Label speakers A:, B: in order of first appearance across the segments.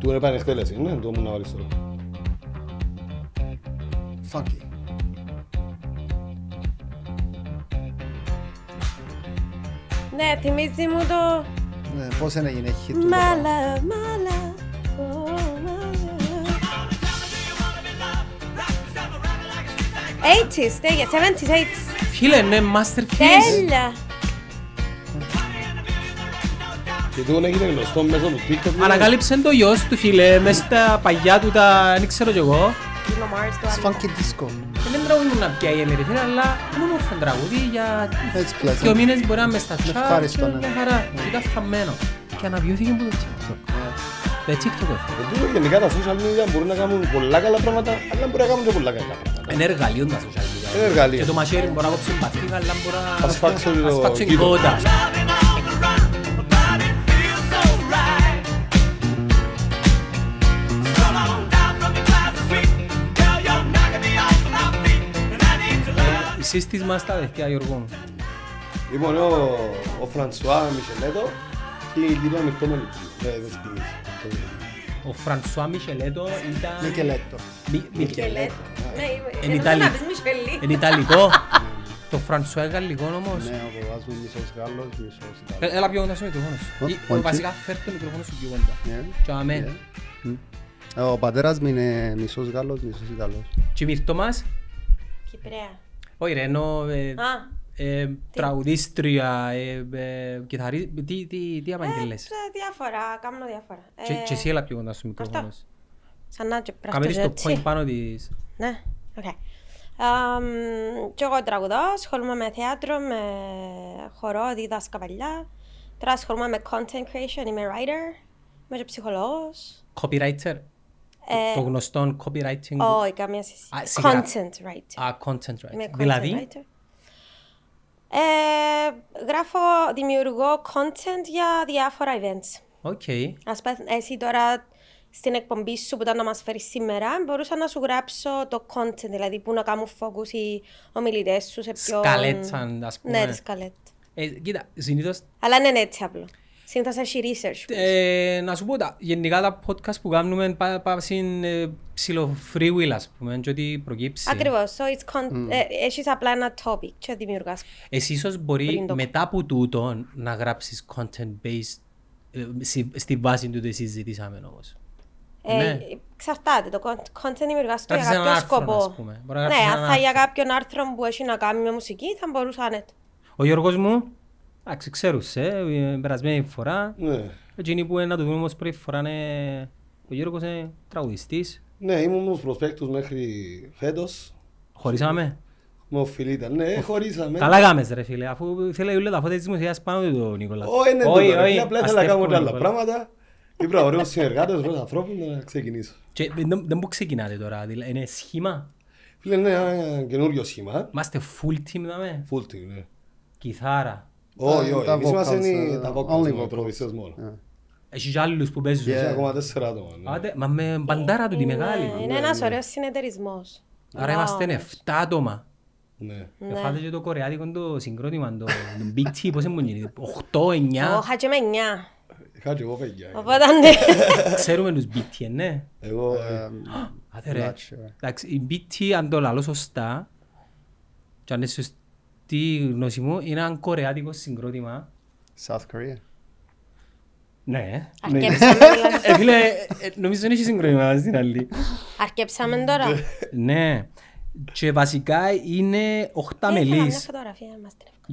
A: Του είναι πάνε εκτέλεση, ναι, το μου να βάλεις τώρα. Funky.
B: Ναι, θυμίζει μου το...
C: Ναι, πώς είναι έγινε, έχει του... Μάλα,
B: μάλα, Eighties, τέλεια, seventies, eighties.
D: Φίλε, ναι, masterpiece. Τέλεια. Και τούτο έγινε γνωστό μέσω του Twitter. Ανακάλυψε το γιος του φίλε, μέσα στα παγιά του τα... δεν ξέρω κι εγώ. Funky Disco. Δεν τραγούδι να πια η Εμερική, αλλά είναι όμορφο τραγούδι για δύο μήνες μπορεί να με σταθιά και ναι. μια χαρά. Ήταν χαμένο. Και αναβιώθηκε από το TikTok. Τα
A: TikTok ε, Γενικά τα social media μπορούν να κάνουν πολλά καλά πράγματα, αλλά μπορεί να κάνουν και πολλά καλά πράγματα. Είναι
D: εργαλείο τα social media. Είναι εργαλείο. Και το μαχαίρι μπορεί να κόψει μπατρίκα, αλλά μπορεί να ασφάξουν κότα. Εσείς τις μαστάδες πια Γιώργο μου. Λοιπόν, ο,
A: ο Φρανσουά Μισελέτο και η Λίνα Μικτόνολη. Ναι,
D: ο Φρανσουά Μισελέτο ήταν... Μικελέτο. Μικελέτο. Ναι, ναι, Εν Ιταλικό. Το Φρανσουά είναι γαλλικό όμως. Ναι, ο παπάς μου μισός Γάλλος, μισός Ιταλικός. Ε, έλα πιο κοντά στο μικροφόνο Βασικά φέρ το μικροφόνο σου πιο κοντά. Και αμέ.
C: Ε, ο πατέρας μου είναι μισός Γάλλος, μισός Ιταλός.
D: Και η μυρτό μας. Κυπρέα. Όχι ρε, ενώ τραγουδίστρια, ε, ε, κιθαρίστρια, τι απαγγελές. Ε,
B: διάφορα, κάνω διάφορα. Και εσύ
D: έλα πιο κοντά στο μικρόφωνο.
B: Σαν να και πράξω έτσι. το point πάνω της. Ναι, οκ. Κι εγώ τραγουδώ, ασχολούμαι με θέατρο, με χορό, δίδασκα παλιά. Τώρα ασχολούμαι με content creation, είμαι writer, είμαι και ψυχολόγος.
D: Copywriter ε, το γνωστό copywriting. Όχι, καμία σχέση. Content writing. Α, content writing. Content δηλαδή.
B: Ε, γράφω, δημιουργώ content για διάφορα events. Οκ. Okay. Ας πας, εσύ τώρα στην εκπομπή σου που ήταν να μας φερει σήμερα, μπορούσα να σου γράψω το content, δηλαδή που να κάνω focus οι ομιλητές σου σε ποιον... Σκαλέτσαν, ας ναι, πούμε. Ναι, σκαλέτ.
D: Ε, κοίτα, συνήθως...
B: Αλλά είναι ναι, έτσι απλό. Συνήθως έχει research.
D: Ε, να σου πω, τα, γενικά τα podcast που κάνουμε πάψει είναι ψηλο free will, ας πούμε, και ότι προκύψει. Ακριβώς,
B: so it's con- mm. ε, έχεις απλά ένα topic και δημιουργάς.
D: Εσύ ίσως μπορεί μετά από τούτο να γράψεις content based ε, στη βάση του ότι συζητήσαμε
B: όμως. Ε, ναι. Ξαρτάται, το content δημιουργάς το για κάποιο άρθρο, σκοπό. Ναι, αν θα για κάποιον άρθρο που έχει να κάνει με μουσική θα μπορούσα να...
D: Ο Γιώργος μου, Εντάξει, ξέρουσε, ε, περασμένη φορά. Ναι. Εκείνοι που να το δούμε όμως πρώτη φορά είναι... Ο Γιώργος είναι
A: τραγουδιστής. Ναι, ήμουν στους προσπέκτους μέχρι φέτος.
D: Χωρίσαμε. Με ο φίλοι ήταν, ναι, ο... χωρίσαμε. Καλά γάμες ρε φίλε, αφού θέλει όλα τα φώτα της μουσικής πάνω του Νίκολα. Όχι, ναι, όχι, όχι, απλά ήθελα να κάνω άλλα πράγματα. Ήπρα ωραίος συνεργάτες, ωραίος ανθρώπους, να ξεκινήσω. Και δεν που ξεκινάτε τώρα, δηλαδή, είναι σχήμα. Φίλε, είναι ένα καινούριο σχήμα. Είμαστε full team, δάμε. Full team, ναι. Κιθάρα, όχι, όχι. Εμείς είμαστε ε, τα vocals,
A: με μόνο. Ε.
D: Έχεις άλλους που παίζουν. Έχει ακόμα άτομα. Ναι. Μα με μπαντάρα του τη ναι, μεγάλη. Είναι ένας
B: ωραίος συνεταιρισμός. Άρα είμαστε
D: 7 άτομα. Ναι. Εφάτε και το κορεάτικο το συγκρότημα, το BT, πώς ήμουν γίνει, 8, 9. Όχα και με 9. Είχα και εγώ παιδιά. Οπότε ναι. Ξέρουμε τους BT, ε, ναι. Εγώ... Άντε ρε. Εντάξει, οι BT αν το λαλώ σωστά, και αν είσαι τι γνώση μου, είναι ένα κορεάτικο συγκρότημα. South Korea. Ναι. Αρκέψαμε ναι. τώρα. Ε, ε, νομίζω δεν έχει συγκρότημα στην άλλη.
B: Αρκέψαμε τώρα.
D: Ναι. Και βασικά είναι οχτά ε, μελείς.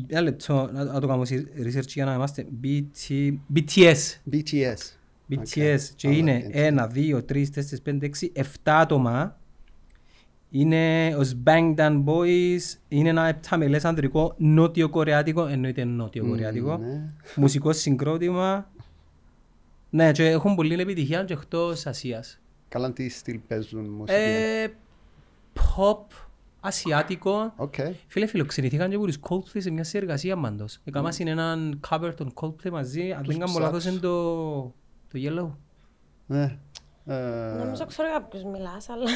D: Ένα λεπτό, να το κάνω research για να είμαστε. BTS. BTS. BTS. Και είναι ένα, δύο, τρεις, τέσσερις, πέντε, έξι, εφτά άτομα. Είναι ο Bangtan Boys, είναι ένα επταμελές ανδρικό νότιο-κορεάτικο, εννοείται νότιο-κορεάτικο, mm, μουσικό συγκρότημα. Ναι, και έχουν πολύ επιτυχία και εκτός Ασίας.
C: Καλά τι στυλ παίζουν μουσική.
D: Ε, pop, ασιάτικο. Okay. Φίλε, φιλοξενηθήκαν και από τους Coldplay σε μια συνεργασία μάντος. Εκάμα είναι έναν cover των Coldplay μαζί, αν δεν κάνω λάθος είναι το, το Yellow. Ναι. Ε, Νομίζω
B: ξέρω για μιλάς, αλλά...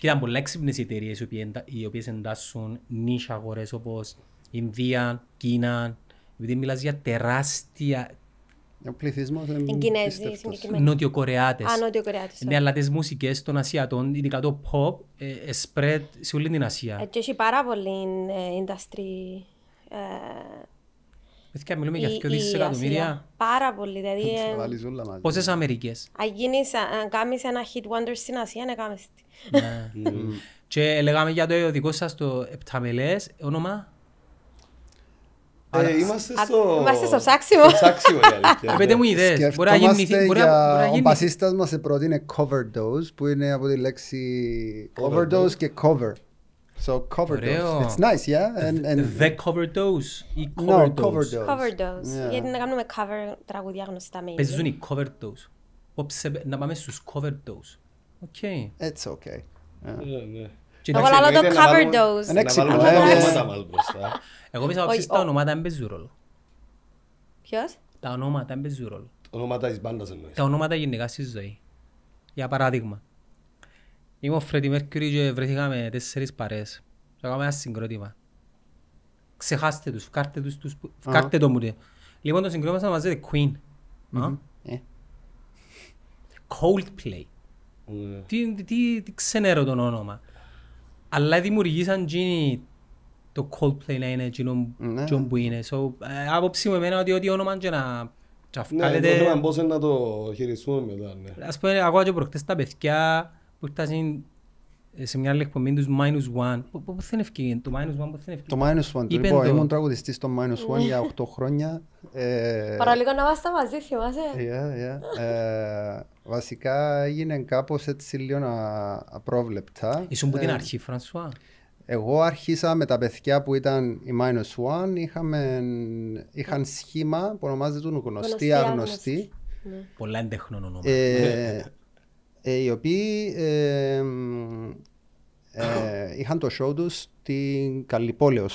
B: Και ήταν
D: πολλά έξυπνες οι εταιρείες οι οποίες εντάσσουν νίσια αγορές όπως Ινδία, Κίνα, επειδή μιλάς για τεράστια,
C: ο πληθυσμός είναι.
B: συγκεκριμένα.
D: Νότιο-Κορεάτε. Α, νοτιο ε, Ναι, αλλά τις μουσικές των Ασιατών, ειδικά το pop, ε, ε, spread σε όλη την Ασία.
B: Έτσι, έχει πάρα πολύ industry
D: Βέβαια, μιλούμε για 2 δισεκατομμύρια.
B: Πάρα πολύ, δηλαδή... Ε, Πόσες Αμερικές. Αν κάνεις ε, ένα hit wonder στην Ασία, να κάνεις τι.
D: Ναι. Και λέγαμε για το δικό σας το επταμελές, όνομα. Ε, είμαστε στο... Είμαστε στο ψάξιμο. Ψάξιμο, Πέντε μου ιδέες. Μπορεί να γίνει...
C: Ο μπασίστας μας πρότεινε cover dose, που είναι από τη λέξη overdose και cover. So Coverdose. It's nice, yeah? And, and... The
D: Coverdose ή Coverdose. No, Coverdose. Coverdose. Yeah. Γιατί
B: να κάνουμε cover τραγουδιά γνωστά με Παίζουν οι
D: Coverdose. Πόψε, να πάμε στους Coverdose. Οκ. Okay. It's okay. Ναι, ναι. Εγώ λέω το Coverdose. Είναι Να βάλουμε ονόματα μας Εγώ πιστεύω ότι τα ονόματα δεν παίζουν ρόλο. Ποιος? Τα ονόματα δεν παίζουν ρόλο. Ονόματα της μπάντας εννοείς. Τα ονόματα γενικά στη ζωή. Για παράδειγμα, Είμαι ο Φρέντι Μέρκυρι και βρεθήκαμε τέσσερις παρέες. Θα κάνουμε ένα συγκρότημα. Ξεχάστε τους, φκάρτε, τους, τους, φκάρτε το μου. Λοιπόν, το συγκρότημα θα The Queen. Ε. Coldplay. Τι, τι, τι ξενέρω τον όνομα. Αλλά δημιουργήσαν γίνει το Coldplay να είναι mm-hmm. που είναι. Ε, άποψη μου εμένα ότι ό,τι όνομα και να τσαφκάλετε. Ναι, το θέμα
A: πώς να το χειριστούμε μετά.
D: Ναι. Ας πούμε, ακόμα και προχτές τα παιδιά που φτάσει σε μια άλλη εκπομπή τους Minus One. Πού είναι ευκαιρία. το Minus One που δεν ευκαιρια Το Minus One, το λοιπόν, ήμουν
C: τραγουδιστής στο Minus One για 8 χρόνια. Ε... Παραλίγο
B: να βάστα μαζί, θυμάσαι. Yeah,
C: ε, yeah. Ε, ε, ε, βασικά έγινε κάπως έτσι λίγο απρόβλεπτα. Ήσουν που την αρχή, Φρανσουά. Εγώ άρχισα με τα παιδιά που ήταν η Minus One, είχαμε, είχαν σχήμα που ονομάζεται γνωστή, αγνωστή. Ναι.
D: Πολλά εντεχνών ονόματα. Ναι
C: ε; οι οποίοι ε, είχαν το show τους στην Καλλιπόλεο,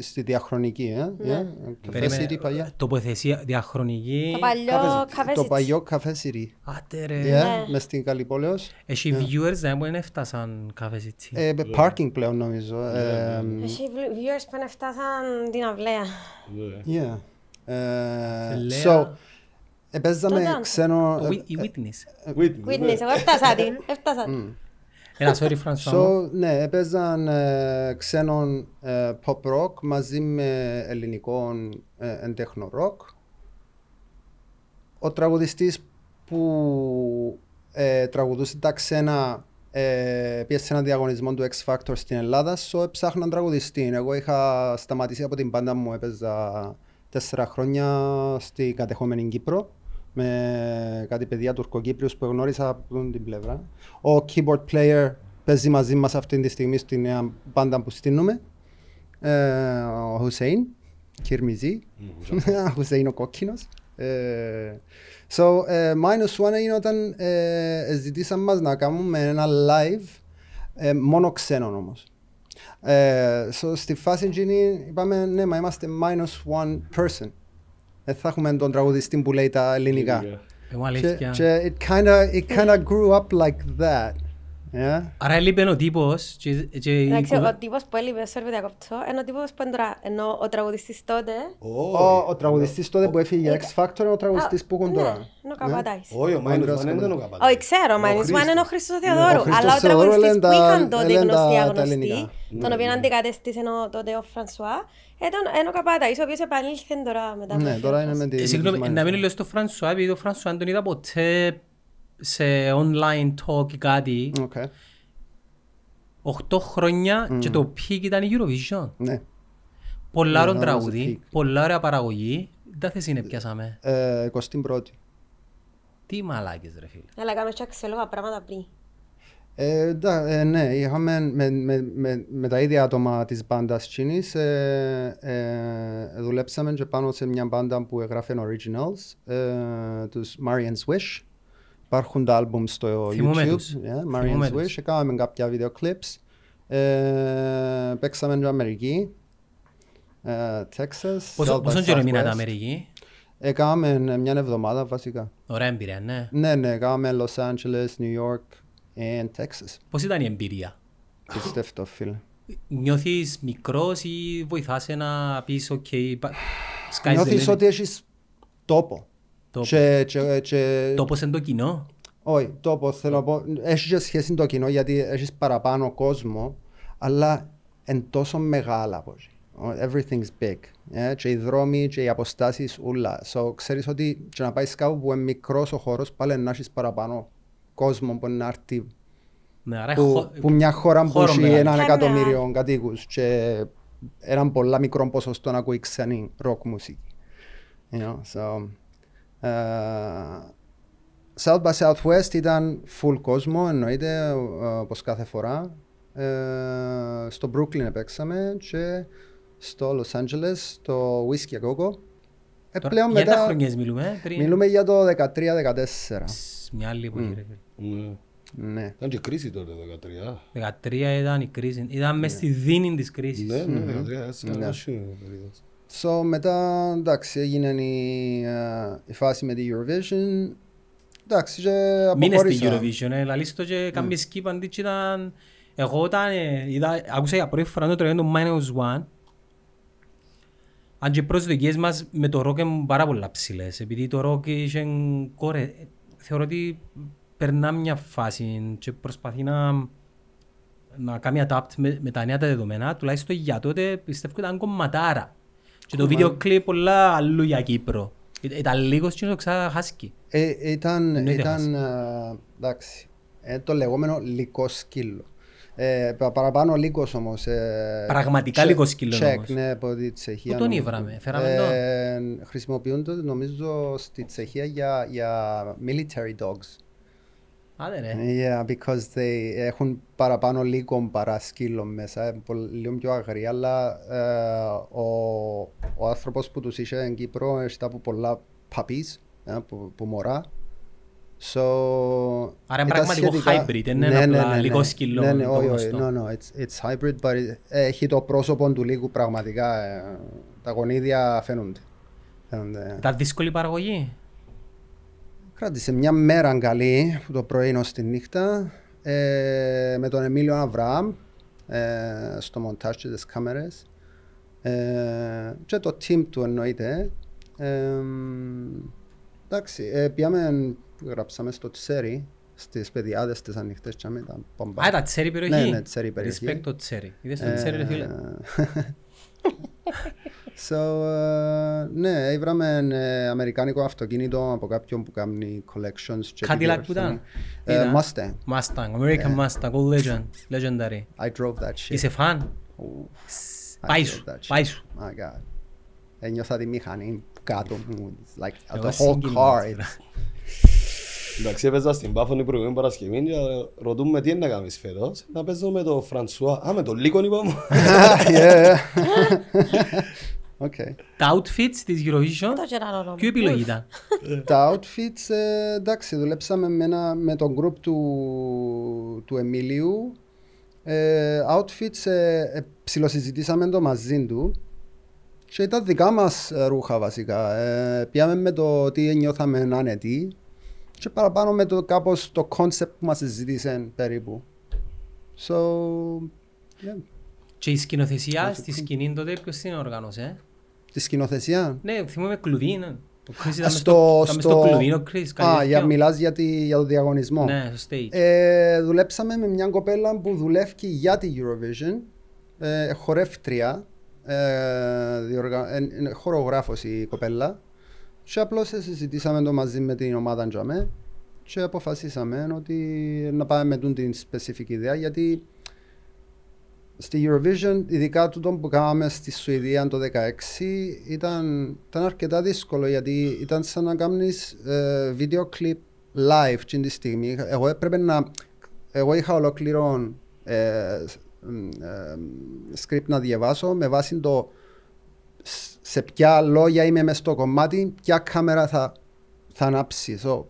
C: στη, διαχρονική. Ε, ε ναι. yeah. Περίμενε, παλιά.
D: Τοποθεσία διαχρονική. Το παλιό καφέ Το παλιό
C: καφέ Yeah, ε, ναι. Μες στην Καλυπόλεως.
D: Έχει yeah. Ε. viewers δεν μπορεί να έφτασαν καφέ Σιρή. Ε, yeah. Ναι. Parking πλέον νομίζω. Yeah. Ναι, ε,
C: ναι, Έχει
B: viewers που δεν έφτασαν την αυλαία.
D: Yeah.
C: Uh, Επέζαμε ξένο...
B: Η
D: Witness. Ε, Witness, εγώ έφτασα την.
B: Έφτασα την.
D: Ένα sorry Φρανσουά.
C: Ναι, έπαιζαν ε, ξένον ε, pop rock μαζί με ελληνικό εντέχνο rock. Ο τραγουδιστής που τραγουδούσε τα ξένα πίεσε έναν διαγωνισμό του X Factor στην Ελλάδα, σο ψάχναν τραγουδιστή. Εγώ είχα σταματήσει από την πάντα μου, έπαιζα τέσσερα χρόνια στην κατεχόμενη Κύπρο με κάτι παιδιά τουρκοκύπριους που γνώρισα από την πλευρά. Ο keyboard player παίζει μαζί μας αυτή τη στιγμή στη νέα πάντα που στείλουμε. Ε, ο Χουσέιν, Κυρμιζή, ο Χουσέιν ο κόκκινος. Ε, so, ε, minus one είναι όταν ε, ζητήσαμε μας να κάνουμε ένα live, ε, μόνο ξένον όμως. Ε, so, στη φάση γίνει είπαμε ναι, μα είμαστε minus one person δεν θα έχουμε τον τραγουδιστή που λέει τα ελληνικά. Εγώ αλήθεια. Και it kind of grew up like that. Ε.
D: Άρα έλειπε ο τύπος ο
B: τύπος που έλειπε, sorry που διακόπτω, είναι ο τύπος που έντρα, ενώ ο τραγουδιστής τότε
C: Ο τραγουδιστής τότε που έφυγε για X Factor είναι ο τραγουδιστής που έχουν τώρα ναι,
B: Είναι ο ναι. Καπατάης Όχι, ο Μάινους Μαν είναι ο Καπατάης Όχι, ξέρω, ο Μάινις Μαν είναι ο Χρήστος ναι, Θεοδόρου Αλλά ο τραγουδιστής που είχαν τότε γνωστοί αγνωστοί τον οποίο αντικατέστησε τότε ο Φρανσουά ήταν ο Καπατάης, ο οποίος επανήλθε τώρα μετά Ναι, τώρα
D: είναι με τη... Ε, συγγνώμη, να μην λέω στο Φρανσουά, επειδή ο Φρανσουά τον είδα ποτέ σε online talk ή κάτι. Okay. 8 χρόνια mm. και το peak ήταν η Eurovision. Ναι. Πολλά ωραία ναι, ναι, ναι, τραγουδί, πολλά ωραία παραγωγή. Τα θες είναι πιάσαμε.
C: Ε, 21η.
D: Τι μαλάκες ρε φίλε.
B: Αλλά κάνουμε και αξιόλογα πράγματα πριν.
C: Ε, ε, ναι, είχαμε με, με, με, με, τα ίδια άτομα της μπάντας Τσίνη. Ε, ε, δουλέψαμε και πάνω σε μια μπάντα που έγραφε Originals, ε, τους Marian Swish. Υπάρχουν τα άλμπουμ στο Θυμούμε YouTube, yeah, Marian's Wish, ε, κάναμε κάποια βίντεο clips. Ε, παίξαμε στην Αμερική, ε, Texas, Πόσο, πόσο καιρό έμεινα την Αμερική? Ε, μια εβδομάδα βασικά.
D: Ωραία εμπειρία, ναι. Ναι,
C: ναι, κάναμε Los Angeles, New York και Texas.
D: Πώς ήταν η εμπειρία? Πιστεύω, φίλε. Νιώθεις μικρός ή βοηθάσαι να πεις, ok, σκάιζε. Νιώθεις ότι
C: έχεις τόπο. Τόπο.
D: είναι το κοινό.
C: Όχι, τόπος θέλω να πω. Έχεις και σχέση το κοινό γιατί έχεις παραπάνω κόσμο, αλλά εν τόσο μεγάλα από Everything's big. Yeah? Ε, και οι δρόμοι και οι αποστάσεις όλα. So, ξέρεις ότι και να πάεις κάπου που είναι μικρός ο χώρος, πάλι να έχεις παραπάνω κόσμο που να έρθει.
D: Ναι, που, χω... που
C: μια χώρα που έχει ένα εκατομμύριο κατοίκους και έναν πολλά μικρό ποσοστό να ακούει ξανή ροκ μουσική. You know, so. Ε, South by Southwest ήταν full κόσμο, εννοείται, όπως κάθε φορά. Ε, στο Brooklyn παίξαμε και στο Los Angeles, το Whiskey a Coco. Ε, πλέον για μετά... τα μιλούμε, Μιλούμε για το 2013-2014.
D: Μια άλλη πολύ, ναι. ναι. Ήταν
A: και κρίση τότε,
D: 13. 2013 ήταν η κρίση. Ήταν μέσα ναι. στη δύναμη της κρίσης. Ναι, ναι, 13, έτσι, ναι.
C: So μετά εντάξει έγινε η, η φάση με την Eurovision
D: εντάξει και αποχωρήσα. Μείνες στην Eurovision, ε, λαλείς το και κάποιοι mm. σκύπαν τι ήταν... Εγώ όταν ε, είδα, άκουσα για πρώτη φορά το τραγούδι Minus One αν και οι προσδοκίες μας με το ροκ είναι πάρα πολλά ψηλές επειδή το ροκ είχε κόρε θεωρώ ότι περνά μια φάση και προσπαθεί να να κάνει adapt με, με τα νέα τα δεδομένα τουλάχιστον για τότε πιστεύω ότι ήταν κομματάρα και το βίντεο κλειπ πολλά αλλού για Κύπρο. Ε, ήταν λίγος και ε, το χάσκι
C: ήταν, ήταν, ε, εντάξει, το λεγόμενο λικό σκύλο. παραπάνω λίγο όμω. Πραγματικά λίγο σκύλος. Τσεκ, ναι, τον ήβραμε, χρησιμοποιούνται νομίζω στη Τσεχία για military dogs.
D: Yeah,
C: because they έχουν παραπάνω λίγο παρά σκύλο μέσα, ε, λίγο πιο αγρή, αλλά ε, ο, ο άνθρωπος που τους είχε στην Κύπρο έρχεται από πολλά puppies, ε, που, που μωρά. So, Άρα είναι πραγματικό hybrid, δεν είναι ναι, απλά ναι, ναι, λίγο σκύλο. Ναι, ναι, όχι, όχι, no, no, it's, it's hybrid, but it, έχει το πρόσωπο του λίγου πραγματικά, ε, τα γονίδια φαίνονται. φαίνονται. Ε.
D: Τα δύσκολη παραγωγή.
C: Κράτησε μια μέρα καλή το πρωί ως τη νύχτα ε, με τον Εμίλιο Αβραάμ ε, στο μοντάζ και τις κάμερες ε, και το team του εννοείται. Ε, εντάξει, πήγαμε, γράψαμε στο Τσέρι στις παιδιάδες τις ανοιχτές και πομπά. Α, τα Τσέρι περιοχή. Ναι, ναι, Τσέρι περιοχή. Respect το Τσέρι. Είδες το Τσέρι, ρε φίλε. So, uh, ναι, έβραμε uh, αμερικάνικο αυτοκίνητο από κάποιον που κάνει collections Κάτι λάκ που ήταν. Ε, Mustang. Mustang, American yeah. Mustang, old legend,
D: legendary. I drove that shit. Είσαι φαν. Πάει σου, πάει σου. My God.
C: Ένιωσα τη μηχανή κάτω μου, like the whole car.
A: Εντάξει, έπαιζα στην Πάφωνη προηγούμενη Παρασκευή και ρωτούμε τι είναι να κάνεις φέτος. Να παίζω με τον Φρανσουά. Α, με τον Λίκον είπα μου.
D: Τα outfits της Eurovision,
B: ποιο επιλογή ήταν.
C: Τα outfits, ε, εντάξει, δουλέψαμε με, με τον group του, του Εμίλιου. Ε, outfits, ε, ε ψιλοσυζητήσαμε το μαζί του. Και ήταν δικά μας ρούχα βασικά. πιάμε με το τι νιώθαμε άνετοι και παραπάνω με το κάπως το κόνσεπτ που μας συζήτησε περίπου.
D: So, yeah. Και η σκηνοθεσία στη σκηνή τότε ποιος την οργάνωσε.
C: Τη σκηνοθεσία.
D: Ναι, θυμάμαι κλουδίνα. Ναι. Στο, στο, κλουβί, Α, για, μιλάς
C: για, τη, για το διαγωνισμό. Ναι, στο ε, δουλέψαμε με μια κοπέλα που δουλεύει για τη Eurovision. Ε, χορεύτρια. Ε, διοργα... Ε, χορογράφος η κοπέλα. Και απλώς συζητήσαμε το μαζί με την ομάδα Τζαμέ και αποφασίσαμε ότι να πάμε με την specific ιδέα γιατί στη Eurovision, ειδικά τούτο που κάναμε στη Σουηδία το 2016, ήταν, ήταν αρκετά δύσκολο γιατί ήταν σαν να κάνεις ε, βίντεο κλιπ live την τη στιγμή. Εγώ έπρεπε να. Εγώ είχα ολοκληρών ε, ε, script να διαβάσω με βάση το σε ποια λόγια είμαι μες στο κομμάτι, ποια κάμερα θα, θα ανάψει. So,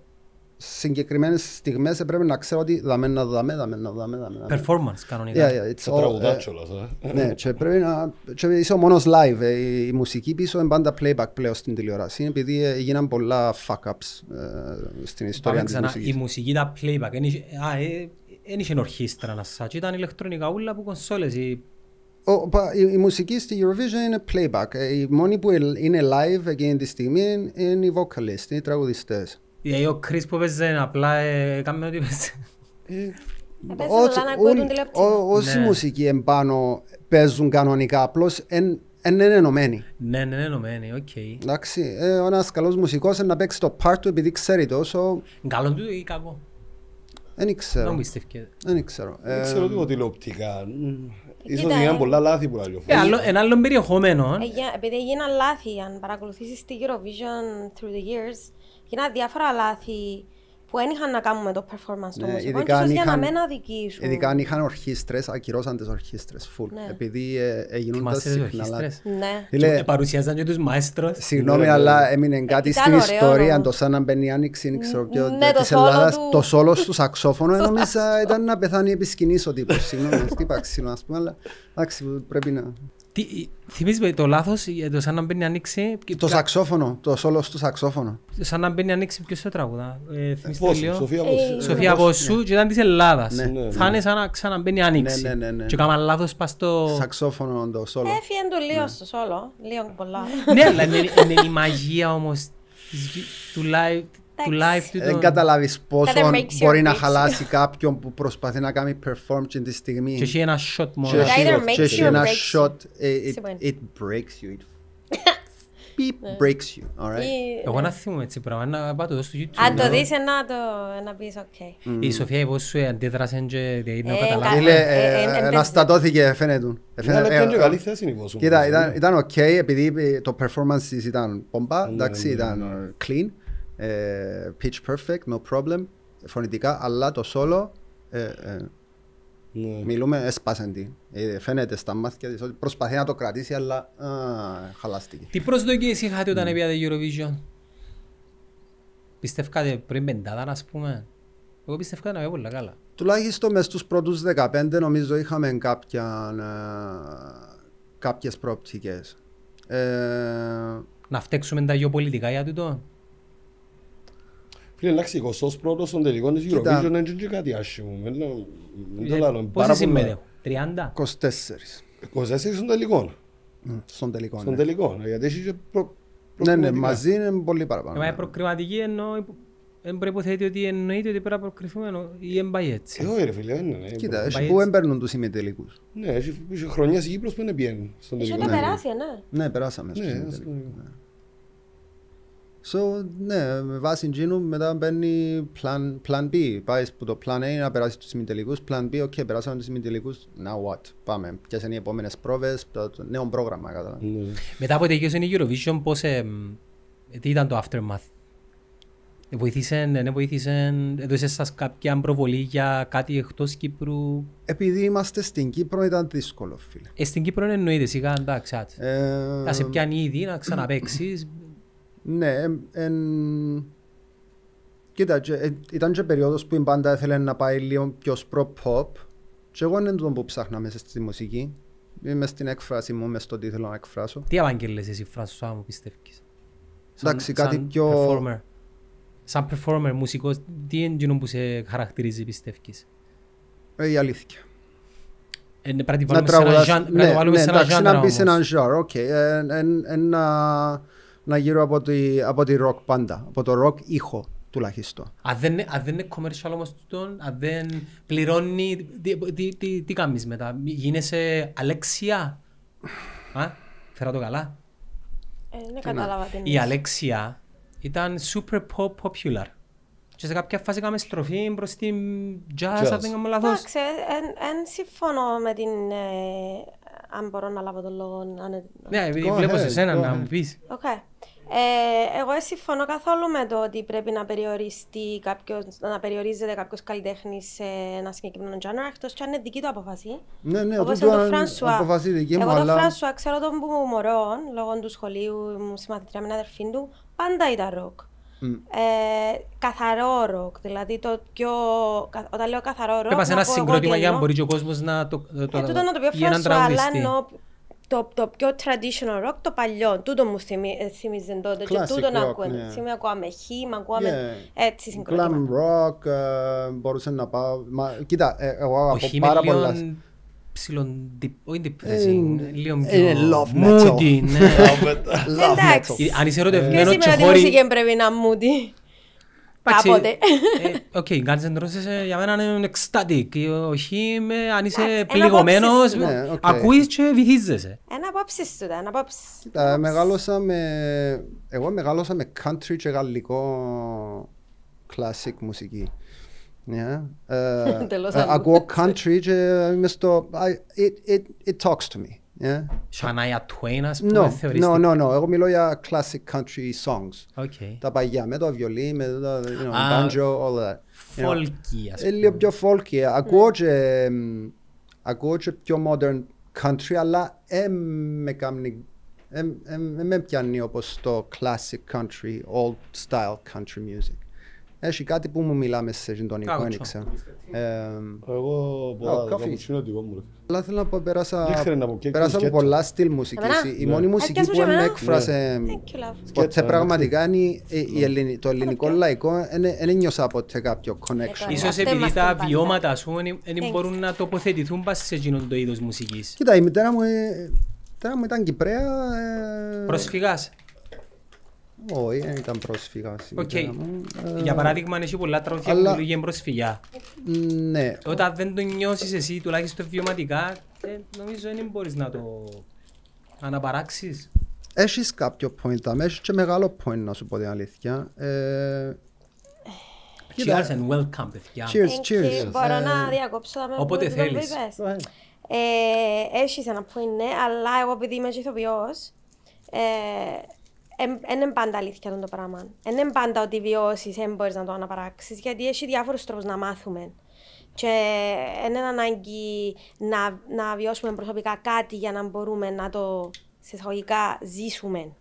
C: συγκεκριμένες στιγμές πρέπει να ξέρω ότι δαμε να δαμε, δαμε να δαμε, δαμε. Performance κανονικά. Yeah, yeah, it's all, uh, ναι, και πρέπει να... Και είσαι ο μόνος live. Ε. Η, μουσική πίσω είναι πάντα playback πλέον στην τηλεόραση. επειδή έγιναν πολλά fuck-ups στην ιστορία της μουσικής. Η
D: μουσική ήταν playback. Δεν είχε ορχήστρα να σας. Ήταν ηλεκτρονικά ούλα από κονσόλες. Η,
C: η μουσική στη Eurovision είναι playback. Η μόνη που είναι live εκείνη τη στιγμή είναι οι vocalists, οι τραγουδιστές.
D: Γιατί ο Κρίς που έπαιζε, απλά ε, έκαμε ό,τι έπαιζε. Ε, ε,
C: όσοι ναι. μουσικοί εμπάνω παίζουν κανονικά, απλώς είναι ενωμένοι.
D: Ναι, είναι ενωμένοι, οκ.
C: Εντάξει, ένας καλός μουσικός είναι να παίξει το part του επειδή ξέρει τόσο...
D: Καλό του ή κακό.
C: Δεν ξέρω. Δεν ξέρω. Δεν ξέρω τίποτα τηλεοπτικά.
B: Ίσως γίνανε πολλά
C: λάθη
A: που ραδιοφωνούν.
B: Ένα
D: άλλο περιεχόμενο.
B: Επειδή έγιναν λάθη, αν παρακολουθήσεις τη Eurovision through the years, Γίνα διάφορα λάθη που δεν είχαν να κάνουν με το performance ναι, του μουσικού για να μην αδικήσουν. Ειδικά αν
C: είχαν ορχήστρες, ακυρώσαν τις ορχήστρες φουλ, ναι. Επειδή ε, έγιναν τα συχνά λάθη. Ναι. παρουσιάζαν
D: και τους μαέστρος. Συγγνώμη, ναι. αλλά έμεινε
C: κάτι ε, στην ιστορία, το σαν να μπαίνει η άνοιξη, ναι, της Ελλάδας, το σόλο του σαξόφωνο, νόμιζα ήταν να πεθάνει επί σκηνής ο τύπος. Συγγνώμη, τι είπα ας πούμε, αλλά πρέπει να...
D: Τι, θυμίζεις το λάθος, ε, το σαν να μπαίνει ανοίξει... Το σαξόφωνο, το σόλο στο
C: σαξόφωνο.
D: Σαν να μπαίνει ανοίξει ποιος το τραγουδά. Ε, ε λίγο. Σοφία ε,
B: ε,
C: Σοφία Βόσου ναι. και ήταν της Ελλάδας. Ναι, ναι, Φάνε σαν να ξαναμπαίνει ανοίξει. Ναι, ναι, ναι. Και κάμα λάθος πας στο... Σαξόφωνο το σόλο.
B: Έφυγε το λίγο στο σόλο, λίγο πολλά. Ναι, αλλά
D: είναι η μαγεία όμως του live, του live του. Δεν καταλάβεις πόσο
C: μπορεί να χαλάσει κάποιον που προσπαθεί να κάνει perform την τη στιγμή. Και έχει ένα shot μόνο. Και έχει ένα shot.
D: Ε, it breaks you.
B: Beep ναι. breaks
D: you. Εγώ να θυμούμαι έτσι πράγμα, να πάω το στο YouTube. Αν το ναι. δεις
B: να το πεις ok.
D: Η Σοφία υπό σου ε, αντίδρασε και δεν καταλάβει.
B: Αναστατώθηκε φαίνεται. Ναι, ήταν ε,
C: και καλή θέση Κοίτα, ήταν ok επειδή το performance της ήταν πομπά, εντάξει ήταν clean ε, pitch perfect, no problem, φωνητικά, αλλά το solo ε, ε, ναι. μιλούμε εσπάσεντη. Ε, φαίνεται στα μάτια της ότι προσπαθεί να το κρατήσει, αλλά α, χαλάστηκε.
D: Τι προσδοκίες είχατε όταν mm. Eurovision? Πιστεύκατε πριν πεντάδα, ας πούμε. Εγώ πιστεύω να πολύ καλά.
C: Τουλάχιστον μες στους πρώτους 15 νομίζω είχαμε κάποια, ε, κάποιες προοπτικές. Ε,
D: να φταίξουμε τα γεωπολιτικά για τούτο.
C: Πριν εντάξει,
A: 21ος των τελικών της Eurovision δεν είναι κάτι άσχημο. Πόσες συμμετέχουν, 30? 24. 24 στον τελικό. Στον ναι. τελικό. Στον ναι, τελικό. Γιατί
C: έχει και προ... Ναι, ναι, μαζί είναι πολύ παραπάνω.
D: Μα ναι. προκριματική εννοώ δεν προποθέτει ότι εννοείται ότι πρέπει να προκριθούμε ή εμπάει έτσι. Εγώ ρε φίλε, ναι. Κοίτα, εσύ που
C: έμπαιρνουν τους ημιτελικούς. Ναι, έχει χρονιές η πάει ετσι εγω ρε φιλε ναι κοιτα έτσι που εμπαιρνουν τους ημιτελικους ναι εχει χρονια πιένει στον τελικό. Είχε περάσει, ναι. Ναι, περάσαμε. So, ναι, με βάση εκείνου μετά μπαίνει plan, plan B. Πάει από το plan A να περάσει τους ημιτελικού. Plan B, OK, περάσαμε τους ημιτελικού. Now what, πάμε. Ποιες είναι οι επόμενες πρόβες, το, νέο πρόγραμμα. Κατά. Mm. Ναι.
D: Μετά από τελειώσει η Eurovision, πώς. Ε, τι ήταν το aftermath. Βοήθησε, ναι, ναι βοήθησε, έδωσε σας κάποια προβολή για κάτι εκτός Κύπρου. Επειδή είμαστε
C: στην Κύπρο, ήταν δύσκολο, φίλε.
D: Ε, στην Κύπρο εννοείται, σιγά εντάξει. Ε, να σε πιάνει ήδη, να ξαναπέξει. Ναι, εν... Κοίτα,
C: ήταν και περίοδος που η μπάντα ήθελε να πάει λίγο πιο σπρο-pop και εγώ είναι τον που ψάχνα μέσα στη μουσική. Είμαι στην έκφραση μου, μέσα στο τι θέλω να εκφράσω.
D: Τι απαγγέλες εσύ φράσεις σου, μου πιστεύεις. Εντάξει, κάτι σαν πιο... Performer. Σαν performer, μουσικός, τι είναι που σε χαρακτηρίζει πιστεύεις. Ε, η αλήθεια. Ε, ναι, πρέπει να βάλουμε σε ένα genre όμως. Ναι, ναι, εντάξει, Να μπει σε ένα
C: genre, οκ. Ε, να γύρω από τη, από τη rock πάντα, από το rock ήχο τουλάχιστον.
D: Αν δεν, δεν είναι commercial όμως, αν δεν πληρώνει, τι, τι, τι, τι κάνεις μετά, γίνεσαι αλέξια, α, φέρα το καλά.
B: Ε, δεν ναι, κατάλαβα την Η
D: αλέξια ήταν super pop popular. Και σε κάποια φάση είχαμε στροφή προ την jazz, αν δεν κάνω
B: λάθος. Εντάξει, δεν συμφωνώ με την ε, αν μπορώ να λάβω τον λόγο. Ναι, επειδή βλέπω σε σένα να μου πεις. Okay. Ε, εγώ συμφωνώ καθόλου με το ότι πρέπει να, περιοριστεί κάποιος, να περιορίζεται κάποιος καλλιτέχνης σε ένα συγκεκριμένο genre, εκτός και αν είναι δική του απόφαση.
C: Ναι, ναι, Όπως το Φρανσουά. δική μου, εγώ αλλά... τον Φρανσουά
B: ξέρω τον που μωρό, λόγω του σχολείου μου συμμαθητρία με έναν αδερφή του, πάντα ήταν ροκ. Ε, καθαρό ροκ, δηλαδή το πιο. Όταν λέω καθαρό ροκ. Έπασε ένα συγκρότημα για να μπορεί
D: και ο κόσμος να το. Ε, το ε, να το πιο φράσο, αλλά ενώ
B: το, το πιο traditional rock, το παλιό. Τούτο μου ε, θυμίζει τότε. και τούτο να ακούω. Yeah. Ναι. Σήμερα ακούω με χήμα, ακούω με έτσι συγκρότημα.
C: Glam rock, ε, μπορούσε να πάω. Μα, κοίτα, ε, εγώ αγαπώ πάρα πολλά
D: ψιλον όχι depressing, ε, λίγο πιο... Είναι love metal. Moody, ναι. Ε, Εντάξει. Ε, αν είσαι ερωτευμένος και χώρι... Και σήμερα τη μουσική
B: πρέπει να moody. Κάποτε.
D: Οκ, Guns N' Roses για μένα είναι ecstatic. Όχι, αν είσαι πληγωμένος, ναι, ακούεις και
C: βυθίζεσαι.
B: Ένα απόψεις του, ένα απόψεις. Κοίτα, μεγάλωσα
C: με... Εγώ μεγάλωσα με country και γαλλικό classic μουσική. Yeah, uh, uh I go country, μεστο, uh, I, it, it, it talks to me.
D: Yeah. Shania Twain, ας πούμε, no, θεωρείς... No, no,
C: no. Εγώ μιλώ για classic country songs. Okay. Τα παγιά, με το βιολί, με το you know, ah, banjo, all that. Folky, ας πούμε. Λίγο πιο folky. Ακούω και, ακούω και πιο modern country, αλλά με κάνει... με πιάνει όπως το classic country, old style country music. Έχει κάτι που μου μιλάμε σε συντονικό, ένιξα. Ε, Εγώ πολλά, μου. Αλλά θέλω να πω, πέρασα, από πολλά στυλ μουσικής. Η μόνη ναι. μουσική ε, που με έκφρασε ποτέ ναι. πραγματικά είναι ναι. το ελληνικό λαϊκό. Δεν νιώσα ποτέ κάποιο ε, connection. Ίσως επειδή τα βιώματα
D: σου δεν μπορούν να τοποθετηθούν πάση σε εκείνο το είδος μουσικής.
C: Κοίτα, η μητέρα μου ήταν Κυπρέα.
D: Προσφυγάς. Όχι, δεν ήταν πρόσφυγα. Okay. Ε, Για παράδειγμα, αν έχει πολλά τραγούδια Αλλά... που λειτουργούν προσφυγιά. Ναι. Όταν δεν το νιώσεις εσύ, τουλάχιστον βιωματικά, ε, νομίζω δεν μπορείς να το αναπαράξεις. Έχεις
C: κάποιο point, έχεις και μεγάλο point να σου πω την αλήθεια. Ε...
D: Cheers and welcome, παιδιά. Cheers, cheers. Μπορώ να ε, διακόψω Όποτε θέλει.
B: Έχεις ένα point, ναι, αλλά εγώ επειδή είμαι ηθοποιό, δεν είναι πάντα αλήθεια το πράγμα. είναι πάντα ότι βιώσει, δεν μπορείς να το αναπαράξεις, γιατί έχει διάφορους τρόπους να μάθουμε. Και είναι ανάγκη να, να βιώσουμε προσωπικά κάτι για να μπορούμε να το σε ζήσουμε.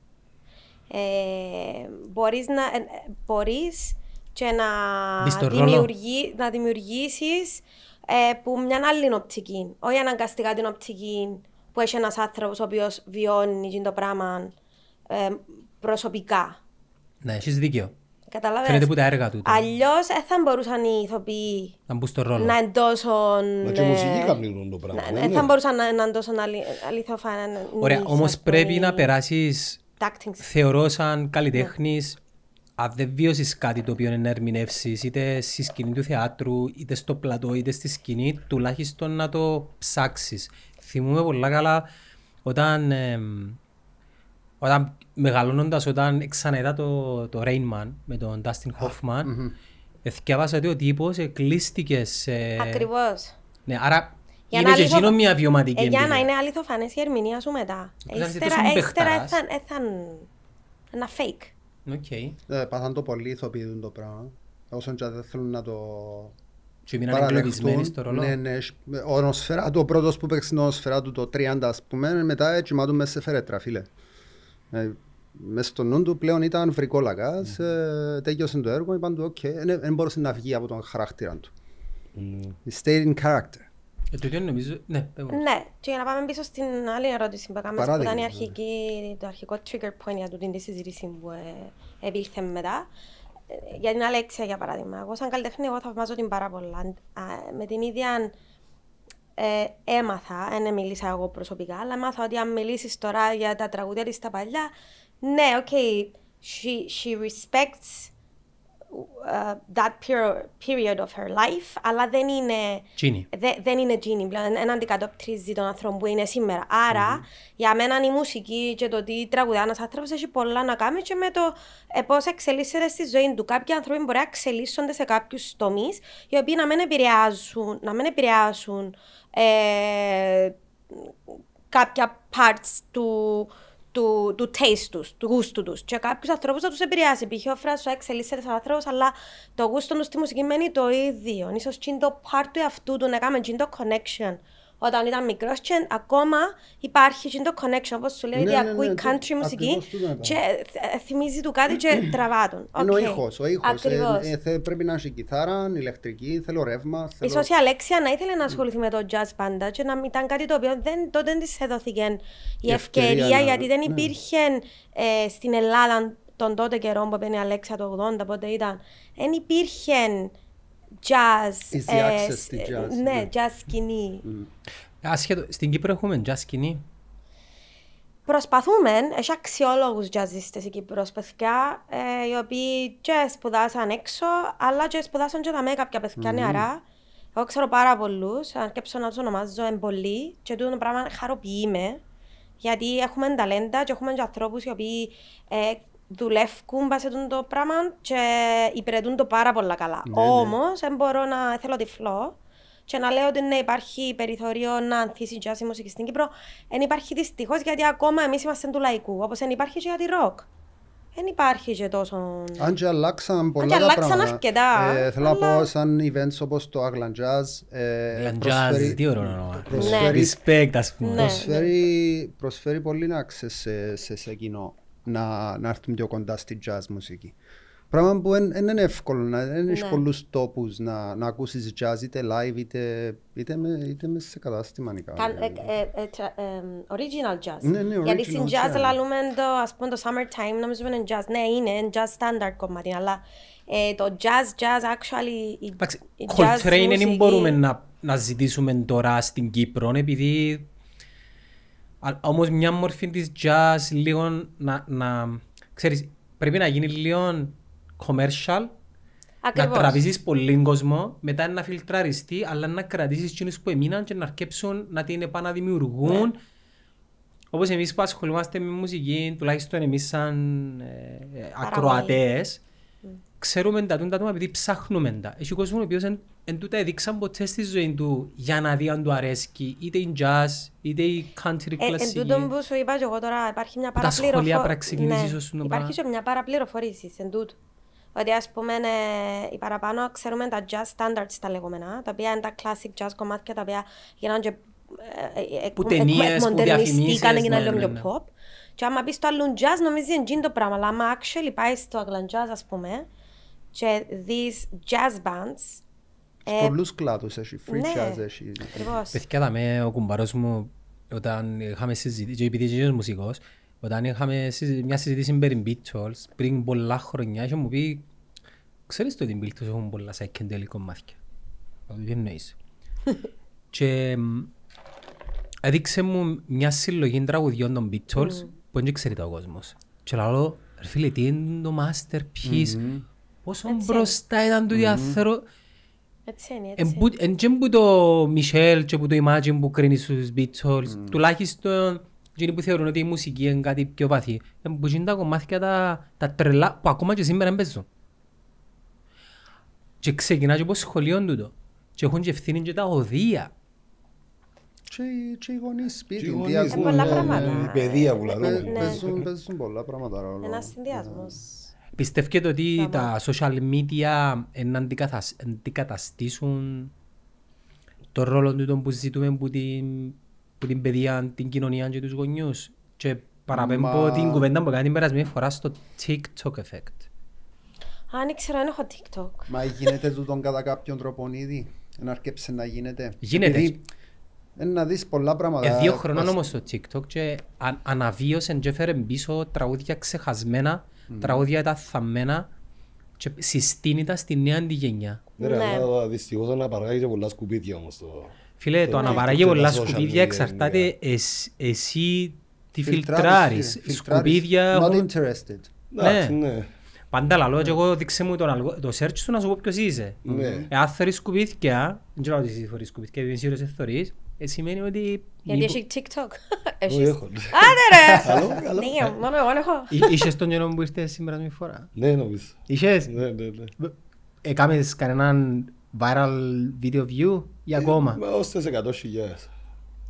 B: Ε, μπορείς, να, μπορείς και να, δημιουργεί, να δημιουργήσεις ε, που μια άλλη οπτική. Όχι αναγκαστικά την οπτική που έχει ένας άνθρωπος ο οποίος βιώνει το πράγμα ε, προσωπικά.
D: Ναι, έχεις δίκιο.
B: Καταλάβες. Φαίνεται που τα έργα του. Αλλιώ δεν θα μπορούσαν οι ηθοποιοί
D: να μπουν στο ρόλο. Να
B: εντόσουν. Μα και μουσική
D: ε, το πράγμα. Ναι, ναι, δεν ναι, θα
B: μπορούσαν να, να εντόσουν Ωραία, όμω πρέπει να περάσεις. Θεωρώ
D: σαν καλλιτέχνης, ναι. αν δεν βιώσει κάτι το οποίο να ερμηνεύσεις, είτε στη σκηνή του θεάτρου, είτε στο πλατό, είτε στη σκηνή, τουλάχιστον να το ψάξεις. Θυμούμε πολύ καλά όταν. Ε, όταν μεγαλώνοντας, όταν ξαναειδά το, το Rain Man με τον Dustin Hoffman, εθιάβασα ότι ο τύπος κλείστηκε σε... Ακριβώς. Ναι, άρα για είναι και αλήθω... μια βιωματική ε, Για να
B: είναι αληθοφανές η ερμηνεία σου μετά. Ύστερα έθαν ένα fake.
C: Okay. Ε, πάθαν το πολύ ηθοποιούν το πράγμα. Όσον και δεν θέλουν να το και μείναν εγκλωβισμένοι στο ρολό. Ναι, ναι. Ο Νοσφαιράτου, ο πρώτος που παίξει την τον του το 30 ας πούμε, μετά έτσι μάτουν μέσα σε φερέτρα φίλε. Ε, μες στο νου του πλέον ήταν φρικόλακας, Mm. Ε, τέλειωσε το έργο, είπαν του: Οκ, δεν, μπορούσε να βγει από τον χαρακτήρα του. Mm. Stay in character.
D: Ε, το ίδιο νομίζω. Ναι,
B: ναι, και για να πάμε πίσω στην άλλη ερώτηση που έκαμε, που ήταν η αρχική, το αρχικό trigger point για την συζήτηση που ε, επήλθε μετά. Για την Αλέξια, για παράδειγμα. Εγώ, σαν καλλιτέχνη, εγώ θαυμάζω την πάρα πολλά. Με την ίδια έμαθα, δεν ναι, μίλησα εγώ προσωπικά, αλλά μάθα ότι αν μιλήσεις τώρα για τα τραγούδια της παλιά, ναι, οκ, okay, she, she respects uh, that period of her life, αλλά δεν είναι. Genie. Δε, δεν είναι Genie Δεν αντικατοπτρίζει τον άνθρωπο που είναι σήμερα. για μένα η μουσική και το τι τραγουδά ένας άνθρωπος έχει πολλά να κάνει και με το ε, πώς εξελίσσεται στη ζωή του. Κάποιοι άνθρωποι μπορεί να εξελίσσονται σε κάποιους τομείς, οι οποίοι να μην επηρεάσουν να μην επηρεάζουν ε, κάποια parts του, του, του taste τους, του γούστου τους. Και κάποιους ανθρώπους θα τους επηρεάσει. Π.χ. ο Φράσο εξελίσσεται σαν άνθρωπος, αλλά το γούστο του στη μουσική μένει το ίδιο. σω είναι το part του εαυτού του να κάνουμε το connection όταν ήταν μικρός και ακόμα υπάρχει και το connection, όπως σου λέει, ναι, ναι, ακούει ναι, country μουσική και θυμίζει του κάτι και τραβά τον. Okay. Είναι ο ήχος. Ε,
C: ε, ε πρέπει να έχει κιθάρα, ηλεκτρική, θέλω ρεύμα. Θέλω... Ίσως η
B: Αλέξια να ήθελε να ασχοληθεί με το jazz πάντα και να ήταν κάτι το οποίο δεν, τότε δεν της έδωθηκε η ευκαιρία, ευκαιρία ναι. γιατί δεν ναι. υπήρχε ε, στην Ελλάδα τον τότε καιρό που έπαιρνε η Αλέξια το 80, πότε ήταν, δεν υπήρχε jazz. Easy ε, access to ε, jazz. Ναι, yeah. Ναι. jazz σκηνή.
D: Mm. Άσχετο, στην Κύπρο έχουμε jazz σκηνή.
B: Προσπαθούμε, έχει αξιόλογους jazzistές η Κύπρο, παιδιά, ε, οι οποίοι και σπουδάσαν έξω, αλλά και σπουδάσαν και τα μέγα, κάποια παιδιά mm. νεαρά. Εγώ ξέρω πάρα πολλούς, αν και να τους ονομάζω εμπολί, και τούτο πράγμα χαροποιεί Γιατί έχουμε ταλέντα και έχουμε και ανθρώπους οι οποίοι ε, δουλεύουν βάσει το πράγμα και υπηρετούν το πάρα πολύ καλά. Ναι, ναι. Όμως, δεν μπορώ να θέλω τυφλό και να λέω ότι ναι, υπάρχει περιθώριο να ανθίσει η jazz μουσική στην Κύπρο. Δεν υπάρχει δυστυχώς γιατί ακόμα εμείς είμαστε του λαϊκού. Όπως δεν υπάρχει και για τη ροκ. Δεν υπάρχει και τόσο. Αν
C: και αλλάξαν πολλά Αν και αλλάξαν πράγματα. αρκετά. Ε, θέλω αλλά... να πω σαν events όπως το Aglan Jazz. Ε, Jazz, τι ωραίο όνομα. Ναι. Respect, πούμε. Ναι. Προσφέρει, πολύ access σε, σε, σε κοινό να, να έρθουν πιο κοντά στη jazz μουσική. Πράγμα που δεν είναι εύκολο, δεν έχει ναι. πολλούς τόπους να, να ακούσεις jazz είτε live είτε, είτε, με, είτε μες σε κατάστημα.
B: Κα, δηλαδή. ε, ε, ε, ε, original jazz. Ναι, ναι, original Γιατί στην jazz, jazz. λαλούμε το, ας πούμε, το summertime, νομίζουμε είναι jazz. Ναι, είναι, jazz standard κομμάτι, αλλά ε, το jazz, jazz actually. Η, Εντάξει, η jazz Coltrane δεν μπορούμε
D: να, να ζητήσουμε τώρα στην Κύπρο, επειδή Όμως μια μορφή της jazz λίγο να, να ξέρεις, πρέπει να γίνει λίγο commercial. Ακριβώς. Να τραβήσεις πολύ κόσμο, μετά να φιλτραριστεί, αλλά να κρατήσεις εκείνους που έμειναν και να αρκέψουν να την επαναδημιουργούν. Ναι. Όπως εμείς που ασχολούμαστε με μουσική, τουλάχιστον εμείς σαν ε, ακροατές, ξέρουμε τα τούντα τούμα επειδή ψάχνουμε τα. Έχει κόσμος ο οποίος εν τούτα έδειξαν ποτέ στη ζωή του για να δει αν του αρέσκει είτε η jazz είτε η country ε, κλασική. Εν τούτο
B: που σου είπα και εγώ τώρα υπάρχει μια παραπληροφόρηση. Τα σχολεία πραξεκινήσεις ναι. Υπάρχει και μια παραπληροφόρηση εν τούτο. Ότι ας πούμε ναι, οι παραπάνω ξέρουμε τα jazz standards τα λεγόμενα, τα οποία είναι τα classic jazz κομμάτια τα οποία γίνανε και ε, ε, που ταινίες, που διαφημίσεις, ναι, ναι, ναι. pop. Και άμα πεις το άλλον jazz νομίζεις είναι το πράγμα, αλλά άμα actually πάεις στο Αγγλαντζάζ ας πούμε και δεις jazz bands σε ε, πολλούς
C: κλάδους έχει, ναι, franchise έχει.
B: έχει.
D: Παιδιά, τα με ο κουμπαρός μου, όταν είχαμε συζητήσει, και επειδή είσαι μουσικός, όταν είχαμε μια συζήτηση με την Beatles, πριν πολλά χρονιά, είχε μου πει, ξέρεις το ότι οι Beatles έχουν πολλά psychedelic κομμάτια. Θα ε, εννοείς. και έδειξε μου μια συλλογή τραγουδιών των Beatles, mm. που δεν ξέρει το κόσμος. Και λέω, φίλε, τι είναι το masterpiece, mm-hmm. πόσο Έτσι. μπροστά ήταν το mm-hmm. Έτσι είναι, ε, έτσι είναι. Εν που το Μισελ και που το Ιμάτζιν που κρίνει στους Beatles, τουλάχιστον εκείνοι που θεωρούν ότι η μουσική είναι κάτι πιο βαθύ, ε, που είναι τα κομμάτια τα, τα τρελά που ακόμα και σήμερα παίζουν. Και ξεκινά και από σχολείο τούτο. Και έχουν και ευθύνη και τα οδεία.
B: Και οι γονείς σπίτι, οι ε, ναι,
C: ναι, ναι.
A: Η
D: παιδεία που λέμε.
C: Παίζουν πολλά
B: πράγματα. Ένας συνδυασμός.
D: Πιστεύετε ότι τα social media να αντικαταστήσουν το ρόλο του που ζητούμε από την, που την παιδεία, την κοινωνία και τους γονιούς. Και παραπέμπω Μα... την κουβέντα που κάνει την περασμένη φορά στο TikTok effect.
B: Αν ήξερα, αν έχω TikTok. Μα γίνεται
C: τούτον κατά κάποιον τρόπο ήδη. Να αρκέψε να γίνεται. Γίνεται.
D: Είναι
B: να
C: δεις πολλά πράγματα. Ε, δύο χρονών όμως
D: στο TikTok και αναβίωσε και έφερε πίσω τραγούδια ξεχασμένα Mm. Τραγούδια ήταν θαμμένα και συστήνει τα στη νέα αντιγενιά. Ναι, ναι.
A: αλλά δυστυχώς αναπαράγει και πολλά σκουπίδια όμως το... Φίλε, το, το αναπαράγει πολλά σκουπίδια
D: εξαρτάται εσ, εσύ τι ε, φιλτράρεις. Σκουπίδια... Not interested. Ναι. ναι. ναι. Πάντα λαλώ ναι. και εγώ δείξε μου το search σου να σου πω ποιος είσαι. Ναι. Ε, αν θέλεις σκουπίδια, δεν ξέρω τι θέλεις σκουπίδια, επειδή εσύ θωρείς, ε, σημαίνει
B: ότι... Γιατί έχει TikTok. Εγώ έχω. Άντε ρε! Ναι, μόνο εγώ έχω. Είχες
A: τον μου που ήρθες σήμερα μια φορά.
D: Ναι, νομίζω. Είχες. Ναι, ναι, ναι. Έκαμες ε, κανέναν viral video view ή ε, ακόμα. Ως τις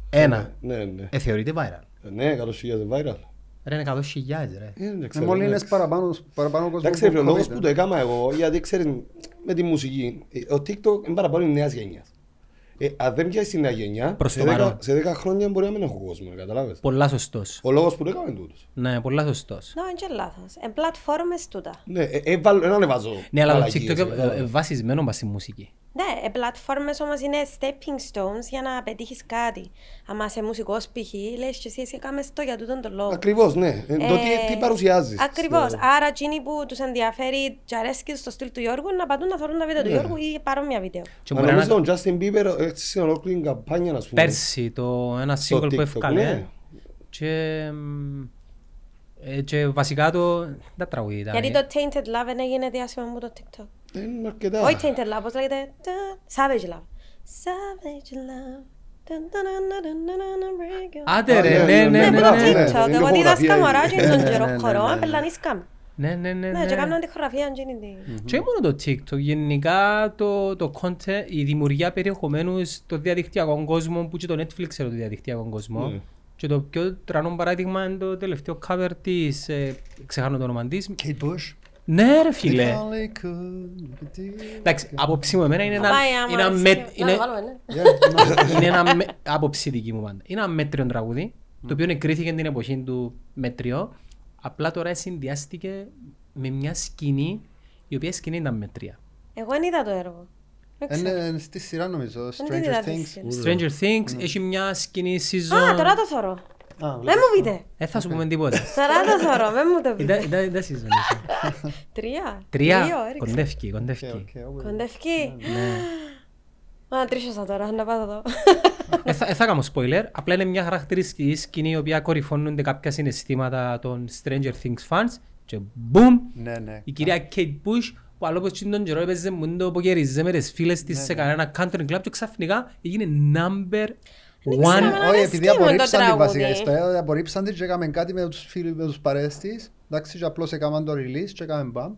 D: Ένα. Ναι, ναι. Ε, θεωρείται viral.
A: Ναι, 100.000 είναι viral.
D: Ρε, είναι 100.000 χιλιάδες
C: ρε. Μόλι ναι. είναι παραπάνω κόσμο. Εντάξει, ο λόγος που το ναι.
A: έκανα εγώ, γιατί ξέρεις με τη μουσική, ο TikTok είναι παραπάνω νέας γενιάς. Ε, αν δεν πιάσει την αγενιά, σε, δέκα, σε 10 χρόνια μπορεί να μην έχω κόσμο, καταλάβει. Πολλά σωστό. Ο λόγος που έκαμε τούτος. Ναι, πολλά σωστό. Ναι,
B: no, είναι λάθος. Ε, πλατφόρμες τούτα.
A: Ναι, ε, ε, ε, ε,
D: ε, ε, ε, ε, βασισμένο μας στη μουσική.
B: Ναι, οι ε, πλατφόρμες όμως είναι stepping stones για να πετύχεις κάτι. Αν είσαι μουσικός π.χ., λες και εσύ, εσύ κάμες το για τούτον τον λόγο.
A: Ακριβώς, ναι. Ε, το τι, ε, τι παρουσιάζεις. Ακριβώς.
B: Άρα, εκείνοι που τους ενδιαφέρει, του αρέσει στο στυλ του Γιώργου, να πατούν να θεωρούν τα βίντεο του ναι. Γιώργου ή μια βίντεο.
A: Και μπορεί να τον Justin Bieber έτσι σε ολόκληρη καμπάνια, ας πούμε. Πέρσι, το ένα σύγκολ που Ναι. Ε.
D: Και και βασικά το... τα τραγουδίδα. Γιατί το
B: Tainted Love δεν έγινε διάσημο μου το TikTok. Είναι αρκετά. Όχι Tainted Love, πώς λέγεται. Savage Love. Savage Love. Άντε ρε, ναι, ναι, ναι. Ναι, TikTok. Εγώ διδάσκα μωρά και τον καιρό χορό, πελανίσκαμε. Ναι, ναι, ναι. Ναι, και κάνουν τη χορογραφία
D: Και μόνο το TikTok, γενικά το, το content, η δημιουργία περιεχομένου στο διαδικτυακό κόσμο, που και το Netflix είναι το διαδικτυακό κόσμο. Και το πιο τρανό παράδειγμα είναι το τελευταίο cover της, ε, ξεχάνω το όνομα της. Kate Bush. Ναι ρε φίλε. Εντάξει, άποψη μου εμένα είναι ένα... Είναι ένα... Άποψη δική μου πάντα. Είναι ένα μέτριο τραγούδι, το οποίο εκκρίθηκε την εποχή του μέτριο. Απλά τώρα συνδυάστηκε με μια σκηνή, η οποία σκηνή ήταν μέτρια.
B: Εγώ δεν είδα το έργο.
D: Στη σειρά νομίζω, Stranger Things. Stranger Things, ναι. έχει μια σκηνή season... Α, τώρα το θωρώ.
B: Δεν μου πείτε.
D: Ε, θα σου πούμε τίποτα. Τώρα το θωρώ, δεν μου το πείτε. Ήταν season.
B: Τρία. Τρία,
D: κοντεύκη, κοντεύκη.
B: Κοντεύκη. Α, τρίσωσα τώρα, να πάω εδώ.
D: Δεν ε, θα κάνω spoiler, απλά είναι μια χαρακτηριστική σκηνή η οποία κορυφώνονται κάποια συναισθήματα των Stranger Things fans και μπουμ, ναι, ναι, η κυρία Kate Bush που άλλο πως τον καιρό έπαιζε που γερίζε με τις φίλες της σε ναι, ναι. κανένα country club και ξαφνικά έγινε number one. Όχι, επειδή απορρίψαν την βασικά
C: ιστορία, απορρίψαν την και έκαμε κάτι με τους φίλους με τους παρέες της, εντάξει και απλώς έκαναν το release και έκαμε μπαμ.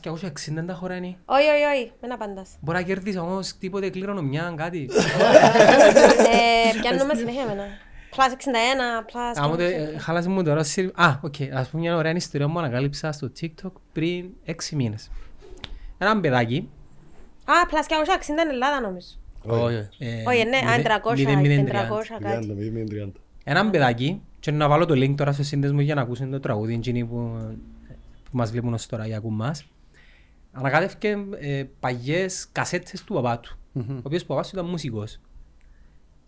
D: και όχι 60 τα χώρα είναι.
B: Όχι, όχι, όχι, μην απαντάς.
D: Μπορεί να κερδίσω όμως τίποτε μια, κάτι.
B: Ε, πιάνουμε συνέχεια εμένα. Plus 61, plus... Α,
D: χάλασε μου τώρα Α, οκ, ας πούμε μια ωραία ιστορία μου ανακάλυψα στο TikTok πριν 6 μήνες. Ένα παιδάκι...
B: Α, plus και 60 είναι Ελλάδα νομίζω.
D: Όχι, όχι, ε, ναι, αν 300, 400 κάτι. Ένα παιδάκι, και να βάλω το link τώρα στο σύνδεσμο για να ακούσουν το τραγούδι εκείνοι που, που μας βλέπουν ως τώρα ή ακούν μας. Ανακάτευκε ε, παγιές κασέτες του παπά του, ο οποίος παπάς ήταν μουσικός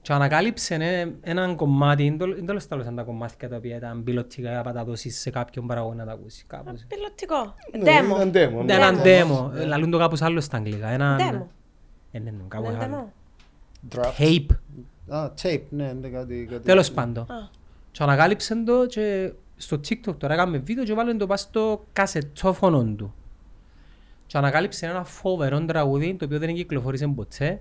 D: και ανακάλυψε ναι, έναν κομμάτι, είναι το τα κομμάτια τα οποία ήταν πιλωτικά για να τα δώσεις σε κάποιον παραγωγό να τα ακούσει κάπως.
B: Πιλωτικό, Ναι, Ήταν demo. Ναι. Ναι,
D: έναν demo, ε, λαλούν το κάπως άλλο στα αγγλικά. Έναν... Δέμο. Είναι κάπως άλλο.
C: Α, τέιπ, ναι, είναι κάτι... Τέλος πάντων.
D: Και ανακάλυψε το και στο TikTok τώρα έκαμε βίντεο και βάλουν το πάστο στο κασετόφωνο του. Και ανακάλυψε ένα φοβερό τραγούδι το οποίο δεν κυκλοφορήσε ποτέ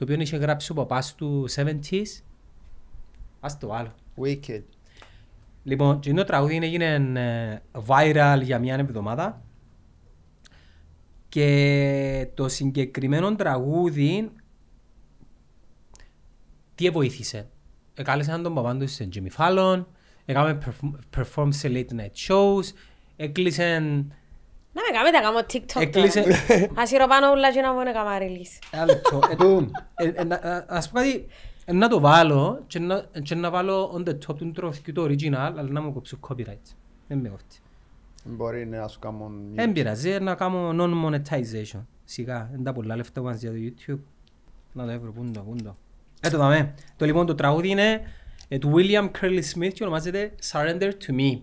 D: το οποίο είχε γράψει ο παπάς του 70s. Ας το άλλο. Wicked. Λοιπόν, το τραγούδι έγινε ε, viral για μια εβδομάδα και το συγκεκριμένο τραγούδι τι ε βοήθησε. Εκάλεσαν τον παπάντο σε Jimmy Fallon, έκαμε perform σε late night shows, έκλεισαν
B: να με κάνετε κάνω TikTok Εκλείσε... Ας ηρωπάνω ούλα και να μου είναι καμαρίλης.
D: Ε, ε, ε, ας πω κάτι, να το βάλω και να βάλω on the top του τροφικού το original, αλλά να μου κόψω copyright. Δεν με κόφτει.
C: Μπορεί να σου κάνω... Δεν πειράζει,
D: να κάνω non-monetization. Σιγά, δεν τα πολλά λεφτά που μας για το YouTube. Να το έβρω, πούντο, πούντο. Έτω δαμε. Το λοιπόν το τραγούδι είναι του William Curly Smith και ονομάζεται Surrender to Me.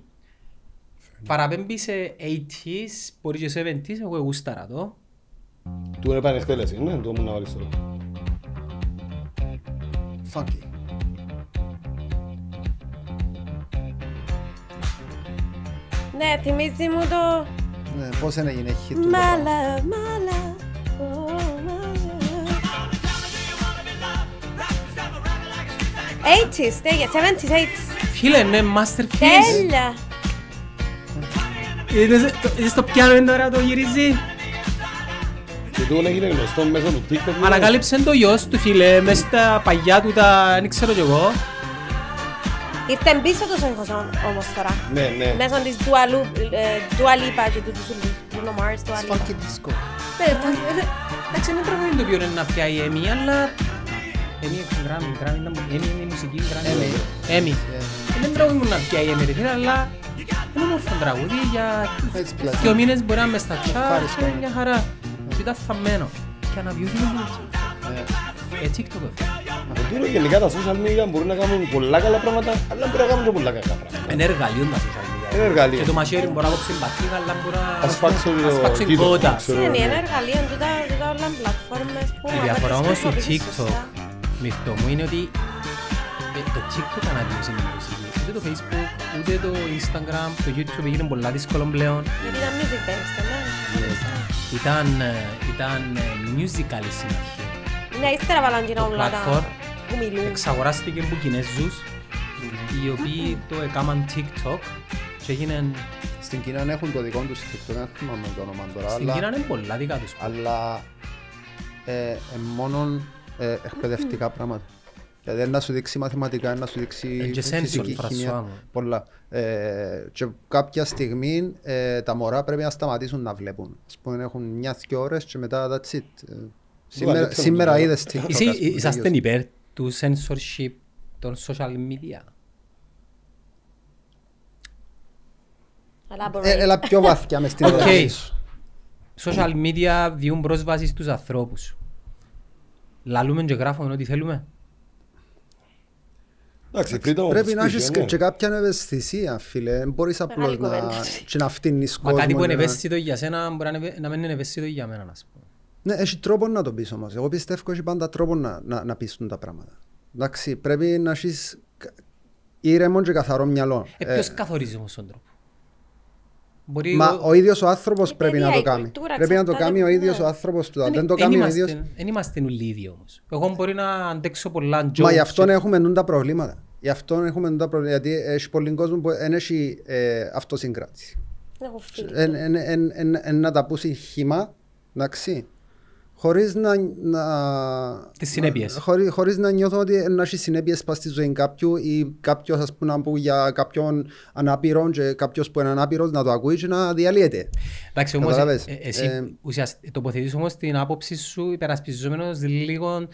D: Παραπέμπει σε 80s, μπορεί και σε 70s, εγώ γούσταρα το.
A: Του είναι επανεκτέλεση, ναι, το μου να βάλεις τώρα.
D: Funky.
B: Ναι, θυμίζει μου το...
C: Ναι, πώς είναι γυναίκη
B: του. Μάλα, μάλα. Eighties, 70s, ναι, seventies, eighties.
D: Φίλε, ναι, masterpiece. Είναι στο πιάνο είναι τώρα το γυρίζει. Και του έγινε γνωστό μέσα του TikTok. Ναι. Ανακάλυψε το γιος του φίλε, μέσα στα παγιά του τα, δεν ξέρω κι εγώ.
B: Ήρθε πίσω το όμως τώρα.
D: Ναι, ναι. Μέσα
B: της ε, Dua Lipa και του Bruno Mars, Dua Lipa. Ναι, ε,
D: εντάξει, είναι τραγούδι το οποίο είναι να πιάει η Έμι, αλλά... Έμι έχει γράμμι, γράμμι είναι γράμμι είναι όμορφο τραγούδι για δύο μήνες μπορεί να είμαι στα τσάρ και μια χαρά. Και ήταν θαμμένο. Και αναβιούθηκε ναι. ε, το TikTok.
A: Τούρο γενικά τα social media μπορεί να κάνουν πολλά καλά πράγματα, αλλά μπορεί να κάνουν και πολλά κακά
D: πράγματα. Είναι εργαλείο τα social media. Είναι εργαλείο. Και το μαχαίρι μπορεί να κόψει μπατρίδα, αλλά μπορεί να σπάξει κότα. Είναι
B: εργαλείο, τούτα όλα πλατφόρμες που... Η διαφορά όμως του TikTok,
D: μυθτό μου, είναι ότι ε, το TikTok αναδείξει την μουσική ούτε το facebook, ούτε το instagram, το youtube είναι πολλά δύσκολο πλέον. Γιατί ήταν
B: music based,
D: ναι. Ήταν, ήταν musical η συνέχεια.
B: Ναι, ύστερα βάλαν και όλα τα που μιλούν. Εξαγοράστηκε
D: από Κινέζους, οι οποίοι το έκαναν TikTok και έγινε... στην Κίνα έχουν το δικό τους TikTok, δεν θυμάμαι το όνομα τώρα. Στην Κίνα είναι πολλά δικά τους. Αλλά
C: ε, ε, μόνο ε, εκπαιδευτικά πράγματα. Δηλαδή να σου δείξει μαθηματικά, να σου δείξει ε, φυσική χημία, πολλά. Ε, και κάποια στιγμή ε, τα μωρά πρέπει να σταματήσουν να βλέπουν. Ας πούμε έχουν και ώρες και μετά that's it. Σήμερα, σήμερα είδες τι. Είσαστε
D: υπέρ του censorship των social media.
B: Έλα πιο βάθια μες την ώρα.
D: Social media διούν πρόσβαση στους ανθρώπους. Λαλούμε και γράφουμε ό,τι θέλουμε. Πρέπει να έχεις και
C: κάποια ευαισθησία, φίλε. Δεν μπορείς απλώς να, και να φτύνεις κόσμο. Μα κάτι που είναι ευαίσθητο
D: για σένα μπορεί να μην είναι ευαίσθητο για μένα, ας πούμε.
C: Ναι, έχει τρόπο να το πεις όμως. Εγώ πιστεύω ότι έχει πάντα τρόπο να, να, να πεις τα πράγματα. Εντάξει, πρέπει να έχεις ήρεμο και καθαρό μυαλό.
D: Ε, ποιος ε, καθορίζει όμως τον τρόπο.
C: Μπορεί Μα ο, ο ίδιος ο άνθρωπος πρέπει να το κάνει. Πρέπει να το κάνει ο ίδιο ο άνθρωπος του. Δεν το κάνει ο ίδιος.
D: Δεν είμαστε ολίδιοι ίδιοι όμως. Εγώ μπορεί να αντέξω πολλά τζόμπ. Μα γι' αυτό έχουμε
C: νου τα προβλήματα. Γι'
D: αυτό έχουμε
C: τα προβλήματα. Γιατί έχει πολλοί κόσμο που δεν έχει ε, αυτοσυγκράτηση. Να τα πούσει χήμα, εντάξει. Χωρίς να. να Τις συνέπειες. Ε, χωρί να νιώθω ότι να έχει συνέπειες πας στη ζωή κάποιου ή κάποιος, ας πούμε, για κάποιον ανάπηρο και κάποιος που είναι ανάπηρος να το ακούει και να διαλύεται. Εντάξει, όμως. Ε, εσύ ε,
D: ουσιαστικά τοποθετείς όμως την άποψη σου υπερασπιζόμενος λίγο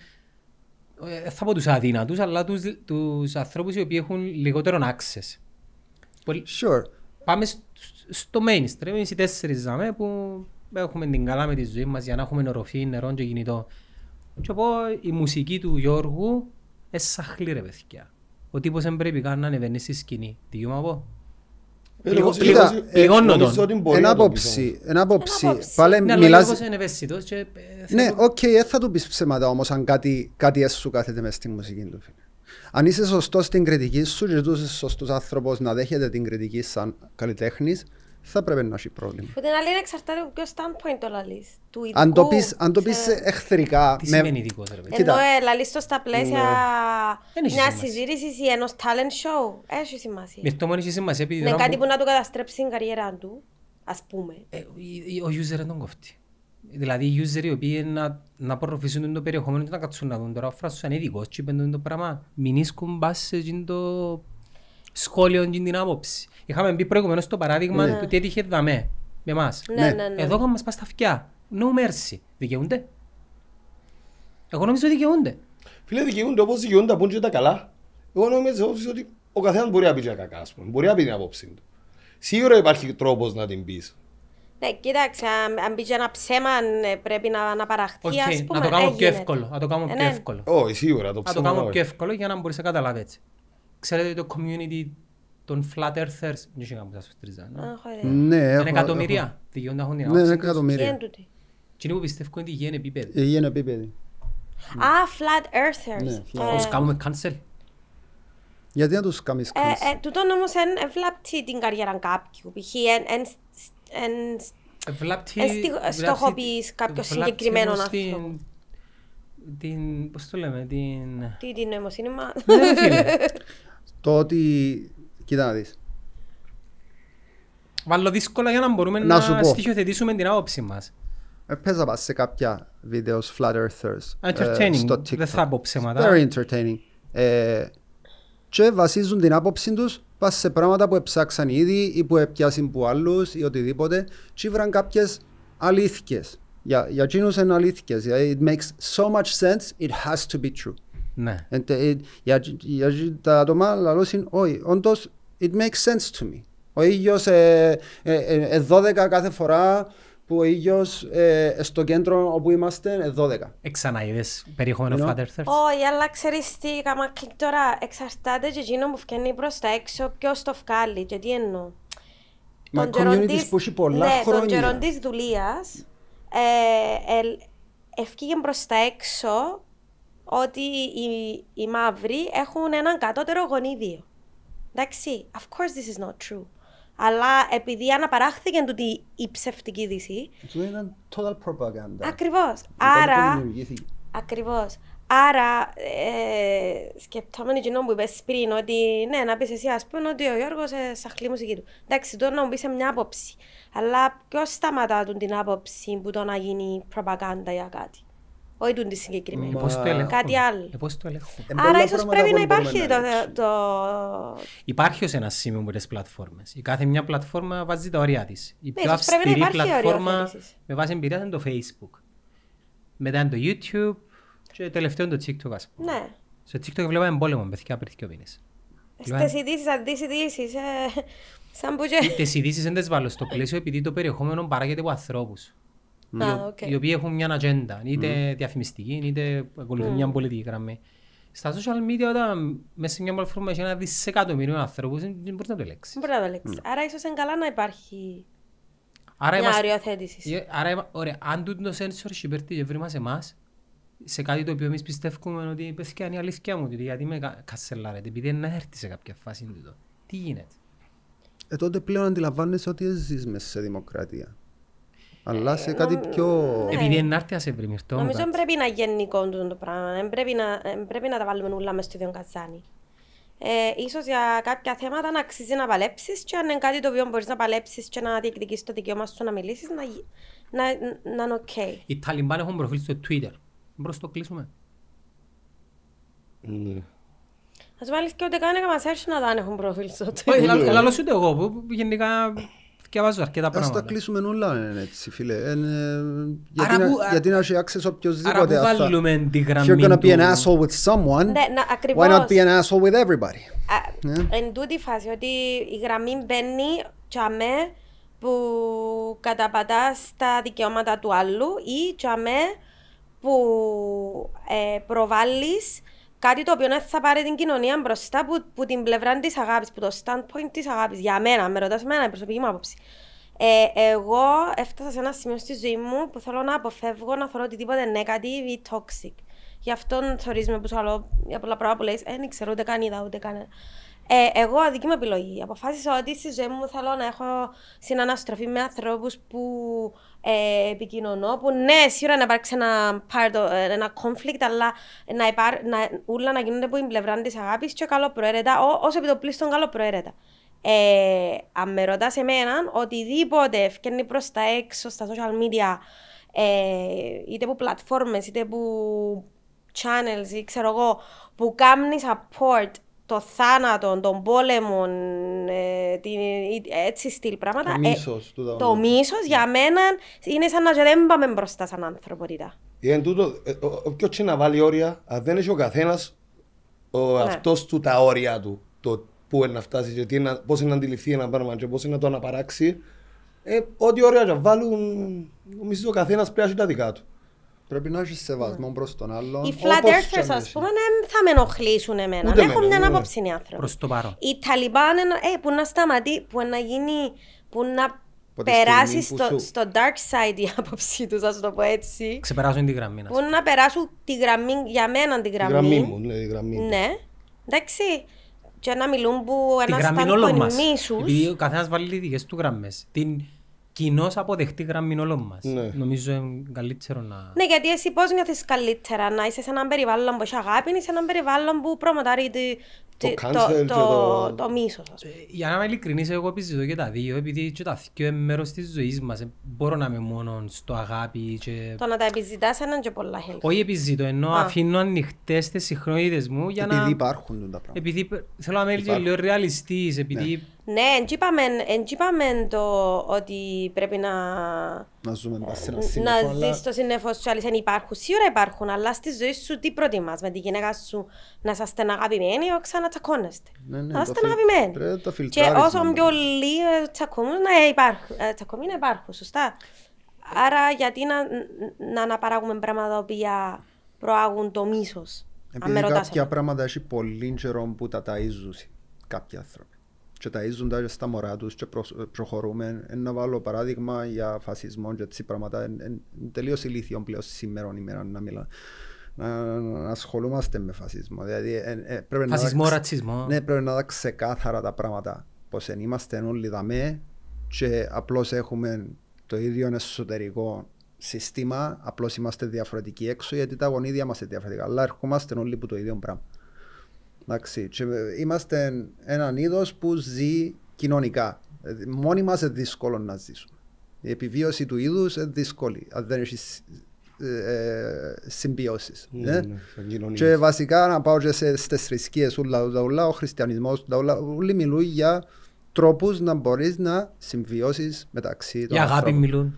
D: ε, θα πω τους αδύνατους, αλλά τους, τους ανθρώπους οι οποίοι έχουν λιγότερο access. Sure. Πάμε στο mainstream, εμείς οι τέσσερις ζάμε που έχουμε την καλά με τη ζωή μας για να έχουμε νοροφή, νερό και κινητό. Και πω η μουσική του Γιώργου σαχλή ρε παιδιά. Ο τύπος δεν πρέπει καν να ανεβαίνει στη σκηνή. Τι μου πω. Ε, Πληγώνω τον. Εν
C: άποψη, εν Ναι,
D: ε, ναι
C: οκ, ε, θα του πεις ψέματα όμως αν κάτι, κάτι σου κάθεται μέσα στην μουσική του. Αν είσαι σωστός στην κριτική σου ζητούσε σωστός άνθρωπος να δέχεται την κριτική σαν καλλιτέχνης, θα πρέπει να έχει πρόβλημα.
B: Οπότε να λέει εξαρτάται από ποιο standpoint το λαλείς. Του ειδικού, αν το πεις,
C: αν το πεις εχθρικά... Τι με... σημαίνει ειδικό ρε παιδί. Ενώ ε,
B: λαλείς το στα πλαίσια ναι. μια συζήτηση ή ενός talent show. Έχει σημασία. Μες αυτό μόνο έχει
D: σημασία. Επειδή ναι, κάτι που...
B: που να του καταστρέψει την καριέρα του, ας πούμε. Ε, ο, ο user δεν
D: τον κόφτει. Δηλαδή οι user οι οποίοι να, να προωθήσουν το περιεχόμενο και να κάτσουν να δουν τώρα είναι ανεδικός και πέντον το πράγμα μην ίσκουν μπας σε το σχόλιο και την άποψη. Είχαμε μπει προηγουμένως το παράδειγμα ναι. του τι έτυχε δαμέ με εμάς. Ναι, ναι, ναι, ναι. Εδώ μας πάει στα αυτιά. No mercy. Δικαιούνται. Εγώ νομίζω δικαιούνται.
A: Φίλε, δικαιούνται όπως δικαιούνται τα είναι τα καλά. Εγώ νομίζω ότι ο καθένας μπορεί να πει για κακά, πούμε. Μπορεί να πει την απόψη του. Σίγουρα υπάρχει τρόπος να την πεις.
B: Ναι, κοίταξε, αν, πει ένα ψέμα, ε, πρέπει να, να παραχθεί. Okay, ας πούμε, να το κάνω πιο εύκολο.
A: Να το κάνω ε, πιο ναι. εύκολο. Όχι, σίγουρα το ψέμα. Να το κάνω πιο
D: εύκολο για να μπορείς να καταλάβεις έτσι. Ξέρετε το community τον flat earthers. Δεν ναι. ναι, ναι, είχα που Ναι, Είναι εκατομμυρία. Ναι, εκατομμυρία. Τι είναι
B: Α, flat earthers. Ε, κάνουμε
C: cancel. Γιατί να τους κάνεις ε, ε, cancel.
B: Τούτον όμως την καριέρα κάποιου. Π.χ. στοχοποιείς κάποιο συγκεκριμένο άνθρωπο.
D: Την, πώς το λέμε,
C: Τι,
B: την νοημοσύνη,
C: Το ότι Κοίτα να δεις.
D: Βάλω δύσκολα για να μπορούμε να, να στοιχειοθετήσουμε την άποψη μας. Ε, Παίζα πας σε κάποια
C: βίντεο Flat Earthers ε, entertaining. στο TikTok. Δεν θα πω ψέματα. Very entertaining. Ε, και βασίζουν την άποψη τους πας σε πράγματα που έψαξαν ήδη ή που έπιασαν που άλλους ή οτιδήποτε και βραν κάποιες αλήθειε. Για, για εκείνους είναι αλήθειες. It makes so much sense, it has to be true. Ναι. Uh, για, τα άτομα λαλούσαν, όχι, όντως, it makes sense to me. Ο ήλιος ε, ε, ε, 12 ε, κάθε φορά που ο ήλιος ε, στο κέντρο όπου είμαστε 12. Ε,
D: Εξαναείδες περιεχόμενο no. Father Thirst.
B: Όχι, αλλά ξέρεις τι, κάμα κλικ τώρα εξαρτάται και εκείνο που φτιάχνει προς τα έξω ποιος το βγάλει και τι εννοώ. Μα community που έχει πολλά ναι, χρόνια. Ναι, τον ε, της δουλείας ευκήγε προς τα έξω ότι οι, οι μαύροι έχουν έναν κατώτερο γονίδιο. Εντάξει, of course this is not true. Αλλά επειδή αναπαράχθηκε τούτη η ψευτική δύση. Του
C: ήταν total propaganda.
B: Ακριβώ. Άρα. Ακριβώς. Άρα, ε, σκεπτόμενοι νομού που είπες πριν, ότι ναι, να πεις εσύ, ας πούμε, ότι ο Γιώργος ε, σαχλή μουσική του. Εντάξει, τώρα να μου πεις σε μια άποψη. Αλλά ποιος σταματά την άποψη που το να γίνει προπαγάνδα για κάτι. Όχι τούτη συγκεκριμένη. Μα... το Κάτι άλλο. Ε, το ελέγχουμε. Άρα ίσω πρέπει να υπάρχει το, το,
D: Υπάρχει ως ένα σημείο με τις πλατφόρμες. Η κάθε μια πλατφόρμα βάζει τα ωριά της. Η ναι, πιο αυστηρή πλατφόρμα με βάση εμπειρία είναι το Facebook. Μετά είναι το YouTube και τελευταίο είναι το TikTok, ας πούμε. Ναι. Στο TikTok βλέπαμε πόλεμο παιδιά πριν ο μήνες. Ε, Στις
B: ειδήσεις, αντισυντήσει. Ε, σαν που και. Τις
D: ειδήσεις δεν τις βάλω στο πλαίσιο επειδή το περιεχόμενο παράγεται από ανθρώπους okay. οι οποίοι έχουν μια ατζέντα, είτε mm. διαφημιστική, είτε ακολουθούν mm. μια πολιτική γραμμή. Στα social media, όταν μέσα σε μια πλατφόρμα έχει ένα δισεκατομμύριο άνθρωπο, δεν μπορείς να το
B: ελέγξεις. Μπορεί να το λέξει. Mm. Άρα, ίσως είναι καλά να υπάρχει άρα μια οριοθέτηση.
D: Ε, άρα, ωραία, αν τούτο το censorship έρθει και βρει μα εμάς, σε κάτι το οποίο εμείς πιστεύουμε ότι πέφτει η αλήθεια μου, ότι γιατί με κασελάρετε, επειδή δεν έρθει σε κάποια φάση Τι γίνεται.
C: Ε, τότε πλέον αντιλαμβάνεσαι ότι ζεις μέσα σε δημοκρατία αλλά σε
B: κάτι πιο... Επειδή είναι
D: άρτια σε βρει μυρτό. Νομίζω
B: πρέπει να γενικό το πράγμα, δεν πρέπει να, ε, πρέπει να τα βάλουμε όλα μέσα στο ίδιο καζάνι. Ε, ίσως για κάποια θέματα να αξίζει να παλέψεις και αν είναι κάτι το οποίο μπορείς να παλέψεις και να διεκδικήσεις το δικαίωμα σου να μιλήσεις, να, να, να είναι οκ. Okay.
D: Οι Ταλιμπάν έχουν προφίλ στο Twitter. Μπορείς το κλείσουμε.
C: Ναι.
B: Ας βάλεις και ούτε καν μας έρθει να δω αν έχουν προφίλ στο Twitter. Όχι,
D: αλλά ούτε εγώ, γενικά διαβάζω αρκετά πράγματα. Ας τα
C: κλείσουμε όλα ε, έτσι φίλε. Ε, ε, γιατί, να, έχει access οποιοςδήποτε. Άρα που βάλουμε τη γραμμή του. If you're gonna be an asshole with someone, ναι, why not be an asshole with everybody. Ναι.
B: Εν τούτη φάση ότι η γραμμή μπαίνει τσάμε αμέ που καταπατά τα δικαιώματα του άλλου ή τσάμε αμέ που προβάλλεις κάτι το οποίο θα πάρει την κοινωνία μπροστά που, την πλευρά της αγάπης, που το standpoint της αγάπης. Για μένα, με ρωτάς εμένα, η προσωπική μου άποψη. Ε, εγώ έφτασα σε ένα σημείο στη ζωή μου που θέλω να αποφεύγω να θεωρώ οτιδήποτε negative ή toxic. Γι' αυτόν θεωρίζουμε που για πολλά πράγματα που λέει, «Ε, δεν ξέρω ούτε καν είδα ούτε κανένα. Ε, εγώ, δική μου επιλογή, αποφάσισα ότι στη ζωή μου θέλω να έχω συναναστροφή με ανθρώπους που ε, επικοινωνώ. Που ναι, σίγουρα να υπάρξει ένα, part, ε, ένα conflict, αλλά να, υπάρ, να ούλα να γίνονται από την πλευρά της αγάπης και καλό προαίρετα, ω επί το πλήστον καλό προαίρετα. Ε, αν με ρωτάς εμένα, οτιδήποτε φκένει προς τα έξω στα social media, ε, είτε από πλατφόρμες, είτε από channels ή ξέρω εγώ, που κάνεις support το θάνατο, τον πόλεμο, ε, την, ε, έτσι στυλ πράγματα. Το ε, μίσος.
C: Ε,
A: το
B: μίσος για ναι. μένα είναι σαν να δεν πάμε μπροστά σαν άνθρωπο.
A: Είναι τούτο, να βάλει όρια, αν δεν έχει ο καθένας. Ναι. του τα όρια του, το πού είναι να φτάσει πώ είναι, πώς να αντιληφθεί ένα πράγμα και πώς είναι να το αναπαράξει, ό,τι όρια βάλουν, νομίζω
C: ο καθένας πιάσει τα δικά του. Πρέπει να έχεις σεβασμό ναι. προς τον άλλον.
A: Οι flat earthers,
B: ας πούμε, θα με ενοχλήσουν εμένα. Ούτε Έχουν μια άποψη οι άνθρωποι.
D: Προς το παρόν. Οι
B: Ταλιμπάν, ε, που να σταματεί, που να γίνει, που να
D: Ποτέ περάσει στο, στο
B: dark side η άποψή τους, ας το πω έτσι.
D: Ξεπεράσουν τη γραμμή. Που
B: να περάσουν τη γραμμή, για μένα τη γραμμή. Τη γραμμή
D: μου, λέει η γραμμή. Μου. Ναι.
B: Εντάξει. Και να μιλούν που ένα ήταν τον ημίσου. Επειδή ο καθένας
D: βάλει τις του γραμμές. Την κοινώ αποδεχτή γραμμή όλων μας. Ναι. Νομίζω καλύτερο να.
B: Ναι, γιατί εσύ πώς νιώθεις καλύτερα, να είσαι σε έναν περιβάλλον που έχει αγάπη ή σε ένα περιβάλλον που προμοτάρει το, το, το, το, το μίσος,
D: Για να είμαι ειλικρινής, εγώ επιζητώ και τα δύο, επειδή και τα δύο είναι μέρος της ζωής μας. Ε, μπορώ να είμαι μόνο στο αγάπη. Και... Το
B: να τα επιζητάς έναν και πολλά χέρια.
D: Όχι επιζητώ, ενώ α. αφήνω ανοιχτές τις συγχρονίδε μου για επειδή να. επειδή υπάρχουν τα πράγματα. Επειδή θέλω να είμαι λίγο ρεαλιστής, επειδή. Ναι
B: ναι, εντύπαμε το ότι πρέπει να... Να ζούμε να, σύννεφο, Να αλλά... ζεις το σύννεφο σου, αλλά δεν υπάρχουν. Σίγουρα υπάρχουν, αλλά στη ζωή σου τι προτιμάς με τη γυναίκα σου να είσαστε αγαπημένοι ή ξανά τσακώνεστε. Ναι, ναι, να είστε φι... αγαπημένοι. Πρέπει να τα φιλτράρεις. Και όσο πιο λίγο ε, τσακώνουν, να υπάρχουν, ε, Τσακώνουν να υπάρχουν, σωστά. Άρα γιατί να, να αναπαράγουμε πράγματα που προάγουν το μίσος. Επειδή κάποια
C: πράγματα έχει πολύ καιρό που τα ταΐζουν κάποιοι άνθρωποι και ταΐζουν τα στα μωρά τους και προχωρούμε. Ένα βάλω παράδειγμα για φασισμό και έτσι πράγματα. Είναι τελείω ηλίθιο πλέον σήμερα ημέρα να μιλάμε να, ασχολούμαστε με φασισμό. Δηλαδή, ε, ε, πρέπει φασισμό, να, ρατσισμό. Ναι, πρέπει να δα ξεκάθαρα τα πράγματα. Πως είμαστε όλοι δαμέ και απλώς έχουμε το ίδιο εσωτερικό σύστημα. Απλώς είμαστε διαφορετικοί έξω γιατί τα γονίδια είμαστε διαφορετικά. Αλλά ερχόμαστε όλοι που το ίδιο πράγμα. Εντάξει, είμαστε έναν είδος που ζει κοινωνικά. Δηλαδή, μόνοι μας είναι δύσκολο να ζήσουμε. Η επιβίωση του είδους είναι δύσκολη, αν δεν έχεις ε, ε συμπιώσεις. Mm, ναι, ε. ναι, και βασικά, να πάω και στις θρησκείες, ο χριστιανισμός, όλοι μιλούν για τρόπους να μπορείς να συμβιώσεις μεταξύ των. Για αγάπη ανθρώπων. μιλούν.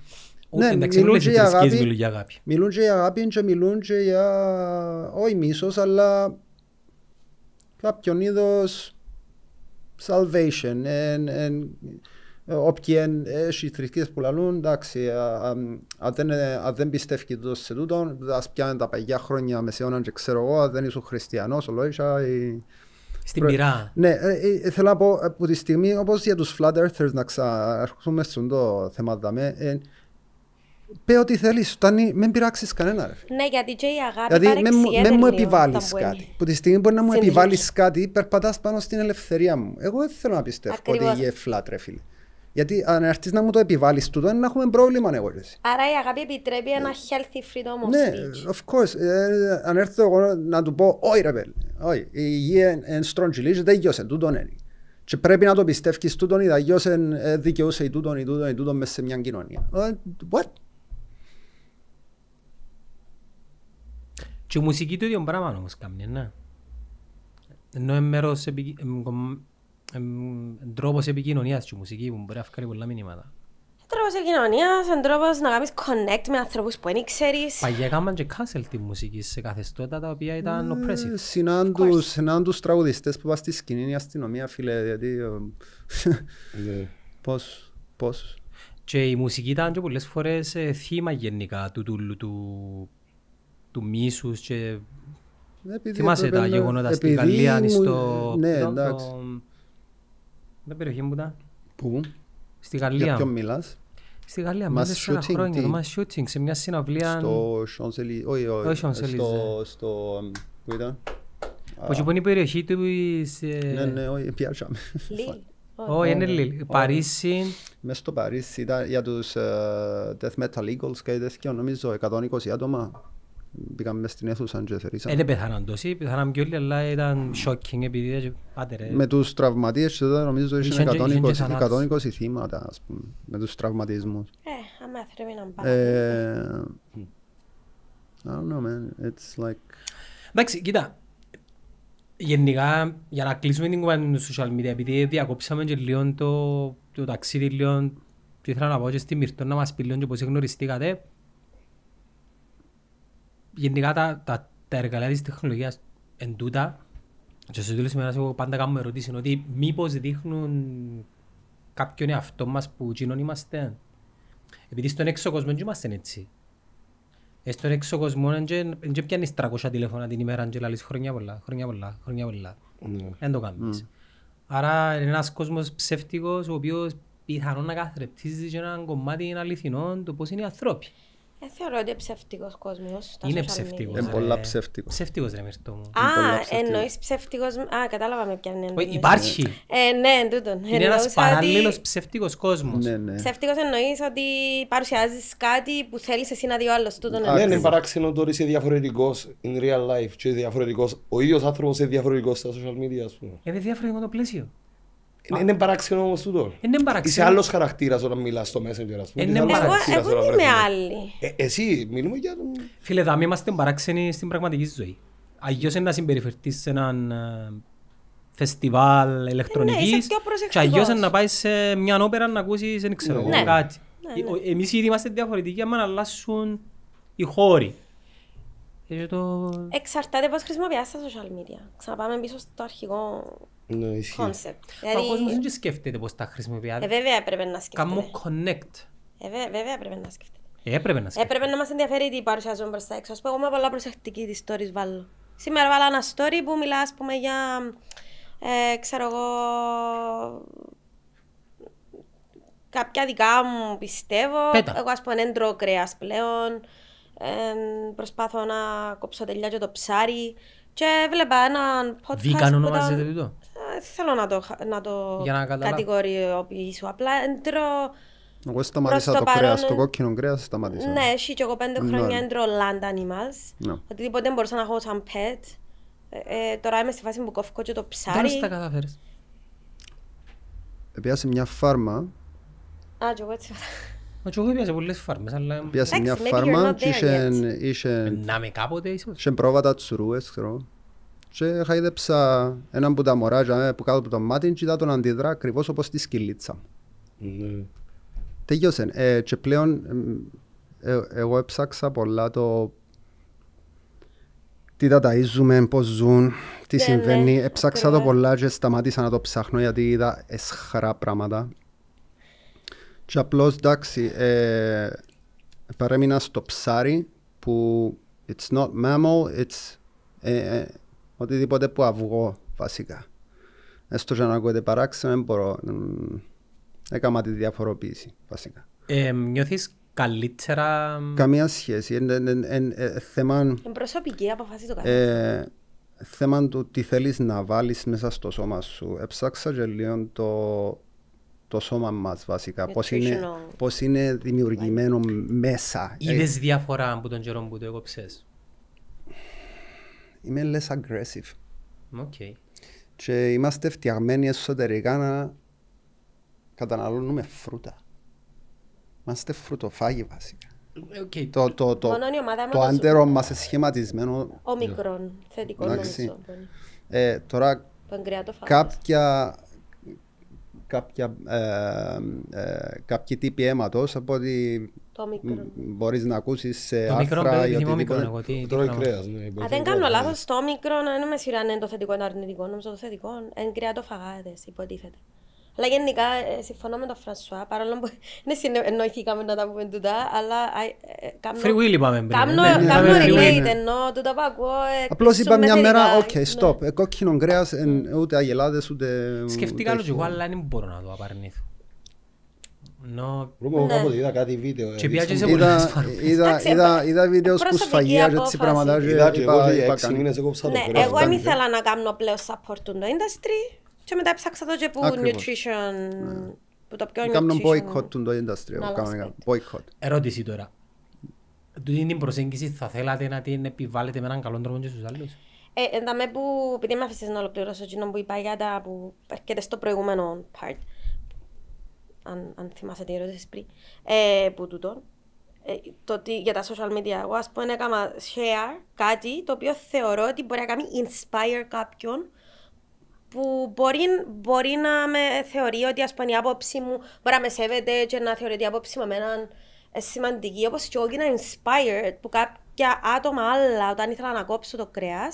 C: Ναι, Εντάξει, μιλούν και για αγάπη, μιλούν για αγάπη. Μιλούν και για αγάπη και μιλούν και για όχι μίσο, αλλά κάποιον είδος salvation. Όποιοι έχει θρησκείες που λαλούν, εντάξει, ε, αν δεν πιστεύει σε τούτο, ας πιάνει τα παγιά χρόνια μεσαιώνα και ξέρω εγώ, αν δεν ήσουν χριστιανός, ολόγησα, στην πειρά. Ναι, ήθελα ε, ε, να πω από τη στιγμή, όπως για τους flat earthers να ξαναρχίσουμε στον το θέμα δαμε, Πε ό,τι θέλεις, φτάνει, μην πειράξεις κανένα. Ρε.
B: Ναι, γιατί και η αγάπη Δηλαδή, μην μου επιβάλλει κάτι.
C: Που τη στιγμή μπορεί να μου επιβάλλεις κάτι, περπατάς πάνω στην ελευθερία μου. Εγώ δεν θέλω να πιστεύω Ακριβώς. ότι είναι flat, ρε φίλε. Γιατί αν έρθεις να μου το επιβάλλεις τούτο, να έχουμε πρόβλημα εγώ. Ναι, ρε.
B: Άρα η αγάπη επιτρέπει yeah. ένα ναι. healthy freedom of ναι, speech. Ναι,
C: of course. Ε, αν έρθω εγώ να του πω, Όχι, ρε παιδί, όχι, η υγεία είναι strong στρογγυλή, δεν γιώσε, τούτο είναι. Και πρέπει να το πιστεύεις τούτον ή θα γιώσε, δικαιούσε ή τούτον ή τούτον ή τούτον μέσα σε μια κοινωνία. Ε, what?
D: Και η μουσική του ίδιο πράγμα όμως κάνει, ναι. Ενώ είναι μέρος, τρόπος επικοινωνίας και η μουσική που μπορεί να φτιάξει πολλά μηνύματα.
B: Τρόπος επικοινωνίας, εν τρόπος να κάνεις connect με ανθρώπους που δεν ξέρεις. Παγιά
D: έκαναν και κάσελ τη μουσική σε καθεστώτα τα οποία ήταν ε, oppressive.
C: Συνάντους, συνάντους τραγουδιστές που πας στη σκηνή η αστυνομία, φίλε, γιατί... Ε,
D: ναι. Πώς, πώς. Και η μουσική ήταν και πολλές φορές ε, θύμα γενικά του, του, του του μίσους και... Ναι, επειδή Θυμάσαι τα γεγονότα στην Γαλλία, στο... Ναι, εντάξει. Δεν περιοχή μου ήταν. Πού? Στη Γαλλία. Για ποιον μιλάς? Στη Γαλλία, μα τέσσερα χρόνια, τι... μας shooting σε μια συναυλία... Στο Σονσελί...
C: Όχι, όχι, στο... στο... Πού ήταν?
D: Όχι, που είναι η περιοχή του... Ναι, ναι, όχι, πιάσαμε.
E: Όχι,
C: είναι Λίλ. Παρίσι. Μέσα στο Παρίσι ήταν για τους ε, Death Metal Eagles και τέτοιο, νομίζω, 120 άτομα μπήκαν μέσα στην αίθουσα και Ε, Δεν
D: πεθάναν τόσοι, πεθάναν και όλοι, αλλά ήταν shocking επειδή πάτε ρε. Με τους
C: τραυματίες τότε νομίζω είχαν 120 θύματα, ας πούμε, με τους τραυματισμούς.
B: Ε, άμα
C: θέλουμε να πάμε. I don't know, man. It's like...
B: Εντάξει,
D: κοίτα, γενικά για να κλείσουμε την κουβέντα τους social media, επειδή διακόψαμε και λίγο το, το ταξίδι λίγο, και ήθελα να πω και στη Μυρτώ να μας πει λίγο και πώς γνωριστήκατε, γενικά τα, τα, τα εργαλεία της τεχνολογίας εν τούτα, και στο τέλος σήμερα έχω πάντα κάνουμε ερωτήσει ότι μήπως δείχνουν κάποιον εαυτό μας που κοινων είμαστε. Επειδή στον έξω κόσμο δεν είμαστε έτσι. Ε, στον έξω κόσμο δεν πιάνεις 300 τηλέφωνα την ημέρα και λαλείς χρόνια πολλά, χρόνια πολλά, χρόνια πολλά. Δεν ναι. το κάνεις. Ναι. Άρα είναι ένας κόσμος ψεύτικος ο οποίος πιθανόν να καθρεπτίζει και έναν κομμάτι αληθινό το πώς είναι οι ανθρώποι.
B: Δεν θεωρώ ότι είναι ψεύτικος κόσμος. Είναι ψεύτικος. Είναι πολλά
D: ψεύτικος. Ψεύτικος δεν είναι μου. Α, εννοείς
B: ψεύτικος. Α, κατάλαβα με ποια είναι. Υπάρχει. Ε, ναι, τούτο. Είναι ένας παράλληλο ότι...
D: ψεύτικος κόσμος. Ναι, ναι. Ψεύτικος
B: εννοείς ότι παρουσιάζεις κάτι που θέλεις εσύ να δει ο άλλος. Ναι, ναι, είναι
A: παράξενο ότι είσαι διαφορετικός in real life. Και διαφορετικός. Ο ίδιος άνθρωπος είναι διαφορετικός στα social media, ας πούμε.
B: Ε, είναι διαφορετικό το πλαίσιο.
D: Ε,
A: είναι παράξενο όμως
D: τούτο. Ε, είναι παράξενο. Είσαι άλλος χαρακτήρας όταν μιλάς στο Messenger, ε, ναι, ναι. Εγώ, δεν είμαι άλλη. εσύ, μιλούμε για τον... Φίλε, δάμε, είμαστε παράξενοι στην πραγματική ζωή. Αγιώς είναι να συμπεριφερθείς σε έναν φεστιβάλ ναι, ηλεκτρονικής και αγιώς είναι να πάεις σε μια όπερα να ακούσεις, δεν ξέρω, ναι. κάτι. Ναι, ναι. Εμείς ήδη είμαστε διαφορετικοί, άμα αλλάσουν οι χώροι.
B: Εξαρτάται πώς χρησιμοποιάς τα social media. Ξαναπάμε πίσω στο αρχικό ναι, concept. Δηλαδή... Ο κόσμος δεν
D: σκέφτεται πώς τα χρησιμοποιεί. Ε, βέβαια
B: έπρεπε να σκέφτεται. Κάμω
D: connect.
B: Ε, βέβαια έπρεπε να σκέφτεται.
D: Ε, έπρεπε να σκέφτεται.
B: Έπρεπε να μας ενδιαφέρει τι παρουσιάζουμε προς τα έξω. Ας πούμε, εγώ είμαι πολλά προσεκτική τις stories βάλω. Σήμερα βάλα ένα story που μιλά, ας πούμε, για... Ε, ξέρω εγώ... Κάποια δικά μου πιστεύω. Πέτα. Εγώ, ας πούμε, έντρο κρέας πλέον. Ε, προσπάθω να κόψω τελειά και το ψάρι. Και έβλεπα έναν podcast. Βίγκαν ονομάζεται τούτο δεν θέλω να το, να το να κατηγοριοποιήσω. Απλά έντρω.
C: Εγώ σταμάτησα το, το παρόν... κρέας, το κόκκινο κρέας σταμάτησα. Ναι,
B: εσύ και εγώ πέντε χρόνια εντρώ τρώω land animals. Ναι. Οτιδήποτε μπορούσα να έχω σαν pet. Ε, ε, τώρα είμαι στη φάση που κόφω και το ψάρι. Δεν τα
D: κατάφερε.
C: Πήγα μια φάρμα.
B: Α, και εγώ έτσι.
D: Όχι, εγώ πήγα πολλές φάρμες, αλλά...
C: Πιάσα μια φάρμα και είχε... Να
D: με κάποτε,
B: ίσως.
C: Είχε πρόβατα τσουρούες, ξέρω. Και χαϊδέψα έναν που τα μωράκια που κάτω από το μάτι και είδα τον αντιδρά ακριβώς όπως τη σκυλίτσα μου. Ναι. Τελειώσε. Ε, και πλέον ε, ε, εγώ έψαξα πολλά το τι τα ταΐζουμε, πώς ζουν, τι ναι, ναι, συμβαίνει. Έψαξα το πολλά και σταμάτησα να το ψάχνω γιατί είδα εσχρά πράγματα. Και απλώς εντάξει, ε, παρέμεινα στο ψάρι που it's not mammal, it's ε, ε, οτιδήποτε που αυγό βασικά. Έστω και να ακούτε παράξενο, δεν μπορώ. Έκανα τη διαφοροποίηση βασικά.
D: Ε, νιώθεις καλύτερα...
C: Καμία σχέση. Είναι ε, θέμα... Είναι
B: προσωπική αποφάση το καθένα.
C: Ε, θέμα του τι θέλεις να βάλεις μέσα στο σώμα σου. Έψαξα και λίγο το, το σώμα μας βασικά. Ε, Πώς είναι, δημιουργημένο μέσα. Είδες
D: διαφορά από τον καιρό που το έκοψες
C: είμαι less aggressive. Okay. Και είμαστε φτιαγμένοι εσωτερικά να καταναλώνουμε φρούτα. Είμαστε φρουτοφάγοι βασικά. Okay. Ε, το, το, το, το άντερο μας σχηματισμένο. Ο μικρόν, θετικό Ε, τώρα κάποια, κάποια, ε, ε, κάποιοι αίματος από ότι μπορείς να ακούσεις σε το άρθρα ή οτιδήποτε. Ναι, δεν κάνω
B: λάθος, το μικρό δεν με σειρά είναι το θετικό ή το αρνητικό, νομίζω το θετικό, εν φαγάδε, υποτίθεται. Αλλά γενικά ε, συμφωνώ με τον Φρανσουά, παρόλο που δεν εννοηθήκαμε να τα πούμε τούτα, αλλά... Ε, ε, free will είπαμε πριν. Κάμνο ναι. relate, ενώ τούτα που ακούω... Απλώς είπα μια μέρα, οκ,
C: ναι. stop, κόκκινο κρέας, ούτε αγελάδες, ούτε... Σκεφτήκα λόγω,
B: αλλά δεν μπορώ να το
D: απαρνήθω. Ρούμπο, ναι. κάποτε είδα κάτι βίντεο. Ε,
C: είδα βίντεος που σφαγιάζε τις πράγματα. και εγώ και δεν ήθελα
B: να κάνω πλέον support το industry και μετά ψάξα το και που nutrition... Ναι. Που το πιο nutrition... Κάνω boycott το industry.
D: Ερώτηση τώρα. την προσέγγιση θα θέλατε να την επιβάλλετε με έναν καλό τρόπο και στους άλλους.
B: Ε, εντάμε που, επειδή με αφήσεις να ολοκληρώσω εκείνο που είπα για τα που έρχεται στο προηγούμενο part αν, αν θυμάσαι ερώτηση πριν, ε, που τούτο, ε, για τα social media, εγώ ας πούμε έκανα share κάτι το οποίο θεωρώ ότι μπορεί να κάνει inspire κάποιον που μπορεί, μπορεί να με θεωρεί ότι ας πούμε η άποψή μου μπορεί να με σέβεται και να θεωρεί ότι η άποψή μου εμένα σημαντική, όπως και εγώ να inspired που κάποια άτομα άλλα όταν ήθελα να κόψω το κρέας.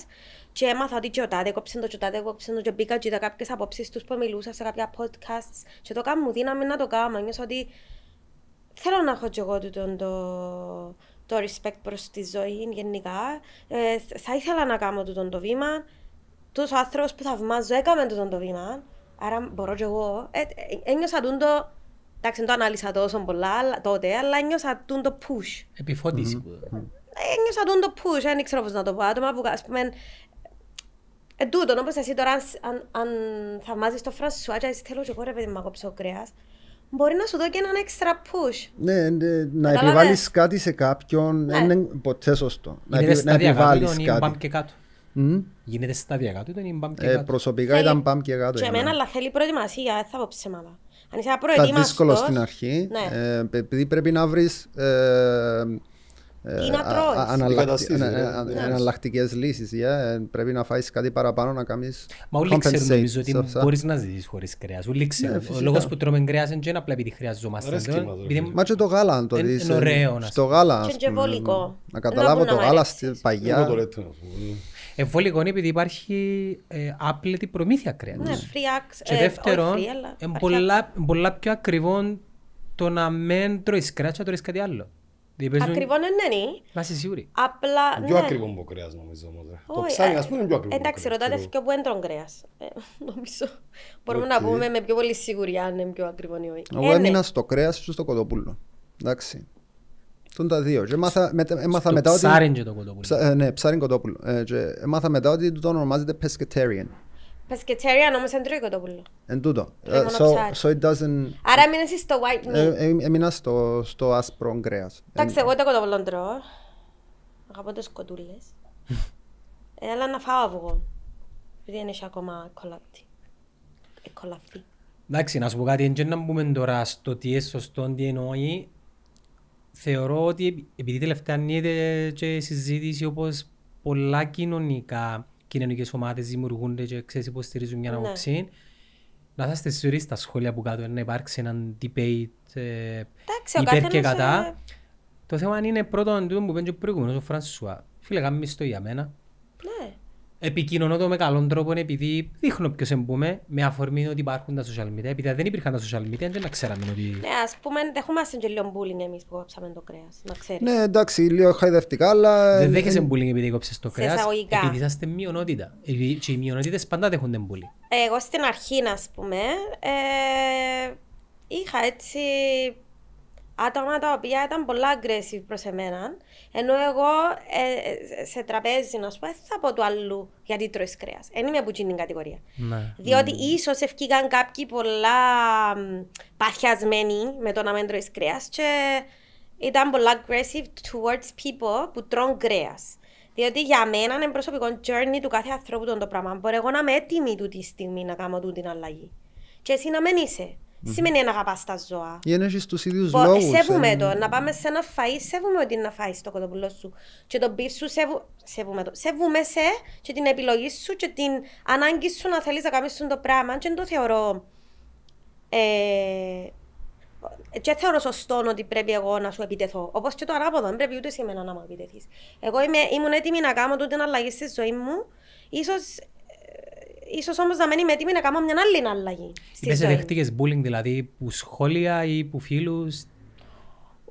B: Και έμαθα ότι και ο τάδε έκοψε το, και ο τάδε έκοψε το, και μπήκα και είδα κάποιες απόψεις τους που μιλούσα σε κάποια podcasts και το κάνω μου δύναμη να το κάνω. Νιώσα ότι θέλω να έχω και εγώ το, το, το respect προς τη ζωή γενικά. Ε, θα ήθελα να κάνω το το βήμα. Τους άνθρωπους που θαυμάζω έκαμε το το βήμα. Άρα μπορώ και εγώ. Ε, ε ένιωσα το Εντάξει, το ανάλυσα τόσο πολλά τότε, αλλά ένιωσα το push.
D: Επιφώτιση. Mm-hmm.
B: Ένιωσα τον το push, δεν ήξερα πώς να το πω. Άτομα που, ας πούμε, Εν τούτον, όπως εσύ τώρα, αν, αν θαυμάζεις το φράσι και εσύ θέλω και εγώ ρε παιδί μου να κόψω κρέας, μπορεί να σου δω και έναν έξτρα push.
C: Ναι, ε, ναι να επιβάλλεις κάτι σε κάποιον ναι. είναι ποτέ σωστό. επι, να επιβάλλει κάτι.
D: Και κάτω. Mm? Γίνεται σταδιακά του, είναι μπαμ και ε, κάτω. Ε, προσωπικά θέλει...
C: ήταν μπαμ και κάτω.
B: Και εμένα, αλλά θέλει προετοιμασία, δεν θα πω ψέματα. Αν είσαι προετοιμαστός... Θα δύσκολο στην
C: αρχή, ναι. ε, επειδή πρέπει να βρεις ε, εναλλακτικέ ε, ε. ε, λύσει. Πρέπει να φάεις κάτι παραπάνω να κάνεις. Μα όλοι ξέρουν νομίζω ότι μπορείς να
D: ζήσεις χωρίς κρέας. Ναι, Ο λόγος που τρώμε κρέας δεν είναι απλά επειδή χρειαζόμαστε. Μα και το γάλα, αν το δει. Είναι ωραίο. Στο
C: γάλα. Να καταλάβω το γάλα στην παγιά.
D: Εμβόλικο ναι. είναι επειδή υπάρχει άπλετη προμήθεια κρέας. Ναι,
B: και δεύτερον, είναι
D: πολλά πιο ακριβό το να μην τρώεις κρέας και να τρώεις κάτι άλλο. Ακριβώς ναι, ναι, ναι. Να είσαι σίγουρη.
B: Απλά, ναι. Πιο ακριβό
A: από
D: κρέας νομίζω όμως. Το ψάρι ε, ας πούμε είναι πιο ακριβό. Εντάξει,
B: ρωτάτε πιο που έντρων κρέας. Ε, νομίζω. Μπορούμε να πούμε με πιο πολύ σιγουριά αν είναι πιο ακριβό ή όχι. Εγώ ε, ναι. έμεινα
C: στο κρέας και στο κοτοπούλο. Εντάξει. Τον τα δύο. Και έμαθα, έμαθα μετά ότι... Ψάριν και το κοτόπουλο. ναι, ψάριν κοτόπουλο. και έμαθα μετά ότι το ονομάζεται pescatarian.
B: Πεσκετσέριαν όμως είναι τρώει κοτόπουλο.
C: Εν τούτο. Ε, so it doesn't...
B: Άρα μείνεσαι στο white meat. Ε, ε,
C: έμεινα στο άσπρο κρέας. Εντάξει, εγώ
B: ναι. το κοτόπουλο τρώω. Αγαπώ τις κοτούλες. Έλα να φάω αυγό. Επειδή δεν έχει ακόμα κολλαπτή. Εκολλαπτή.
D: Εντάξει, να σου πω κάτι, δεν να μπούμε τώρα στο τι είναι σωστό, τι εννοεί. Θεωρώ ότι επειδή τελευταία ανοίγεται και συζήτηση όπως πολλά κοινωνικά κοινωνικές ομάδες δημιουργούνται και ξέρεις υποστηρίζουν μια ναι. άποψη. Ναι. Να είστε θεσουρεί στα σχόλια που κάτω, να υπάρξει έναν debate ε, υπέρ και κατά. Το θέμα είναι πρώτον αντίον που πέντε προηγούμενος, ο Φρανσουά. Φίλε, γάμι μισθό για μένα επικοινωνώ το με καλόν τρόπο επειδή δείχνω ποιος εμπούμε με αφορμή ότι υπάρχουν τα social media. Επειδή δεν υπήρχαν τα social media, δεν ξέραμε ότι. Ναι,
B: ας πούμε, έχουμε και λίγο bullying εμείς που κόψαμε το κρέας. Να ξέρεις. Ναι,
C: εντάξει, λίγο χαϊδευτικά, αλλά. Δεν δέχεσαι bullying επειδή
D: κόψες το κρέα. Επειδή είσαστε μειονότητα. Και οι μειονότητες πάντα δέχονται bullying.
B: Εγώ στην αρχή, ας πούμε, ε, είχα έτσι άτομα τα οποία ήταν πολλά aggressive προς εμένα, ενώ εγώ ε, ε, σε τραπέζι, να σου πω, θα πω του αλλού γιατί τρώεις κρέας. Δεν είμαι από την κατηγορία. Ναι. Διότι mm. ίσως ευκήκαν κάποιοι πολλά παθιασμένοι με το να μην τρώεις κρέας και ήταν πολλά aggressive towards people που τρώνε κρέας. Διότι για μένα είναι προσωπικό journey του κάθε ανθρώπου τον το πράγμα. μπορεί εγώ να είμαι έτοιμη τούτη τη στιγμή να κάνω την αλλαγή. Και εσύ να μην είσαι σημαίνει να αγαπάς τα ζώα.
C: Για να έχεις τους ίδιους ε, λόγους. Σέβουμε το. Να πάμε
B: σε ένα φαΐ, σέβουμε ότι να φάεις το κοτοπούλο σου. Και τον πίφ σου, σέβου... σέβουμε το. Σέβουμε σε και την επιλογή σου και την ανάγκη σου να θέλεις να κάνεις το πράγμα. Και το θεωρώ. Ε... Και θεωρώ σωστό ότι πρέπει εγώ να σου επιτεθώ. Όπως και το ανάποδο, δεν πρέπει ούτε σε μένα να μου επιτεθείς. Εγώ είμαι, ήμουν έτοιμη να κάνω τούτη την αλλαγή στη ζωή μου. Ίσως ίσως όμως να μένει με έτοιμη να κάνω μια άλλη αλλαγή. σε
D: δεχτήκε bullying δηλαδή που σχόλια ή που φίλους.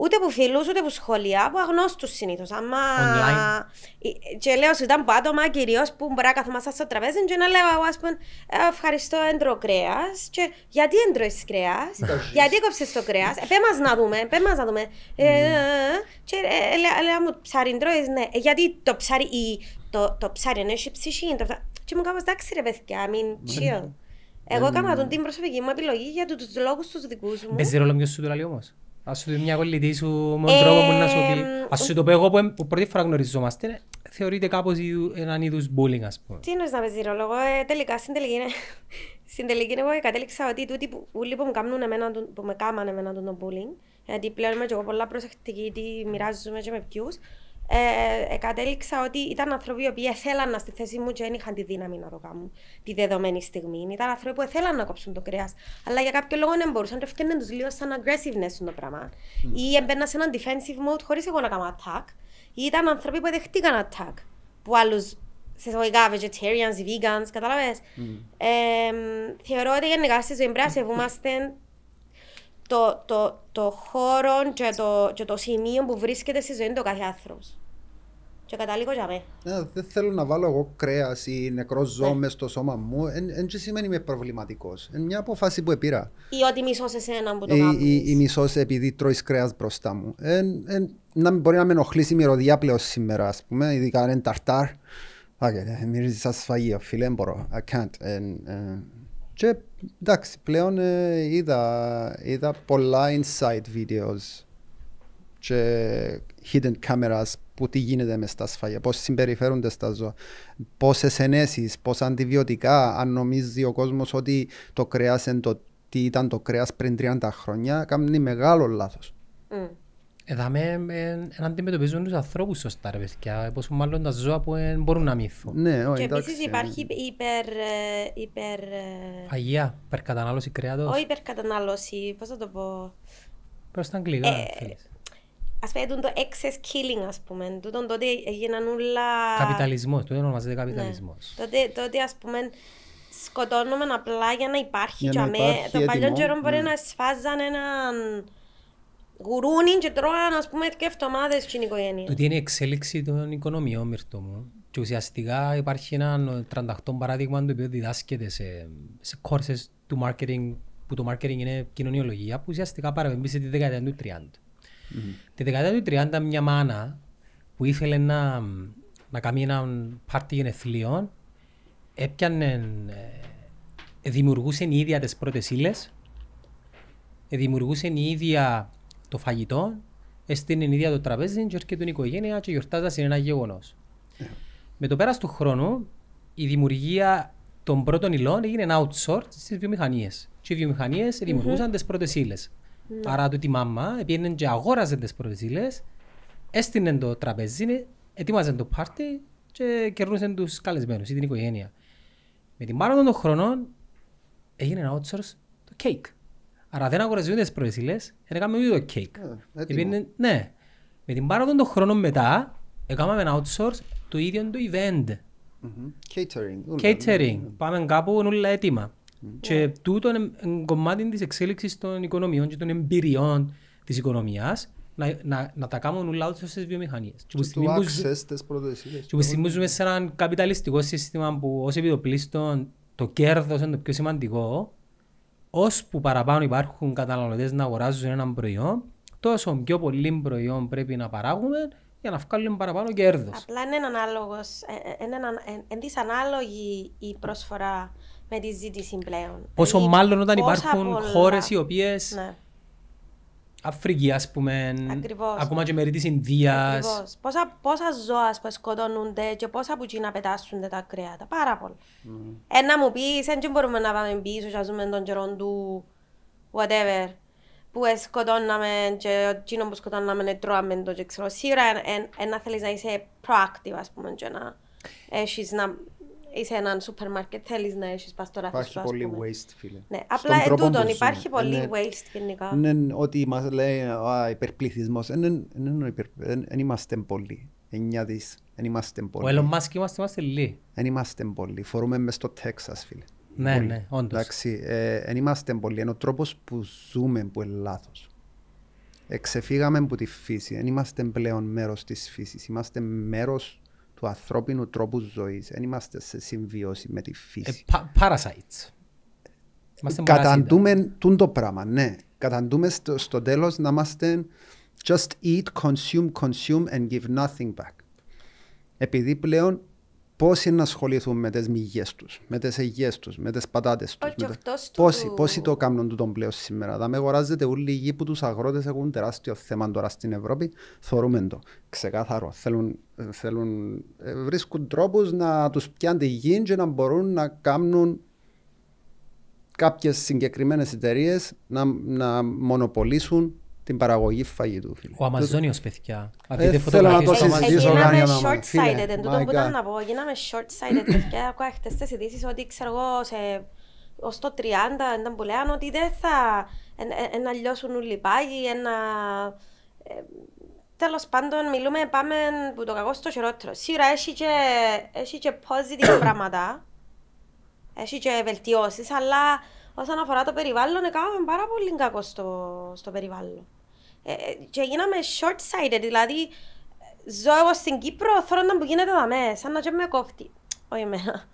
B: Ούτε από φίλους, ούτε από σχόλια, από αγνώστους συνήθως. Άμα. Online. Ε, και λέω, ήταν από άτομα κυρίως που μπορεί να καθόμαστε στο τραπέζι, και να λέω, α πούμε, ε, ευχαριστώ, έντρο κρέας. Και γιατί έντρο κρέα, γιατί έκοψες το κρέας. Ε, πέ μας να δούμε, πέμα να δούμε. και λέω, μου ψάρι, ντρώει, ναι. Γιατί το ψάρι, το, το ψάρι, ναι, ψυχή. Και μου κάπως εντάξει ρε παιδιά, μην ναι. chill. Εγώ έκανα ναι. τον την προσωπική μου επιλογή για τους λόγους τους δικούς μου. Παίζει ρόλο
D: ποιος σου το λέει όμως. Ας σου δει μια κολλητή σου με τον ε, τρόπο που να σου πει. Ας σου το πω εγώ που πρώτη φορά γνωριζόμαστε, θεωρείται κάπως έναν είδους bullying ας πούμε. Τι
B: εννοείς να παίζει ρόλο, εγώ τελικά στην τελική είναι... Στην τελική εγώ κατέληξα ότι τούτοι που, που μου κάνουν εμένα, που με κάμανε εμένα τον bullying, γιατί πλέον είμαι και εγώ πολλά προσεκτική, τι μοιράζομαι και με ποιους ε, κατέληξα ότι ήταν άνθρωποι οι οποίοι θέλαν στη θέση μου και δεν είχαν τη δύναμη να το κάνουν τη δεδομένη στιγμή. Ήταν άνθρωποι που θέλαν να κόψουν το κρέας, αλλά για κάποιο λόγο δεν μπορούσαν. να τους λίγο σαν aggressiveness το πράγμα. Mm. Ή έμπαινα σε ένα defensive mode χωρίς εγώ να κάνω attack. Ή ήταν άνθρωποι που δεχτήκαν attack. Που άλλους σε εισαγωγικά vegetarians, vegans, κατάλαβε. Mm. Ε, θεωρώ ότι γενικά στη ζωή πρέπει να σεβούμαστε το, το, το χώρο και το, και το σημείο που βρίσκεται στη ζωή του κάθε άνθρωπος και καταλήγω για
C: μένα. Δεν θέλω να βάλω εγώ κρέας ή νεκρός ζώο ναι. στο σώμα μου. Δεν σημαίνει είμαι προβληματικός. Είναι μια απόφαση που πήρα.
B: Ή ότι μισώ εσένα που το κάνει.
C: Ή, ή, μισώ επειδή τρώεις κρέας μπροστά μου. Ε, ε, να μπορεί να με ενοχλήσει η μυρωδιά πλέον σήμερα, ας πούμε, ειδικά αν είναι ταρτάρ. Ε, μυρίζεις σαν σφαγείο, φίλε, μπορώ. I can't. Ε, ε, και εντάξει, πλέον ε, είδα, είδα πολλά inside videos και hidden cameras που τι γίνεται μες στα σφαγεία, πώς συμπεριφέρονται στα ζώα, πόσες ενέσεις, πόσα αντιβιωτικά. Αν νομίζει ο κόσμος ότι το κρέας το τι ήταν το κρέας πριν 30 χρόνια, κάνει μεγάλο λάθος.
D: Εδώ με, αντιμετωπίζουν τους ανθρώπους σωστά, ρε παιδιά. Πόσο μάλλον τα ζώα που μπορούν να μύθουν. Ναι, όχι, και επίσης υπάρχει
B: υπερ. Ε, υπερ... Ε,
D: Αγία, υπερκατανάλωση κρέατος. Όχι
B: υπερκατανάλωση, πώς θα το πω.
D: Προς τα αγγλικά. Ε,
B: ας πούμε, το excess killing, ας πούμε, τούτον τότε έγιναν όλα... Καπιταλισμός,
D: τούτον ονομάζεται ναι. καπιταλισμός.
B: Ναι. Τότε, τότε, ας πούμε, σκοτώνουμε απλά για να υπάρχει για να υπάρχει Το παλιό καιρό μπορεί ναι. να σφάζαν έναν γουρούνι και τρώαν, ας πούμε, και εβδομάδες στην οικογένεια. Τούτη
D: είναι η εξέλιξη των οικονομιών, Μυρτώ μου. Και ουσιαστικά υπάρχει ένα 38 παράδειγμα το οποίο διδάσκεται σε, σε courses του marketing, που το marketing είναι κοινωνιολογία, που ουσιαστικά παραπέμπει τη δεκαετία του 30. Τη δεκαετία του 30 μια μάνα που ήθελε να, να κάνει ένα πάρτι γενεθλίων έπιανε, ε, δημιουργούσε η ίδια τις πρώτες ύλες, ε, δημιουργούσε η ίδια το φαγητό, έστεινε η ίδια το τραπέζι και έρχεται την οικογένεια και σε ένα γεγονός. Με το πέρας του χρόνου η δημιουργία των πρώτων υλών έγινε outsourced στις βιομηχανίες. και οι βιομηχανίες δημιουργουσαν τις πρώτες τις ναι. Άρα τούτη μαμά επειδή και αγόραζε τις πρώτες έστεινε το τραπέζι, ετοίμαζε το πάρτι και κερνούσε τους καλεσμένους ή την οικογένεια. Με την μάρα των χρόνων έγινε ένα outsource το κέικ. Άρα δεν αγοραζούν τις πρώτες ύλες, έκαμε ούτε το κέικ. Ε, ναι, με την μάρα των χρόνων μετά έκαμε ένα outsource το ίδιο το event. Catering. Catering. Ναι, ναι. Πάμε κάπου όλα έτοιμα. Και ναι. τούτο είναι κομμάτι της εξέλιξης των οικονομιών και των εμπειριών της οικονομία να, τα κάνουν όλα τους τις βιομηχανίες. Και, του που θυμίζουμε σε έναν καπιταλιστικό σύστημα που ως επιδοπλίστων το κέρδος είναι το πιο σημαντικό, που παραπάνω υπάρχουν καταναλωτές να αγοράζουν ένα προϊόν, τόσο πιο πολύ προϊόν πρέπει να παράγουμε για να βγάλουμε παραπάνω κέρδος.
B: Απλά είναι ανάλογος, είναι, ε, ε, είναι δυσανάλογη η προσφορά με τη ζήτηση πλέον. Πόσο δηλαδή, μάλλον όταν υπάρχουν χώρες οι οποίες. Ναι.
D: Αφρική, ας πούμε. Ακριβώς. Ακόμα ναι. και μερή της Ινδίας.
B: Πόσα, πόσα ζώα που σκοτώνονται και πόσα που να πετάσουν τα κρέατα. Πάρα πολύ. Mm. Ένα μου πεις, δεν μπορούμε να πάμε πίσω, να ζούμε τον καιρό του. Whatever. Που ε, σκοτώναμε και εκείνο που σκοτώναμε ε, τρώαμε το και ξέρω. Σίγουρα ένα θέλεις να είσαι proactive, ας πούμε, και να έχεις να είσαι έναν σούπερ μάρκετ, θέλεις να έχεις παστοράφι. Υπάρχει σου, πολύ waste, φίλε. Ναι. Απλά εν τούτον υπάρχει πολύ waste γενικά. Ναι,
C: ότι μας λέει ο υπερπληθυσμό. Δεν είμαστε πολλοί. Εννιά δις, Δεν είμαστε πολλοί. Ο Elon
D: Musk είμαστε, είμαστε λίγοι.
C: Δεν είμαστε πολλοί. Φορούμε μέσα στο Τέξας, φίλε. Ναι, ναι, όντως. Εντάξει, δεν ε, είμαστε πολλοί. Είναι ο τρόπος που ζούμε που είναι λάθος. Εξεφύγαμε από τη φύση. Δεν είμαστε πλέον μέρος της φύσης. Είμαστε μέρος του ανθρώπινου τρόπου ζωής. Δεν είμαστε σε συμβίωση με τη φύση.
D: Ε, πα, parasites.
C: Καταντούμε τούν το πράγμα, ναι. Καταντούμε στο, στο τέλος να είμαστε just eat, consume, consume and give nothing back. Επειδή πλέον Πόσοι να ασχοληθούν με τι μυγές τους, με τι αιγές τους, με τι πατάτες τους. Πόσοι, το πόσοι το κάνουν τον πλέον σήμερα. Θα με αγοράζεται όλοι γη που τους αγρότες έχουν τεράστιο θέμα τώρα στην Ευρώπη. Θεωρούμε το. Ξεκάθαρο. Θέλουν, θέλουν ε, βρίσκουν τρόπους να τους πιάνουν τη γη και να μπορούν να κάνουν κάποιες συγκεκριμένες εταιρείες να, να μονοπολίσουν την παραγωγή φαγητού. Φίλε. Ο Αμαζόνιος, παιδιά.
D: Ε,
B: θέλω να το συζητήσω. Ε, γίναμε short-sighted. Εν τούτο που ήταν να πω, γίναμε short-sighted, παιδιά. Ακούω χτες τις ειδήσεις ότι, ξέρω εγώ, σε... ως το 30 ήταν που λέγανε ότι δεν θα... να λιώσουν όλοι οι πάγοι, να... Ε, Τέλος πάντων, μιλούμε, πάμε που το κακό στο χειρότερο. Σίγουρα έχει και, και positive πράγματα, έχει και βελτιώσεις, αλλά όσον αφορά το περιβάλλον, έκαναμε πάρα πολύ κακό στο, στο περιβάλλον. Ε, και γίναμε short-sighted, δηλαδή ζω εγώ στην Κύπρο, θέλω να μου γίνεται δαμέ, σαν να και με κόφτει. Όχι εμένα.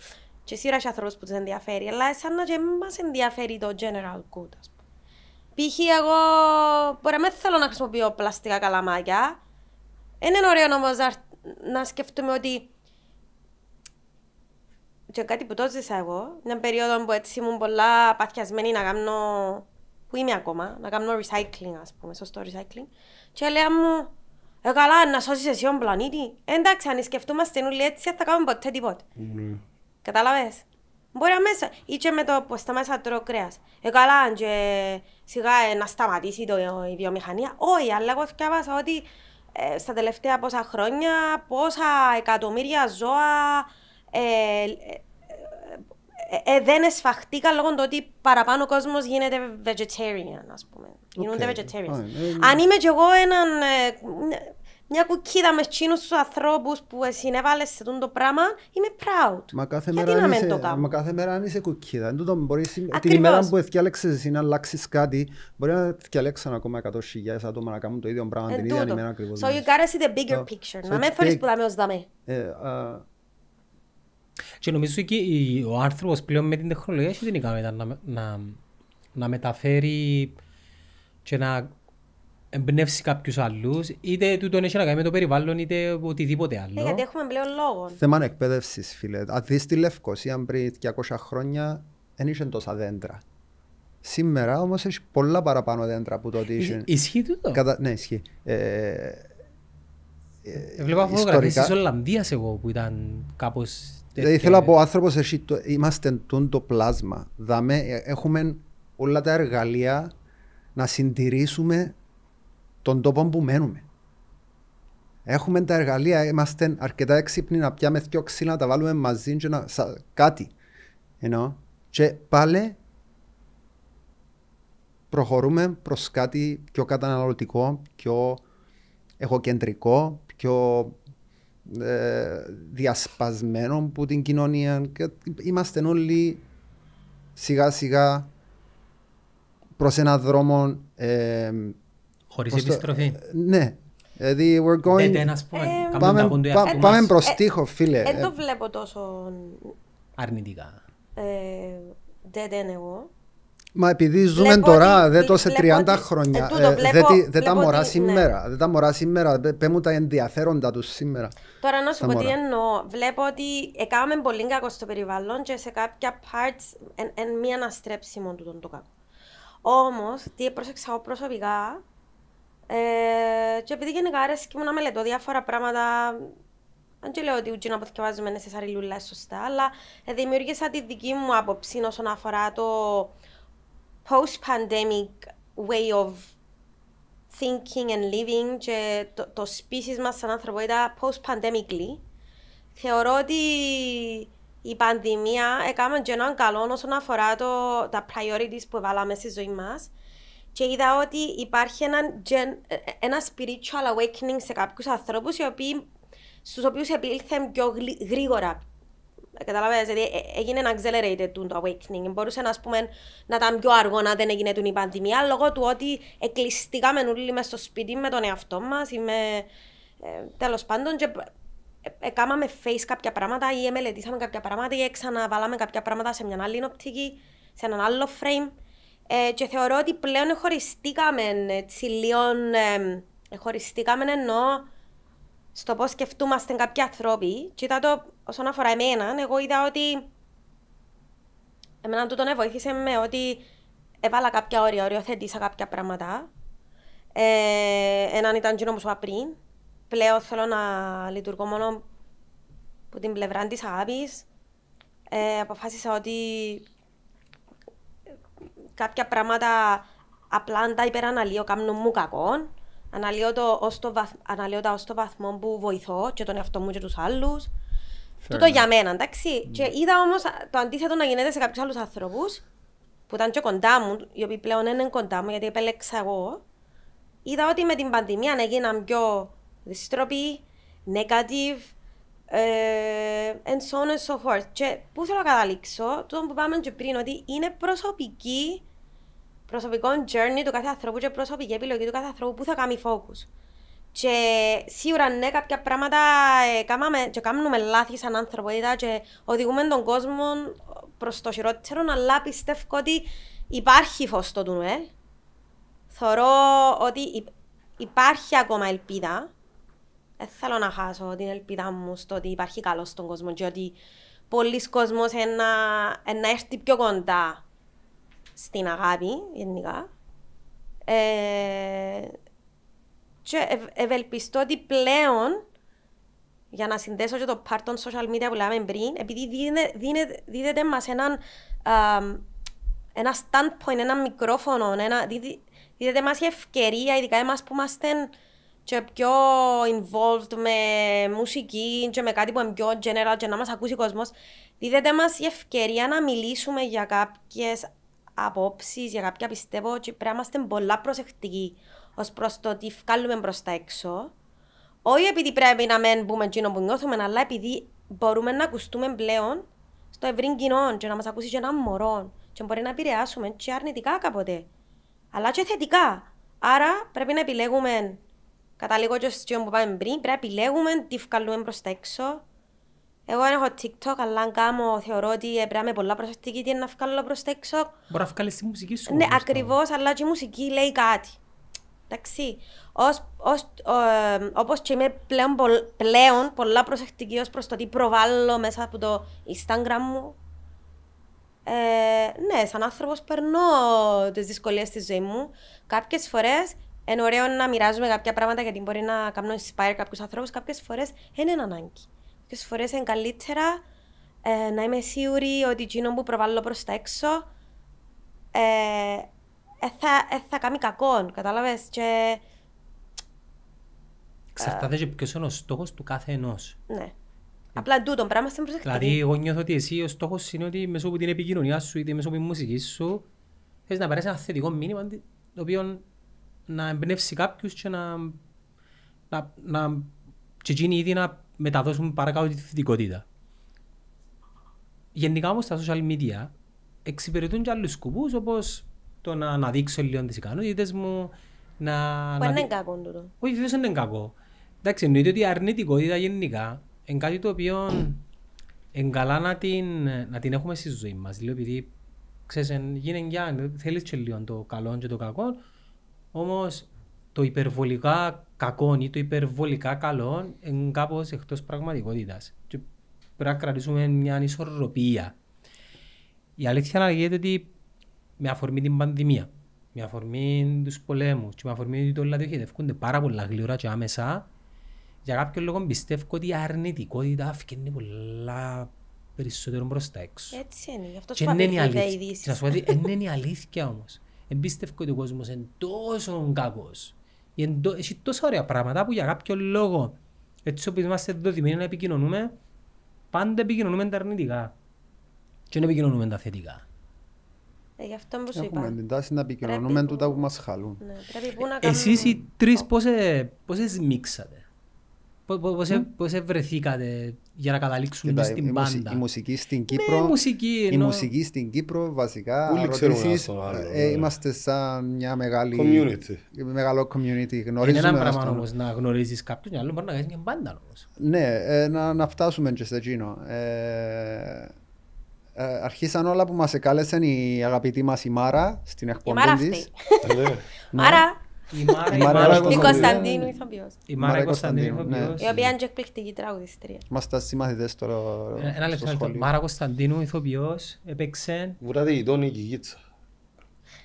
B: Και σειρά και ανθρώπους που τους ενδιαφέρει, αλλά σαν να και μας ενδιαφέρει το general good, ας πούμε. Π.χ. εγώ μπορεί να μην θέλω να χρησιμοποιώ πλαστικά καλαμάκια. Είναι ωραίο όμως να, να σκεφτούμε ότι και κάτι που το ζήσα εγώ, μια περίοδο που έτσι ήμουν πολλά παθιασμένη να κάνω που είμαι ακόμα, να κάνω recycling, ας πούμε, σωστό recycling. Και λέω μου, ε, καλά, να σώσεις εσύ τον πλανήτη. Εντάξει, αν σκεφτούμαστε όλοι έτσι, θα κάνουμε ποτέ τίποτα. Ναι. Mm. Καταλάβες. Μπορεί αμέσα. Ή και με το που στα μέσα τρώω κρέας. Ε, καλά, και σιγά ε, να σταματήσει το, η βιομηχανία. Όχι, αλλά εγώ σκέφασα ότι ε, στα τελευταία πόσα χρόνια, πόσα εκατομμύρια ζώα ε, ε, ε, δεν εσφαχτήκα λόγω του ότι παραπάνω ο κόσμος γίνεται vegetarian, ας πούμε. Okay. Γίνονται vegetarians. Ναι. Oh, Αν είμαι κι εγώ έναν, ε, μια κουκίδα μες τσίνους στους ανθρώπους που συνέβαλες σε αυτό το πράγμα, είμαι proud. Μα κάθε, Γιατί μέρα, να μην το κάνω.
C: μα κάθε μέρα αν είσαι κουκίδα, εν μπορείς, την ημέρα που διάλεξε εσύ να αλλάξεις κάτι, μπορεί να εθιάλεξαν ακόμα 100.000 άτομα να κάνουν το ίδιο πράγμα ε, την τούτο. ίδια ημέρα ακριβώς. So you ναι. gotta see the bigger so,
B: picture. So να με φέρεις που δαμε ως δαμε.
D: Και νομίζω ότι ο άνθρωπος πλέον με την τεχνολογία έχει την ικανότητα να, να, να μεταφέρει και να εμπνεύσει κάποιους άλλους, είτε τούτον έχει να κάνει με το περιβάλλον, είτε οτιδήποτε άλλο. Ε, γιατί
B: έχουμε πλέον λόγο. Θέμα
C: εκπαίδευσης, φίλε. Αν δεις τη Λευκοσία πριν 200 χρόνια, δεν είχε τόσα δέντρα. Σήμερα όμως έχει πολλά παραπάνω δέντρα από το ότι είχε. Ισχύει τούτο. Κατα... Ναι, ισχύει. Ε,
D: ε Βλέπα ε, φωτογραφίε της Ολλανδίας που ήταν κάπως Δηλαδή θέλω να πω, ο
C: άνθρωπος είμαστε το πλάσμα. Δαμε, έχουμε όλα τα εργαλεία να συντηρήσουμε τον τόπο που μένουμε. Έχουμε τα εργαλεία, είμαστε αρκετά έξυπνοι να πιάμε πιο ξύλα, να τα βάλουμε μαζί και να, κάτι. Ενώ, και πάλι προχωρούμε προς κάτι πιο καταναλωτικό, πιο εγωκεντρικό, πιο ε, διασπασμένο από την κοινωνία. Είμαστε όλοι σιγά σιγά προς έναν δρόμο. Ε, Χωρίς επιστροφή. Ε, ναι. Δηλαδή, we're going. Ε, πάμε πά, πάμε φίλε. Δεν το
B: βλέπω τόσο.
C: Αρνητικά.
B: δεν είναι εγώ.
C: Μα επειδή ζούμε τώρα, ότι, δεν τόσε 30 χρόνια. Ε, δε, δε, τα μωρά ότι, ναι. σήμερα. Ναι. Δεν τα μωρά σήμερα. Πε μου τα ενδιαφέροντα τους σήμερα.
B: Τώρα να σου πω τι εννοώ. Βλέπω ότι έκαναμε πολύ κακό στο περιβάλλον και σε κάποια parts εν, εν μη αναστρέψιμο του τον το κακό. Όμως, τι πρόσεξα εγώ προσωπικά. Ε, και επειδή γενικά αρέσει και μου να μελετώ διάφορα πράγματα αν και λέω ότι ούτσι να αποθηκευάζουμε είναι σε σαριλούλα σωστά, αλλά δημιούργησα τη δική μου άποψη όσον αφορά το, post pandemic way of thinking and living και το, το species μας σαν ανθρωπότητα post pandemically θεωρώ ότι η πανδημία έκαμε και έναν καλό όσον αφορά το, τα priorities που βάλαμε στη ζωή μας και είδα ότι υπάρχει ένα, spiritual awakening σε κάποιους ανθρώπους οι οποίοι, στους οποίους επήλθε πιο γρήγορα Καταλαβαίνετε, δηλαδή ε, έγινε ένα accelerated το awakening. Μπορούσε να, πούμε, να ήταν πιο αργό να δεν έγινε την πανδημία λόγω του ότι εκλειστήκαμε όλοι μέσα στο σπίτι με τον εαυτό μας ή με. Ε, Τέλος πάντων, και ε, έκαναμε face κάποια πράγματα ή μελετήσαμε κάποια πράγματα ή ξαναβάλαμε κάποια πράγματα σε μια άλλη οπτική, σε έναν άλλο frame. Ε, και θεωρώ ότι πλέον χωριστήκαμε έτσι λίγο. Ε, χωριστήκαμε εννοώ στο πώς σκεφτούμαστε κάποιοι άνθρωποι. Και το όσον αφορά εμένα, εγώ είδα ότι. Εμένα τούτο ναι, βοήθησε με ότι έβαλα κάποια όρια, οριοθέτησα κάποια πράγματα. Ε, έναν ήταν γύρω σου πριν. Πλέον θέλω να λειτουργώ μόνο από την πλευρά της αγάπης. Ε, αποφάσισα ότι κάποια πράγματα απλά αν τα υπεραναλύω κάνουν μου κακόν. Αναλύω, το, τα το βαθμό που βοηθώ και τον εαυτό μου και τους άλλους. Τούτο για μένα, εντάξει. Και ναι. είδα όμως το αντίθετο να γίνεται σε κάποιους άλλους ανθρώπου, που ήταν και κοντά μου, οι οποίοι πλέον δεν είναι κοντά μου γιατί επέλεξα εγώ. Είδα ότι με την πανδημία να έγιναν πιο δυστροποί, negative, Uh, and so on and so forth. Και πού θέλω να καταλήξω, τούτο που θελω να καταληξω το που παμε και πριν, ότι είναι προσωπική προσωπικό journey του κάθε ανθρώπου και προσωπική επιλογή του κάθε ανθρώπου που θα κάνει focus. Και σίγουρα ναι, κάποια πράγματα ε, κάμαμε, και κάνουμε λάθη σαν ανθρωπότητα και οδηγούμε τον κόσμο προς το χειρότερο, αλλά πιστεύω ότι υπάρχει φως στο τούνελ. Θεωρώ ότι υπάρχει ακόμα ελπίδα. Δεν θέλω να χάσω την ελπίδα μου στο ότι υπάρχει καλός στον κόσμο και ότι πολλοί κόσμος να έρθει πιο κοντά στην αγάπη γενικά. Ε, και ευελπιστώ ότι πλέον, για να συνδέσω και το part των social media που λέμε πριν, επειδή δίδεται μας έναν ένα standpoint, ένα μικρόφωνο, ένα, δίδεται μας μας η ευκαιρία, ειδικά εμάς που είμαστε και πιο involved με μουσική και με κάτι που είναι πιο general και να μας ακούσει ο κόσμος, δίδεται μας η ευκαιρία να μιλήσουμε για κάποιες Απόψεις για κάποια πιστεύω ότι πρέπει να είμαστε πολλά προσεκτικοί ως προς το τι βγάλουμε προ τα έξω. Όχι επειδή πρέπει να μην πούμε εκείνο που νιώθουμε, αλλά επειδή μπορούμε να ακουστούμε πλέον στο ευρύ κοινό και να μας ακούσει και ένα μωρό και μπορεί να επηρεάσουμε και αρνητικά κάποτε, αλλά και θετικά. Άρα πρέπει να επιλέγουμε, κατά λίγο και στο που πάμε πριν, πρέπει να επιλέγουμε τι βγάλουμε προ τα έξω εγώ δεν έχω TikTok, αλλά αν κάνω, θεωρώ ότι πρέπει να είμαι πολλά προσεκτική για να βγάλω προ τα έξω.
D: Μπορεί να βγάλεις τη μουσική σου. Ναι,
B: ακριβώς, αλλά και η μουσική λέει κάτι. Εντάξει. Όπως και είμαι πλέον, πλέον πολλά προσεκτική ως προς το τι προβάλλω μέσα από το Instagram μου. Ε, ναι, σαν άνθρωπος περνώ τις δυσκολίες στη ζωή μου. Κάποιες φορές είναι ωραίο να μοιράζουμε κάποια πράγματα γιατί μπορεί να κάνω inspire κάποιους ανθρώπους. Κάποιες φορές είναι ανάγκη. Τις φορές είναι καλύτερα ε, να είμαι σίγουρη ότι εκείνο που προβάλλω προς τα έξω ε, ε, θα, ε, θα κάνει κακό, κατάλαβες. Και...
D: Εξαρτάται και ποιος είναι ο στόχος του κάθε ενός.
B: Ναι. Απλά τούτο πράγμα στην προσεκτική. Δηλαδή, εγώ
D: νιώθω ότι εσύ ο στόχος είναι ότι μέσω από την επικοινωνία σου ή μέσω από τη μουσική σου θες να περάσει ένα θετικό μήνυμα το οποίο να εμπνεύσει κάποιους και να. να, να και εκείνοι ήδη να μεταδώσουμε παρακάτω τη θετικότητα. Γενικά όμως τα social media εξυπηρετούν και άλλους σκοπούς όπως το να αναδείξω λίγο τις ικανότητες μου. Να, που να... είναι κακό τούτο. Όχι, βεβαίως είναι κακό. Εντάξει, εννοείται ότι η αρνητικότητα γενικά είναι κάτι το οποίο είναι καλά να την, να την έχουμε στη ζωή μας. Δηλαδή, επειδή ξέρεις, γίνεται για θέλεις και λίγο το καλό και το κακό, όμως το υπερβολικά κακό ή το υπερβολικά καλό είναι κάπως εκτός πραγματικότητας. Και πρέπει να κρατήσουμε μια ανισορροπία. Η αλήθεια πραγματικοτητα πρεπει να κρατησουμε μια ανισορροπια η αληθεια λεγεται οτι με αφορμή την πανδημία, με αφορμή τους πολέμους και με αφορμή ότι όλα διοχετεύονται πάρα πολλά γλυρά και άμεσα, για κάποιο λόγο πιστεύω ότι η αρνητικότητα αφήνει πολλά περισσότερο προ τα έξω. Έτσι είναι, γι' αυτό σου η αλήθεια. είναι η αλήθεια όμως. Εμπίστευκο ότι ο κόσμος είναι τόσο κακός έχει τόσα ωραία πράγματα που για κάποιο λόγο, έτσι όπως είμαστε δημιουργεί να επικοινωνούμε, πάντα επικοινωνούμε τα αρνητικά και δεν επικοινωνούμε τα θετικά.
B: Ε, γι' αυτό που είπα. Έχουμε
D: την τάση να επικοινωνούμε τούτα που μας χαλούν.
B: Ναι, Εσείς
D: οι τρεις πόσες, πόσες μίξατε. Ε- πώς ευρεθήκατε για να καταλήξουν στην πάντα. Η μουσική στην Κύπρο, η μουσική
C: στην Κύπρο βασικά, ρωτήσεις, ε, είμαστε σαν μια μεγάλη community. μεγάλο community. Γνωρίζουμε είναι ένα πράγμα όμως
D: να γνωρίζεις κάποιον, άλλο μπορεί να κάνεις μια πάντα όμως.
C: Ναι, ε, να, φτάσουμε και σε εκείνο. αρχίσαν όλα που μας εκάλεσαν η αγαπητή μας η Μάρα στην εκπομπή της. Ναι. Ναι. Μάρα.
B: Η Μάρα Κωνσταντίνου ηθοποιός.
C: Η Μάρα Κωνσταντίνου ηθοποιός. Ναι.
B: Η οποία είναι και εκπληκτική τραγουδιστρία.
D: Είμαστε συμμαθητές τώρα Ένα λεπτό, Μάρα Κωνσταντίνου ηθοποιός, έπαιξε... Βουράδι η Τόνη Κιγίτσα.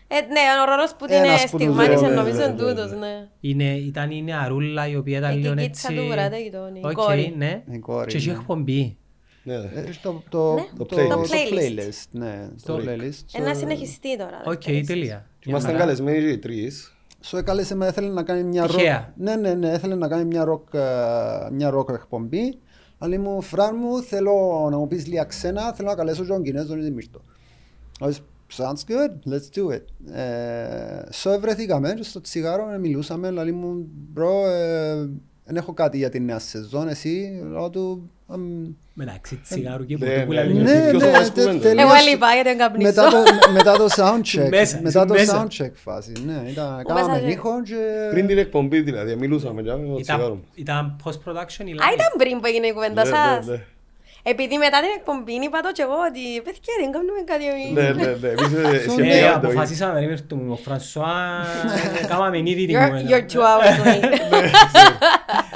B: Ε, ναι, ο ρόλος που την στιγμάτισε νομίζω είναι τούτος, ναι.
D: ναι. ναι. ήταν η νεαρούλα η οποία ήταν ε, λίγο έτσι... Η Κιγίτσα του Βουράδι η Τόνη, η κόρη. ναι. Και έχεις εκπομπή. Ε, το playlist.
A: Το playlist. Ένα ε, συνεχιστή τώρα. Οκ,
D: τελεία. Είμαστε
A: καλεσμένοι
C: οι τρεις. Σου έκαλεσε με, έθελε να κάνει μια ροκ. Ναι, ναι, ναι, έθελε να κάνει μια ροκ, ε, μια ροκ εκπομπή. Αλλά μου, φράν μου, θέλω να μου πεις λίγα ξένα, θέλω να καλέσω τον Κινέζο ή Δημήτρο. Sounds good, let's do it. Ε, Σω so, βρεθήκαμε στο τσιγάρο μιλούσαμε, αλλά μου, bro, δεν ε, έχω κάτι για την νέα σεζόν, εσύ, λέω του,
D: Μεταξύ τσιγάρου ε, και ποτέ που ναι, ναι, λαλεί. Ναι.
A: Εγώ
C: έλειπα γιατί δεν καπνίζω. Μετά το soundcheck.
D: Μετά το soundcheck
C: φάση.
A: Κάναμε ήχος
C: και... Πριν
A: την εκπομπή δηλαδή, μιλούσαμε για το τσιγάρο.
D: Ήταν post-production ή
B: Α, ήταν πριν που έγινε η κουβέντα σας. Επειδή μετά την εκπομπή είπα το και εγώ ότι παιδιά δεν κάνουμε κάτι εμείς.
D: Ναι, ναι, ναι. Αποφασίσαμε να είμαστε με τον Φρανσουά, ε, κάναμε ήδη την κουβέντα. You're two hours
C: late.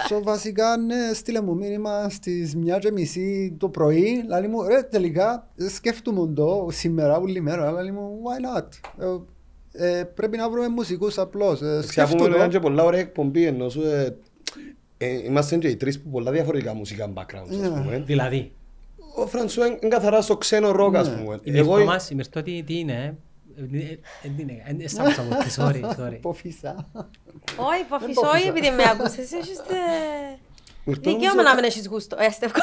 C: So, βασικά, ναι, στείλε μου μήνυμα στις μια και μισή το πρωί. Λαλή μου, ρε, τελικά σκέφτομαι το σήμερα, όλη μέρα. Λαλή μου, why not. Ε, ε πρέπει να βρούμε μουσικούς απλώς. Ε, σκέφτομαι. και
A: πολλά ωραία εκπομπή ενώ σου. Ε, ε, είμαστε και οι τρεις που πολλά διαφορετικά μουσικά backgrounds. Yeah. Ας ναι. πούμε. Δηλαδή. Ο Φρανσουέ είναι καθαρά στο ξένο ροκ, ας ναι. πούμε. Η μυρτώμα,
D: τι είναι, ε. Δεν σαν από τη sorry. Ποφίσα.
B: Όχι, ποφίσα. όχι επειδή με άκουσες. Εσύ Δικαίωμα να μην έχεις γούστο. Έστευκο.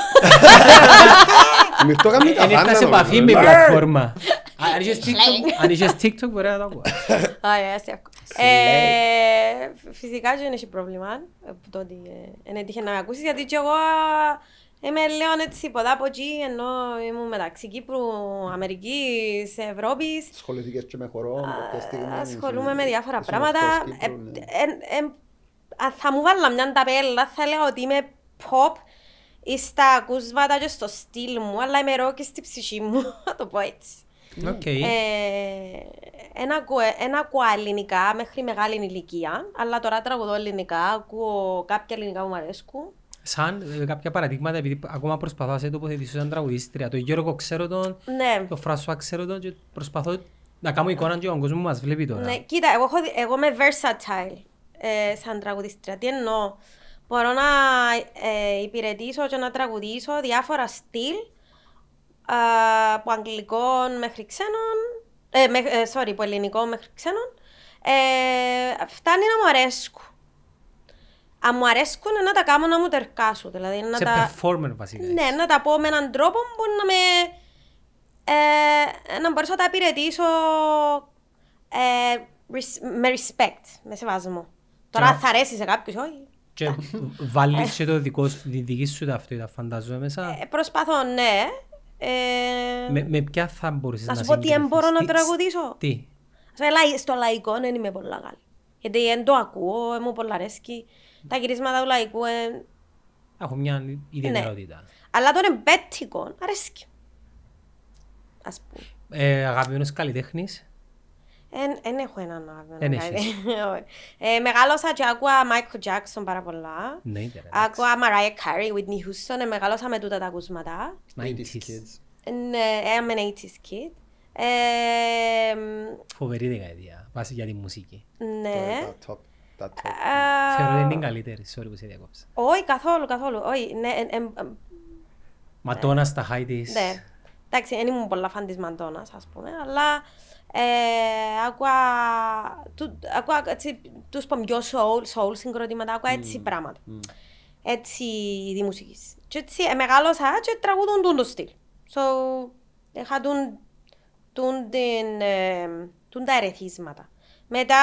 D: το καμή τα ε, Είναι σε επαφή με πλατφόρμα. Αν είσαι TikTok μπορεί να το ακούω. Όχι,
B: ε, έστευκο. Φυσικά δεν έχει πρόβλημα. Ε, να με ακούσεις γιατί και εγώ Είμαι λέω έτσι ποτέ από εκεί, ενώ ήμουν μεταξύ Κύπρου, Αμερικής, Ευρώπης.
C: Σχοληθήκες και με χωρών, Ασχολούμαι με διάφορα πράγματα. Ε,
B: ναι. Θα μου βάλω μια ταπέλα, θα λέω ότι είμαι pop ή στα ακούσματα και στο στυλ μου, αλλά είμαι και στη ψυχή μου, θα το πω έτσι. Ναι. Ε, ένα, ένα ακούω ελληνικά μέχρι μεγάλη ηλικία, αλλά τώρα τραγουδώ ελληνικά, ακούω κάποια ελληνικά που μου αρέσκουν
D: σαν ε, κάποια παραδείγματα, επειδή ακόμα προσπαθώ να σε τοποθετήσω σαν τραγουδίστρια. Το Γιώργο ξέρω τον, ναι. το Φράσουα ξέρω τον και προσπαθώ να κάνω εικόνα και ο κόσμος μας βλέπει τώρα. Ναι,
B: κοίτα, εγώ, εγώ είμαι versatile ε, σαν τραγουδίστρια. Τι εννοώ, μπορώ να ε, υπηρετήσω και να τραγουδήσω διάφορα στυλ ε, από αγγλικών μέχρι ξένων, ε, με, sorry, φτάνει να μου αρέσκουν αν μου αρέσκουν να τα κάνω να μου τερκάσω. Δηλαδή, να σε τα...
D: performer βασικά.
B: Ναι, να τα πω με έναν τρόπο που να με... Ε, να μπορέσω να τα υπηρετήσω ε, με respect, με σεβασμό. Τώρα θα αρέσει σε κάποιους, όχι.
D: Και βάλεις ε. και το δικό, τη δική σου ταυτότητα, φαντάζομαι μέσα. Ε,
B: προσπαθώ, ναι. Ε, με, με ποια θα
D: μπορούσες να, να σου πω τι μπορώ να
B: τραγουδήσω. Τι. Στο λαϊκό δεν είμαι πολύ καλή. Γιατί δεν το ακούω, ε, μου πολύ αρέσκει. Τα γυρίσματα του λαϊκού είναι... Έχουν
D: μια ιδιαιτερότητα. Ναι.
B: Αλλά τον εμπέτικο αρέσκει. Ας πούμε.
D: Ε, αγαπημένος καλλιτέχνης.
B: Δεν έχω έναν αγαπημένο καλλιτέχνη. ε, μεγάλωσα και άκουα Μάικλ Τζάκσον πάρα πολλά. Ναι, άκουα Μαράια Κάρι, Whitney Houston. Ε, μεγάλωσα με τούτα τα ακούσματα.
D: 90's kids.
B: Ε, ναι, είμαι 80's kid. Ε,
D: Φοβερή δεκαετία, βάσει για τη μουσική. Ναι. Top τα top. Ε, Θεωρώ ότι είναι καλύτερη, sorry που σε διακόψα.
B: Όχι, καθόλου, καθόλου. Όχι, ναι,
D: Ματώνα ε, στα high της. Ναι.
B: Εντάξει, δεν ήμουν πολλά φαν της Μαντώνας, ας πούμε, αλλά ε, άκουα, έτσι, τους πω πιο soul, soul συγκροτήματα, άκουα έτσι mm. πράγματα. Mm. Έτσι τη μουσικής. Και έτσι ε, μεγάλωσα και τραγούδουν τον το στυλ. So, είχα τον, τον, την, ε, τον τα ερεθίσματα. Μετά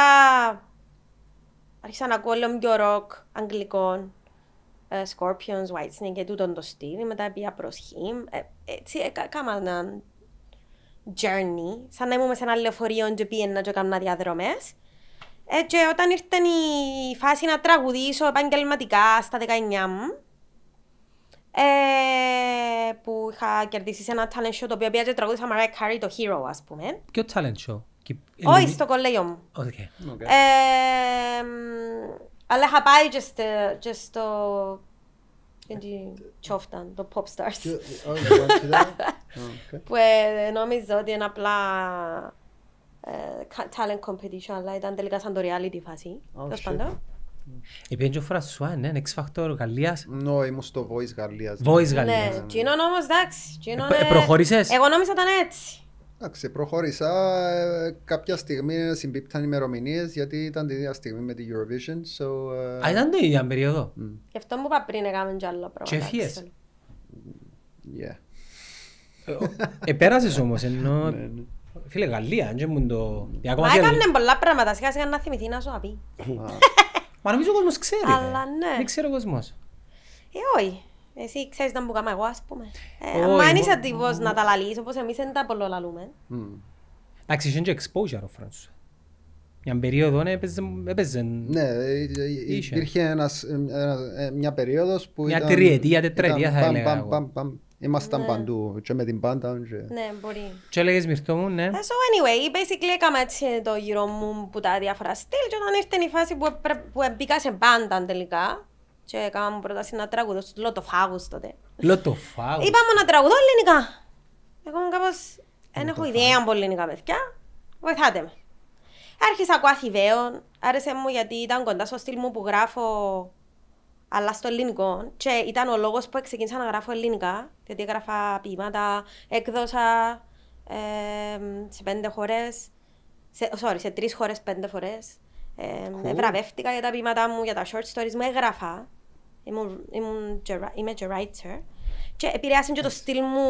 B: άρχισα να ακούω λίγο πιο ροκ αγγλικών. Uh, Scorpions, Whitesnake και τούτον το στυλ. Μετά πήγα προς Χιμ. Ε, έτσι έκανα ε, ένα journey. Σαν να ήμουν σε ένα λεωφορείο και πήγαινα και έκανα διαδρομές. και όταν ήρθε η φάση να τραγουδήσω επαγγελματικά στα 19 μου, ε, που είχα κερδίσει σε ένα talent show το οποίο πήγα και τραγούδισα Mariah Carey το Hero ας πούμε.
D: Ποιο talent show? Όχι, στο κολέγιο μου.
B: Αλλά είχα πάει και στο... Ε, Τσόφταν, το Pop Stars. Ε, Που ε, νόμιζα ότι είναι απλά talent competition, αλλά ήταν τελικά σαν το reality φάση. Oh, τέλος πάντων.
D: Επειδή και ο Φρασουά, ναι, Next Factor Γαλλίας. Ναι, ήμουν στο Voice Γαλλίας. Voice ναι. Γαλλίας. Ναι,
B: κοινόν ναι, ναι, όμως, εντάξει. Προχωρήσες. Εγώ νόμιζα ήταν έτσι.
C: Εντάξει, προχώρησα. Ε, κάποια στιγμή οι ημερομηνίες γιατί ήταν την ίδια στιγμή με την Eurovision. So, uh... Α, ήταν την ίδια περίοδο. Mm.
B: Γι' αυτό μου είπα πριν να κάνουμε κι άλλο πράγμα. Και ευχές.
D: Yeah. Ε, Επέρασες όμως, ενώ... Ναι, ναι. Φίλε, Γαλλία, αν μου το... Μα έκανε
B: πολλά πράγματα, σιγά σιγά να θυμηθεί να σου απεί.
D: πει. Μα νομίζω ο κόσμος ξέρει. Αλλά ναι. Δεν ξέρει ο κόσμος.
B: Ε, όχι. Εσύ ξέρεις να μου κάνω εγώ, ας πούμε. Ε, αν είσαι τύπος να τα λαλείς, όπως εμείς δεν τα πολύ λαλούμε.
D: Εντάξει, είχε και exposure ο Μια περίοδο ναι, έπαιζε... Ναι, ε, ε, υπήρχε
C: μια περίοδος που ήταν... Μια τριετία, τετραετία θα έλεγα εγώ. Ήμασταν ναι. παντού και με την πάντα Ναι,
B: μπορεί.
D: Και έλεγες Μυρτώ μου, ναι. So
B: anyway, basically έκαμε το γύρο μου που τα διάφορα στυλ και όταν ήρθε η φάση που μπήκα σε πάντα τελικά και έκανα μου πρόταση να τραγουδώ στους Λοτοφάγους τότε.
D: Λοτοφάγους. Είπα
B: μου να τραγουδώ ελληνικά. Εγώ μου κάπως, δεν έχω ιδέα από ελληνικά παιδιά. Βοηθάτε με. Άρχισα ακούω Αθηβαίων. Άρεσε μου γιατί ήταν κοντά στο στυλ μου που γράφω αλλά στο ελληνικό. Και ήταν ο λόγος που ξεκίνησα να γράφω ελληνικά. Γιατί έγραφα ποίηματα, έκδοσα ε, σε πέντε χώρες. Σε, sorry, σε τρεις χώρες πέντε φορές. Ε, cool. Βραβεύτηκα για τα ποίηματά μου, για τα short stories μου, έγραφα ήμουν, ήμουν, είμαι και writer. Και επηρεάσαν και το στυλ μου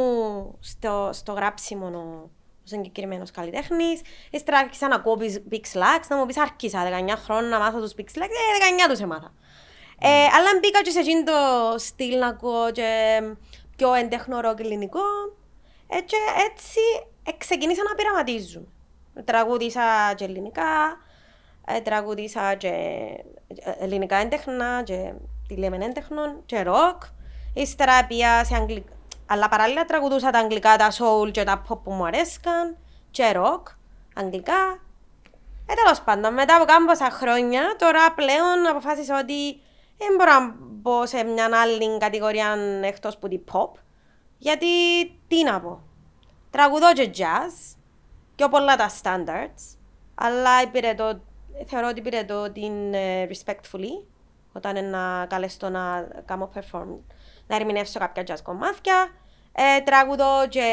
B: στο, στο γράψιμο ο συγκεκριμένο καλλιτέχνη. Ήστερα άρχισα να ακούω Big Slacks, να μου πεις αρχίσα 19 χρόνια να μάθω τους Big Slacks. Ε, 19 τους έμαθα. Mm. Ε, αλλά μπήκα και σε εκείνο το στυλ να ακούω και πιο έντεχνο ροκ ελληνικό. Ε, και έτσι ε, ξεκίνησα να πειραματίζουν. Τραγούδισα και ελληνικά, ε, τραγούδισα και ε, ε, ελληνικά έντεχνα και τη λέμε έντεχνον, και ροκ. Ύστερα πια σε αγγλικά. Αλλά παράλληλα τραγουδούσα τα αγγλικά, τα soul και τα pop που μου αρέσκαν, και ροκ, αγγλικά. Ε, τέλος πάντων, μετά από κάμποσα χρόνια, τώρα πλέον αποφάσισα ότι δεν μπορώ να μπω σε μια άλλη κατηγορία εκτός που την pop. Γιατί τι να πω. Τραγουδώ και jazz, και πολλά τα standards, αλλά υπηρετώ, θεωρώ ότι υπηρετώ την ε, respectfully όταν είναι να καλέσω να κάνω perform, να ερμηνεύσω κάποια jazz κομμάτια, ε, τραγουδώ και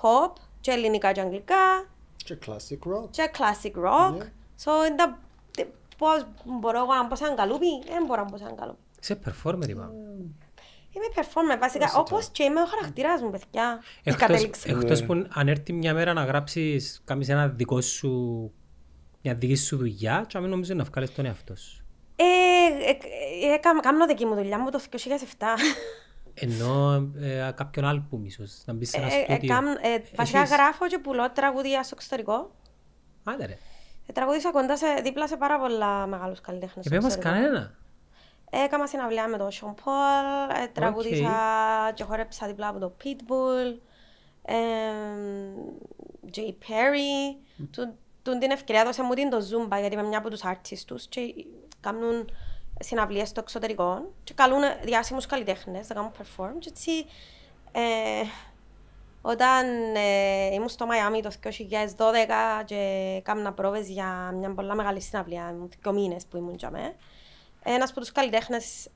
B: pop, και ελληνικά και αγγλικά.
D: Και classic
B: rock. Και classic rock. Yeah. Ναι. So, the, πώς μπορώ εγώ να πω σαν καλούπι, δεν μπορώ να πω σαν καλούπι.
D: Είσαι performer, είπα. Ε,
B: είμαι performer, βασικά, Έσαι όπως και είμαι ο χαρακτήρας μου, παιδιά. Εκτός, εκτός ναι. που
D: αν έρθει μια μέρα να γράψεις, κάνεις ένα δικό σου, μια δική σου δουλειά, και αν νομίζω να βγάλεις τον εαυτό σου.
B: Ε, ε, έκανα, κάνω δική μου δουλειά μου το 2007.
D: Ενώ ε, κάποιον άλμπουμ ίσως, να μπεις σε ένα ε, ε,
B: ε, ε βασικά γράφω και πουλώ τραγούδια στο εξωτερικό. Άντε ρε. Ε, τραγούδισα κοντά σε, δίπλα σε πάρα πολλά μεγάλους καλλιτέχνες. Επέμβας κανένα. Έκανα συναυλία με τον Σον Πολ, τραγούδισα okay. και χορέψα δίπλα από τον Pitbull, ε, Jay Perry. Mm. Του, του την ευκαιρία δώσε μου την το Zumba γιατί είμαι μια από τους artists τους και κάνουν συναυλίες στο εξωτερικό και καλούν διάσημους καλλιτέχνες να κάνουν perform και έτσι ε, όταν ε, ήμουν στο Μαϊάμι το 2012 και έκανα πρόβες για μια πολλά μεγάλη συναυλία, δύο μήνες που ήμουν για μέ, ένας από τους καλλιτέχνες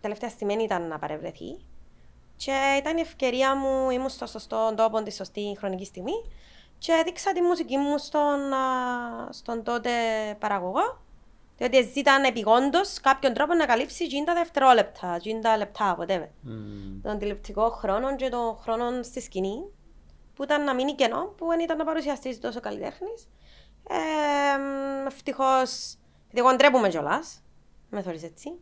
B: τελευταία στιγμή ήταν να παρευρεθεί και ήταν η ευκαιρία μου, ήμουν στο σωστό τόπο τη σωστή χρονική στιγμή και έδειξα τη μουσική μου στον, στον τότε παραγωγό διότι ζήταν επιγόντω κάποιον τρόπο να καλύψεις τα δευτερόλεπτα, τα λεπτά, ποτέ. Mm. Τον τηλεοπτικό χρόνο και τον χρόνο στη σκηνή, που ήταν να μείνει κενό, που δεν ήταν να παρουσιαστείς τόσο καλλιτέχνης. Ε, Ευτυχώ, γιατί εγώ ντρέπομαι κιόλας, με θεωρείς έτσι.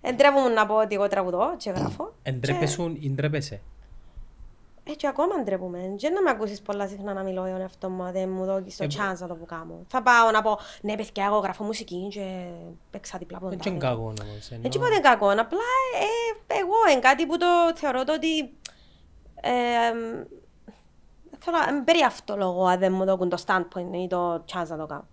B: Εντρέπομαι να πω ότι εγώ τραγουδώ και γράφω. και...
D: εντρέπεσαι.
B: Έτσι ε, ακόμα ντρέπουμε. Δεν να με ακούσεις πολλά συχνά να μιλώ για αυτό μου, δεν μου δώκεις το ε, chance να το που κάνω. Θα πάω να πω, ναι παιδιά, εγώ γράφω μουσική και παίξα διπλά ποντά. Ε, έτσι είναι κακό
D: να μου εσένα. Έτσι είναι
B: κακό, απλά εγώ είναι κάτι που το θεωρώ το ότι... Θέλω να μπει αυτό λόγο, αν δεν μου δώκουν το standpoint ή το chance να το κάνω.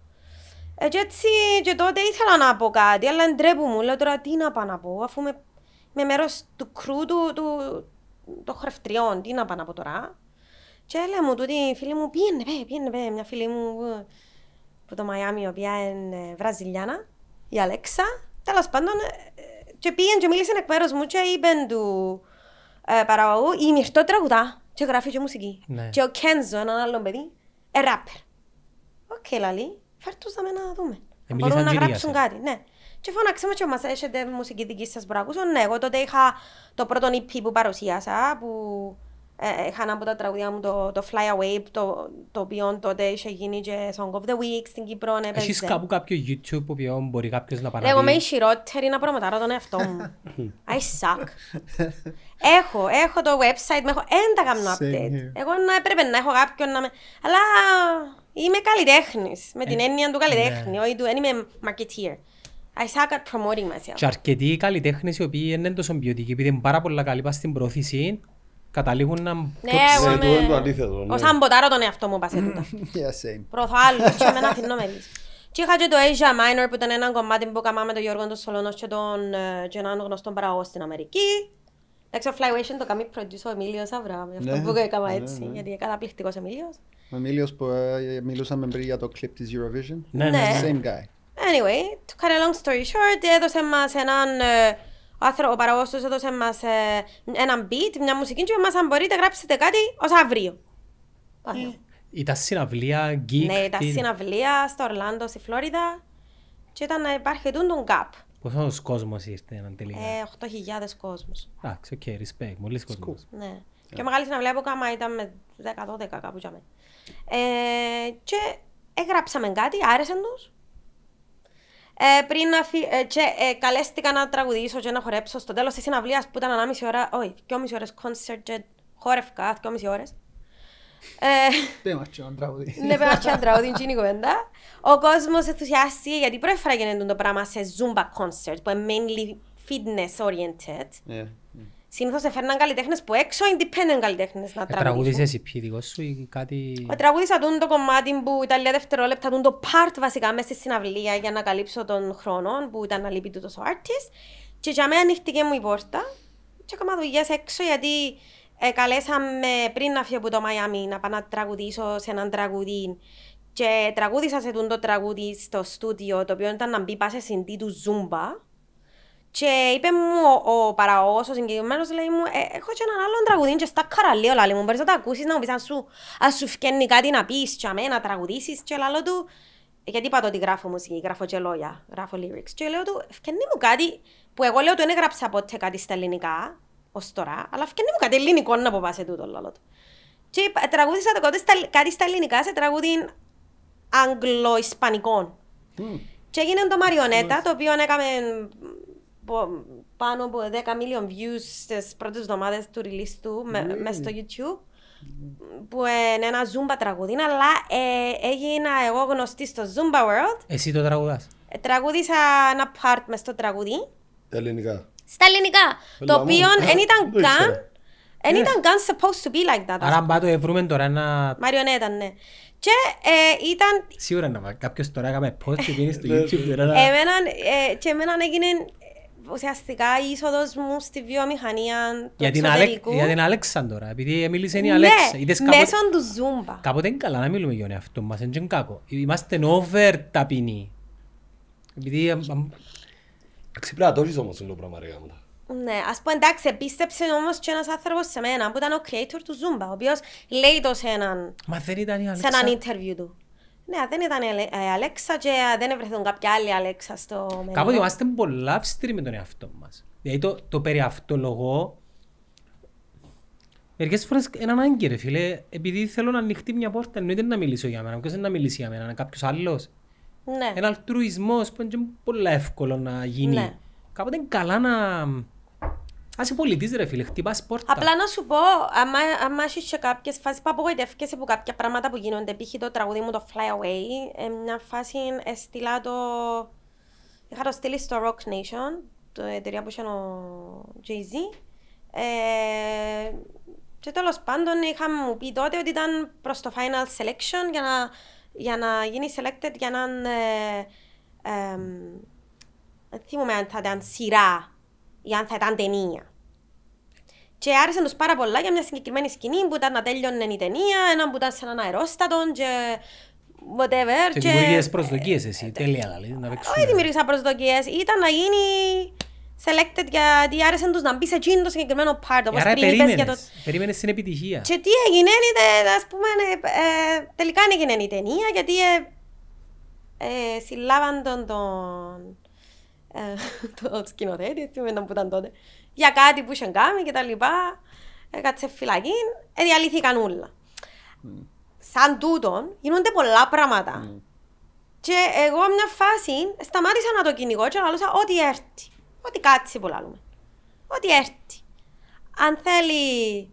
B: έτσι και τότε ήθελα να πω κάτι, αλλά ντρέπου μου, λέω τώρα τι να πάω να πω, αφού είμαι μέρος του κρού του, των χρευτριών, τι να πάνε από τώρα. Και έλεγα μου τούτη, φίλη μου, πήγαινε, πέ, πήγαινε, πέ. μια φίλη μου από ε, το Μαϊάμι, η οποία είναι Βραζιλιάνα, η Αλέξα, τέλος πάντων, ε, και πήγαινε και μίλησε εκ μέρους μου και είπε του ε, παραγωγού, η Μυρτώ τραγουδά και γράφει και μουσική. Ναι. Και ο Κένζο, έναν άλλο παιδί, ε, ράπερ. Οκ, okay, λαλή, φέρτουσα με να δούμε. Μπορούν να γράψουν κάτι, ναι. Και φώναξε και μας έχετε μουσική δική σας προακούσω. Ναι, εγώ τότε είχα το πρώτο EP που παρουσίασα, που ε, ε, είχα ένα από τα τραγουδιά μου το, το Fly Away, το, το οποίο τότε είχε γίνει και Song of the Week στην Κύπρο. Ναι, Έχεις κάπου
D: κάποιο YouTube που ποιον μπορεί κάποιος να παραδεί. Εγώ είμαι η
B: χειρότερη να προμοτάρω τον εαυτό μου. I suck. έχω, έχω το website, έχω έντα κάνω update. Εγώ να, έπρεπε να έχω κάποιον να με... Αλλά είμαι καλλιτέχνης. με την ε, έννοια του καλλιτέχνη, ναι. όχι του, δεν είμαι marketeer. I suck at promoting myself. Και
D: αρκετοί καλλιτέχνες οι οποίοι είναι τόσο ποιοτικοί, επειδή είναι πάρα πολλά καλή πας στην προώθηση, καταλήγουν να... Ναι, εγώ είμαι... το αντίθετο. Ναι. Ο
B: Σαμποτάρο τον εαυτό μου πας τούτα. Yeah, same. Προωθώ άλλο, και εμένα θυνώ με λύσεις. Και είχα και το Asia Minor που ήταν ένα κομμάτι που έκανα με τον Γιώργο τον Σολωνός και τον ε, και έναν γνωστό παραγωγό στην Αμερική. Εντάξει, ο Flywation το κάνει produce ο Εμίλιος Αβραάμ, αυτό ναι. που έκανα ναι, έτσι, γιατί είναι καταπληκτικός Εμίλιος.
C: Ο Εμίλιος που ε, μιλούσαμε πριν για το κλιπ της Eurovision, ναι, same guy.
B: Anyway, to cut a long story short, έδωσε μας έναν... Ε, ο, άθρο, ο παραγωγός τους έδωσε μας ε, έναν beat, μια μουσική και μας αν μπορείτε γράψετε κάτι ως αύριο. Η
D: Ήταν ε, συναυλία, γκίκ. Ναι, ήταν
B: συναυλία στο Ορλάντο, στη Φλόριδα και ήταν να υπάρχει τούντο γκάπ.
D: Πόσος κόσμος ήρθε έναν τελικά. Ε, 8.000 κόσμος. Εντάξει, οκ, respect, πολύ κόσμος.
B: Ναι. Yeah. Και μεγάλη συναυλία που κάμα ήταν με 10-12 κάπου. Ε, και έγραψαμε κάτι, άρεσαν τους. Ε, πριν να φυ... ε, και, ε, καλέστηκα να τραγουδήσω και να χορέψω στο τέλος της συναυλίας που ήταν ανάμιση ώρα, όχι, 2,5 ώρες concert και χόρευκα, 2,5 ώρες. Ε,
C: δεν και να τραγουδί. Δεν πέμας και να
B: τραγουδί, η Ο κόσμος ενθουσιάστηκε γιατί πρώτη φορά γίνεται το πράγμα σε Zumba concert που είναι mainly fitness oriented. Yeah. Ναι. Συνήθως έφερναν καλλιτέχνες που έξω independent καλλιτέχνες να ε, τραγουδίσουν. Τραγούδισε
D: εσύ ποιητικό σου ή κάτι. Ε,
B: τραγούδισα τον το κομμάτι που ήταν λίγα δευτερόλεπτα, τον το part βασικά μέσα στη συναυλία για να καλύψω τον χρόνο που ήταν αλήπητο τόσο artist. Και για μένα ανοίχτηκε μου η πόρτα. Και έκανα δουλειές έξω γιατί ε, καλέσαμε πριν να φύγω από το Μαϊάμι να πάω να τραγουδήσω σε έναν τραγουδί. Και τραγούδισα σε τον το τραγούδι στο στούτιο, το οποίο ήταν να μπει πάσε συντή του Ζούμπα και είπε μου ο, ο παραγωγός, ο συγκεκριμένος, λέει μου, «Ε, έχω και έναν άλλον τραγουδίν και στα καραλέω, λέει μου, μπορείς να το ακούσεις, να μου πεις αν σου, αν σου φκένει κάτι να πεις και αμένα, να τραγουδήσεις και λάλο του, γιατί είπα το ότι γράφω μουσική, γράφω και λόγια, γράφω lyrics και λέω του, φκένει μου κάτι που εγώ λέω του δεν έγραψα ποτέ κάτι στα ελληνικά, ως τώρα, αλλά φκένει μου κάτι ελληνικό να αποβάσει τούτο λάλο του. Και είπα, τραγούδισα το κάτι στα ελληνικά σε τραγούδι Mm. Και έγινε το Μαριονέτα, mm. το οποίο έκαμε πάνω από 10 million views στις πρώτες εβδομάδες του release του μέσα στο YouTube που είναι ένα Zumba τραγούδι, αλλά ε, έγινα εγώ γνωστή στο Zumba World.
D: Εσύ το τραγουδάς.
B: Ε, τραγούδισα ένα part μέσα στο τραγούδι. Ελληνικά. Στα ελληνικά, το οποίο ε, δεν ήταν καν δεν ε. ήταν καν supposed to be like that. Άρα
D: μπα το ε, βρούμε τώρα ένα...
B: Μαριονέτα, ναι. Και ε, ήταν...
D: Σίγουρα να κάποιος τώρα έκαμε post και πήγαινε στο ναι, YouTube. Ναι. Εμένα,
B: ε, και εμένα έγινε ουσιαστικά η είσοδος μου στη βιομηχανία του για εξωτερικού. Την Αλεξ, για την
D: Αλέξαν τώρα, επειδή μίλησε η Αλέξα. Ναι, κάποτε... μέσω
B: του Ζούμπα.
D: Κάποτε είναι καλά να μιλούμε για τον εαυτό μας, είναι κάκο. Είμαστε over ταπεινοί. Επειδή... Ε, ε,
A: Ξυπρά, όμως είναι το πράγμα ρε γάμματα.
B: Ναι, ας πω εντάξει, επίστεψε όμως και ένας άνθρωπος σε μένα που ήταν ο creator του Zumba, ο οποίος λέει το σε έναν, Μα δεν ήταν η Αλέξα. σε έναν interview του. Ναι, δεν ήταν η Αλέξα ε, και δεν βρεθούν κάποια άλλη Αλέξα στο μέλλον. Κάποτε είμαστε
D: πολύ αυστηροί με τον εαυτό μας. Δηλαδή το, το περί αυτολογώ. Μερικές φορές έναν άγκη, φίλε, επειδή θέλω να ανοιχτεί μια πόρτα, εννοείται να μιλήσω για μένα. Ποιος δεν να μιλήσει για μένα, κάποιος άλλος. Ναι. Ένα αλτρουισμός που είναι πολύ εύκολο να γίνει. Ναι. Κάποτε είναι καλά να ασε πολιτής ρε φίλε, χτυπάς πόρτα. Απλά να
B: σου πω, άμα, άμα έχεις και κάποιες φάσεις που απογοητεύκεσαι από κάποια πράγματα που γίνονται, π.χ. το τραγούδι μου το Fly Away, ε, μια φάση έστειλα το... Είχα το στείλει στο Rock Nation, το εταιρεία που είχε ο Jay-Z. Ε, και τέλος πάντων είχα μου πει τότε ότι ήταν προς το Final Selection για να, για να γίνει selected για έναν... Ε, ε, ε, θυμούμαι αν θα ήταν σειρά ή αν θα ήταν ταινία. Και άρεσαν τους πάρα πολλά για μια συγκεκριμένη σκηνή που ήταν να τέλειωνε η ταινία, ένα που ήταν σε έναν αερόστατο και whatever. Και, και... δημιουργίες
D: προσδοκίες ε, εσύ, τέλεια δηλαδή, να παίξουν. Όχι δημιουργήσα
B: προσδοκίες, ήταν να γίνει selected γιατί άρεσαν τους να μπεις σε εκείνο το συγκεκριμένο part. Όπως Άρα πριν περίμενες, για το...
D: περίμενες στην επιτυχία. Και
B: τι έγινε, ας πούμε, ε, ε, τελικά έγινε η ταινία γιατί ε, ε, συλλάβαν τον, τον, ε, τον σκηνοθέτη, τι που ήταν τότε για κάτι που είχαν κάνει και τα λοιπά. Έκατσε φυλακή, ε, διαλύθηκαν όλα. Mm. Σαν τούτον, γίνονται πολλά πράγματα. Mm. Και εγώ μια φάση σταμάτησα να το κυνηγώ και λαλούσα ό,τι έρθει. Ό,τι κάτσει πολλά λαλούμε. Ό,τι έρθει. Αν θέλει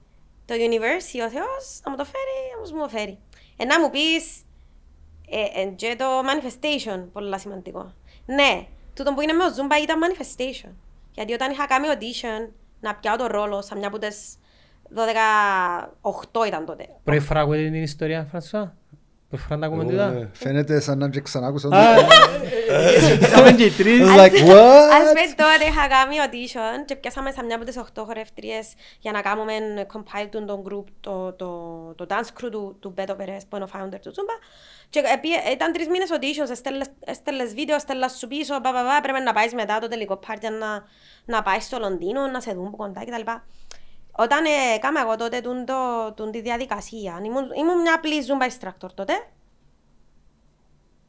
B: το universe ή ο Θεός να μου το φέρει, όμως μου το φέρει. Ε, να μου πεις ε, ε, και το manifestation, πολύ σημαντικό. Ναι, τούτο που είναι με ο Zumba ήταν manifestation. Γιατί όταν είχα κάνει audition να πιάω το ρόλο σαν μια από τι 12-8 ήταν τότε.
D: Πρέπει φράγω την ιστορία, Φρανσουά. Ε, ναι. Φαίνεται σαν να ξανάκουσα. ξανά ακούσαν ε, ε,
B: το Ας πες τότε είχα κάνει audition και πιάσαμε σαν μια από τις 8 χορευτρίες για να compile τον group, το dance crew του Beto Perez που είναι ο founder του Zumba. Και ήταν τρεις μήνες έστελες όταν ε, έκανα εγώ τότε τον, το, τον τη διαδικασία, ήμουν, ήμουν μια απλή Zoom by τότε.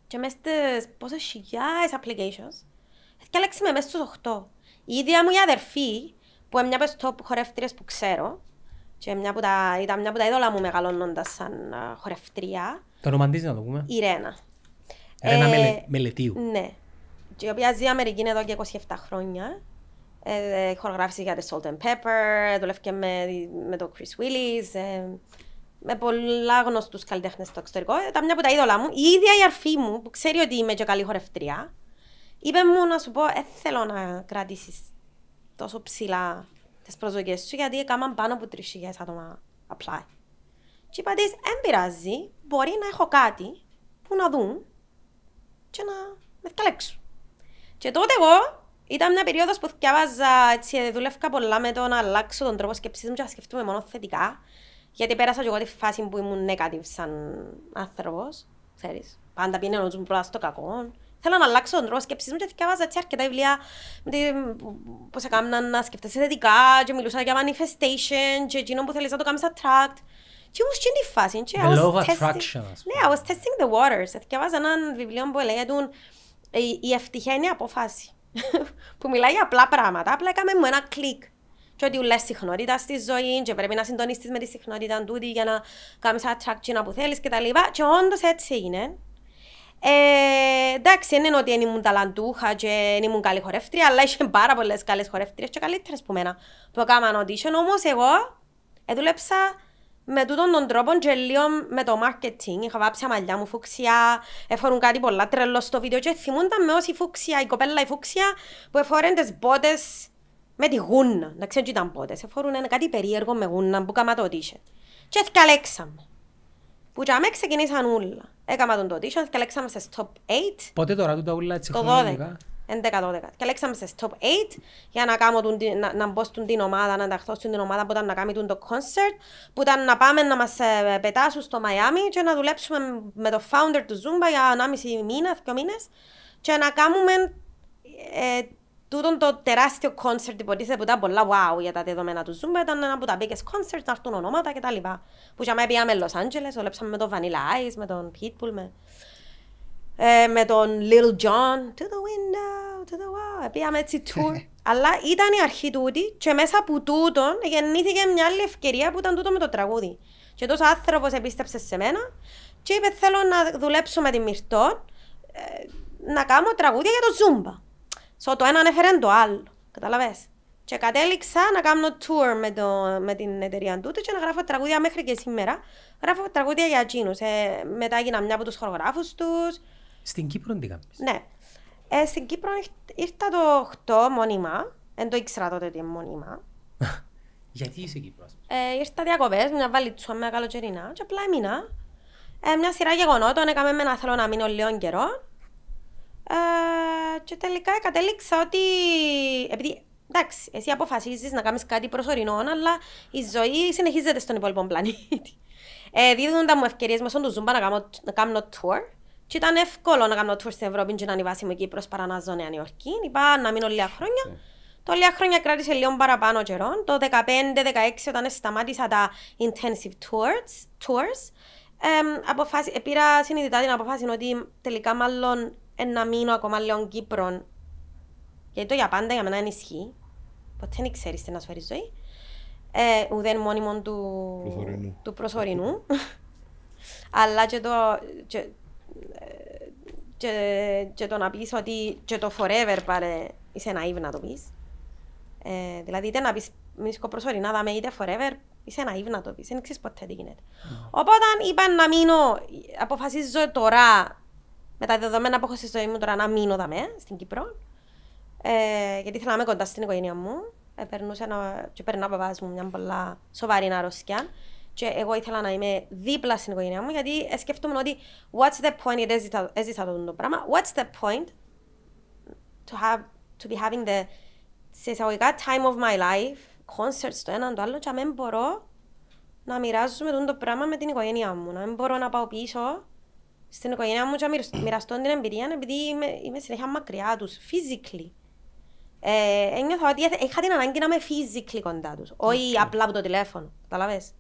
B: Και μέσα στις πόσες χιλιάδες applications, και έφτιαξε με μέσα στους 8. Η ίδια μου η αδερφή, που είναι μια από τις top χορεύτριες που ξέρω, και μια που τα, ήταν μια από τα είδωλα μου μεγαλώνοντας σαν χορευτρία.
D: Το ρομαντίζει να το πούμε. Η Ρένα.
B: Ρένα ε, μελε, Μελετίου. Ναι. Και η οποία ζει Αμερική εδώ και 27 χρόνια. Ε, χορογράφηση για The Salt and Pepper, δουλεύει και με, με τον Chris Willis, ε, με πολλά γνωστούς καλλιτέχνες στο εξωτερικό. Ε, τα μια από τα είδωλα μου, η ίδια η αρφή μου που ξέρει ότι είμαι και καλή χορευτριά, είπε μου να σου πω, «Ε, θέλω να κρατήσεις τόσο ψηλά τις προσδοκίες σου, γιατί έκαναν πάνω από 3.000 άτομα απλά. Και είπα της, δεν πειράζει, μπορεί να έχω κάτι που να δουν και να με καλέξουν. Και τότε εγώ ήταν μια περίοδος που διαβάζα, έτσι, δούλευκα πολλά με το να αλλάξω τον τρόπο σκέψης μου και να σκεφτούμε μόνο θετικά. Γιατί πέρασα και εγώ τη φάση που ήμουν negative σαν άνθρωπος. Ξέρεις, πάντα ο να μου πρώτα το κακό. Θέλω να αλλάξω τον τρόπο σκέψης μου και διαβάζα έτσι αρκετά βιβλία πώ έκανα να σκεφτεσαι θετικά. Και μιλούσα για manifestation, και εκείνο που θέλεις να το κάνεις attract. Και όμως και είναι η φάση. Και The law of attraction. Ναι, I was testing the waters. Διαβάζα έναν βιβλίο που λέγεται ε, Η ευτυχία είναι απόφαση που μιλάει για απλά πράγματα, απλά έκαμε μου ένα κλικ. Και ότι ουλές συχνότητα στη ζωή και πρέπει να συντονίσει με τη συχνότητα τούτη για να κάνεις attraction που θέλεις κτλ. Και, και όντως έτσι είναι. Ε, εντάξει, δεν είναι ότι δεν ήμουν ταλαντούχα και δεν ήμουν καλή χορεύτρια, αλλά είχε πάρα πολλές καλές χορεύτριες και καλύτερες που μένα που έκαναν audition. Όμως εγώ ε, δούλεψα με τούτον τον τρόπο και λίγο με το marketing. Είχα βάψει μαλλιά μου φούξια, εφόρουν κάτι πολλά τρελό στο βίντεο και θυμούνταν με όση φούξια, η κοπέλα η φούξια που εφόρεν τις μπότες με τη γούνα. Να ξέρω τι ήταν μπότες, εφόρουν ένα κάτι περίεργο με γούνα που κάμα το τίσιο. Και αλέξαμε. Που και ξεκινήσαν όλα. Έκανα τον το έφυγε αλέξαμε σε top 8.
D: Πότε τώρα τούτα όλα έτσι χρονικά.
B: 11-12. Και λέξαμε σε top 8 για να, κάνω τον, να, να μπω στην την ομάδα, να ενταχθώ στην την ομάδα που ήταν να κάνει τον το concert, που ήταν να πάμε να μας ε, πετάσουν στο Μαϊάμι και να δουλέψουμε με το founder του Zumba για 1,5 μήνα, 2 μήνες και να κάνουμε ε, τούτον το τεράστιο concert υποτίθεται που ήταν πολλά wow για τα δεδομένα του Zumba ήταν ένα από τα biggest concerts, να έρθουν ονόματα κτλ. Που για μένα πήγαμε Λος Angeles, δουλέψαμε με τον Vanilla Ice, με τον Pitbull, με, ε, με τον Little John, To the Window, wow, πήγαμε έτσι tour. Αλλά ήταν η αρχή τούτη και μέσα από τούτον γεννήθηκε μια άλλη ευκαιρία που ήταν τούτο με το τραγούδι. Και τόσος άνθρωπος επίστεψες σε μένα και είπε: Θέλω να δουλέψω με τη Μυρτών ε, να κάνω τραγούδια για το Ζούμπα. So, το ένα ανέφερε το άλλο. Καταλαβέ. Και κατέληξα να κάνω tour με, το, με την εταιρεία του και να γράφω τραγούδια μέχρι και σήμερα. Γράφω τραγούδια για εκείνους. Ε, μετά έγινα μια από τους χορογράφους τους.
D: Στην Κύπρο τι
B: Ναι. Ε, στην Κύπρο ήρθα το 8 μόνιμα. Δεν το ήξερα τότε τι είναι μόνιμα.
D: Γιατί είσαι Κύπρος,
B: ε, Ήρθα διακοπές, μια βαλίτσα με καλοτσερίνα. Και απλά έμεινα. Ε, μια σειρά γεγονότων έκαμε με ένα θέλω να μείνω λίγο καιρό. Ε, και τελικά κατέληξα ότι. Επειδή εντάξει, εσύ αποφασίζεις να κάνεις κάτι προσωρινό, αλλά η ζωή συνεχίζεται στον υπόλοιπο πλανήτη. Ε, δίδουν μου ευκαιρίες μέσω του Zumba να να κάνω tour. Και ήταν εύκολο να κάνω tour στην Ευρώπη και να βάση μου Κύπρος παρά να ζω Νέα Νιόρκη. Είπα να μείνω λίγα χρόνια. Ναι. Το λίγα χρόνια κράτησε λίγο παραπάνω καιρό. Το 2015-2016 όταν σταμάτησα τα intensive tours, tours εμ, αποφάσι, πήρα συνειδητά την αποφάση ότι τελικά μάλλον να μείνω ακόμα λίγο Κύπρον. Γιατί το για πάντα για μένα ενισχύει. Ποτέ δεν ξέρεις τι να σου φέρει ζωή. Ε, ουδέν μόνιμον του προσωρινού. Του προσωρινού. Αλλά και, το, και και, και το να πεις ότι και το forever παρε είσαι ναΐβ να το πεις. Ε, δηλαδή είτε να πεις μίσκο προσωρινά δάμε είτε forever είσαι ναΐβ να το πεις, δεν ξέρεις ποτέ τι γίνεται. Mm. Οπότε είπα να μείνω, αποφασίζω τώρα με τα δεδομένα που έχω στη ζωή μου τώρα να μείνω δαμέ στην Κύπρο. Ε, γιατί ήθελα να είμαι κοντά στην οικογένεια μου. Ε, περνούσε ένα, και περνά από μου μια πολλά σοβαρή αρρωσιά. Και εγώ ήθελα να είμαι δίπλα στην οικογένειά μου, γιατί σκέφτομαι ότι what's the point, γιατί έζησα, το το πράγμα, what's the point to, have, to be having the σε εισαγωγικά time of my life, concerts το έναν το άλλο, και δεν μπορώ να μοιράζομαι το πράγμα με την οικογένειά μου. Να μην μπορώ να πάω πίσω στην οικογένειά μου και να μοιραστώ την εμπειρία, επειδή είμαι, είμαι συνέχεια μακριά τους, physically. Ε, ένιωθα ότι είχα την ανάγκη να είμαι physically κοντά τους, όχι okay. απλά από το τηλέφωνο. Καταλαβες.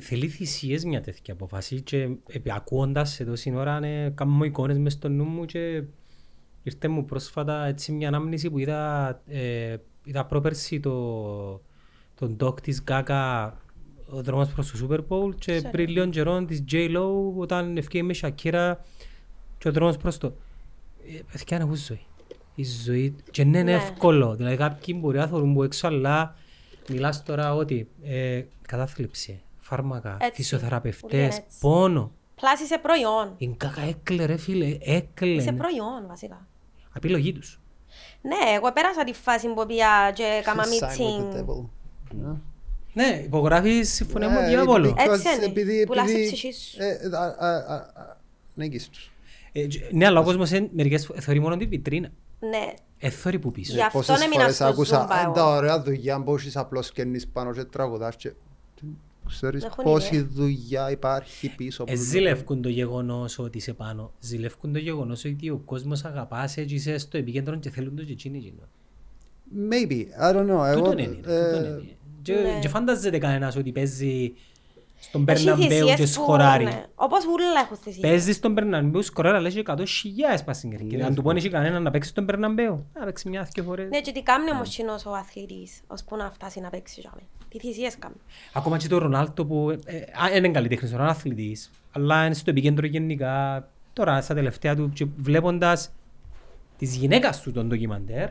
D: Θέλει θυσίες μια τέτοια αποφασή και ακούοντας εδώ στην ώρα ναι, κάνω εικόνες μες στο νου μου και ήρθε μου πρόσφατα έτσι μια ανάμνηση που είδα, ε, είδα πρόπερση το, τον ντοκ της Γκάκα ο δρόμος προς το Super Bowl και πριν λίγο καιρό της J-Lo όταν ευκαιρία με Σακύρα και ο δρόμος προς το... Ε, παιδιά να έχουν ζωή. Η ζωή και ναι, είναι ναι. εύκολο. Δηλαδή κάποιοι μπορεί να θεωρούν που έξω αλλά μιλάς τώρα ότι ε, κατάθλιψη, φάρμακα, φυσιοθεραπευτέ, φυσιοθεραπευτές, πόνο.
B: Πλάση σε προϊόν.
D: Είναι κακά έκλε ρε φίλε, έκλε. Είσαι
B: προϊόν βασικά. Απιλογή τους. Ναι, εγώ πέρασα τη φάση που πια και έκανα μιτσινγκ.
D: Ναι, υπογράφει συμφωνία με τον ναι, διάβολο.
C: Έτσι είναι, επειδή, πουλάσει ψυχή σου. Ε, ε,
D: ε, ναι, αλλά ο κόσμος μερικές θεωρεί μόνο την βιτρίνα. Ναι, Εθώρη που πίσω.
C: Ε, Γι' αυτό να μην άκουσα αν τα ωραία δουλειά που έχεις απλώς καινείς πάνω και τραγουδάς και ξέρεις πόση δουλειά υπάρχει πίσω. Ε, ζηλεύκουν
D: το γεγονός ότι είσαι πάνω. Ζηλεύκουν το γεγονός ότι ο κόσμος αγαπάς έτσι, είσαι στο επικέντρο και θέλουν το και εκείνη.
C: Maybe, I don't know. Τούτον είναι. Ε, ε,
D: ναι. Και φαντάζεται κανένας ότι παίζει ναι, στον Περναμπέου και σχοράρει.
B: Όπως ούλα έχουν θυσίες. Παίζεις
D: στον Περναμπέου, σχοράρει, αλλά έχει 100 χιλιάες πασίγκερ. Αν του πόνει κανέναν να παίξει στον Περναμπέου, να παίξει μια και φορές.
B: Ναι, και τι κάνει ναι. όμως ο αθλητής, ώσπου να φτάσει να παίξει. Τι θυσίες κάνει.
D: Ακόμα και το Ρονάλτο που ε, ε, είναι καλλιτέχνης, είναι αθλητής, αλλά είναι στο επικέντρο γενικά. Τώρα, στα τελευταία του, βλέποντας της γυναίκας τους τον ντοκιμαντέρ,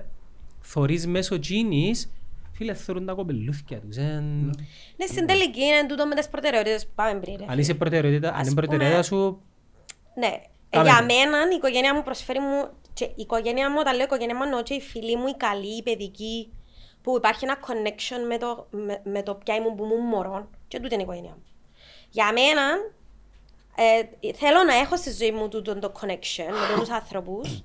D: θωρείς μέσω τζίνης Φίλες, θεωρούν τα κοπελούθια τους. Ναι,
B: στην τελική είναι τούτο με τις προτεραιότητες που πάμε πριν. Αν
D: είσαι προτεραιότητα, αν είναι προτεραιότητα σου...
B: Ναι, ε, για μένα η οικογένεια μου προσφέρει μου... η οικογένεια μου, όταν λέω οικογένεια μου, εννοώ και οι φίλοι μου, οι καλοί, οι παιδικοί, που υπάρχει ένα connection με το, με, με το ποια ήμουν που ήμουν μωρό και τούτη είναι η οικογένειά μου. Για μένα, ε, θέλω να έχω στη ζωή μου τούτο το connection με τους άνθρωπους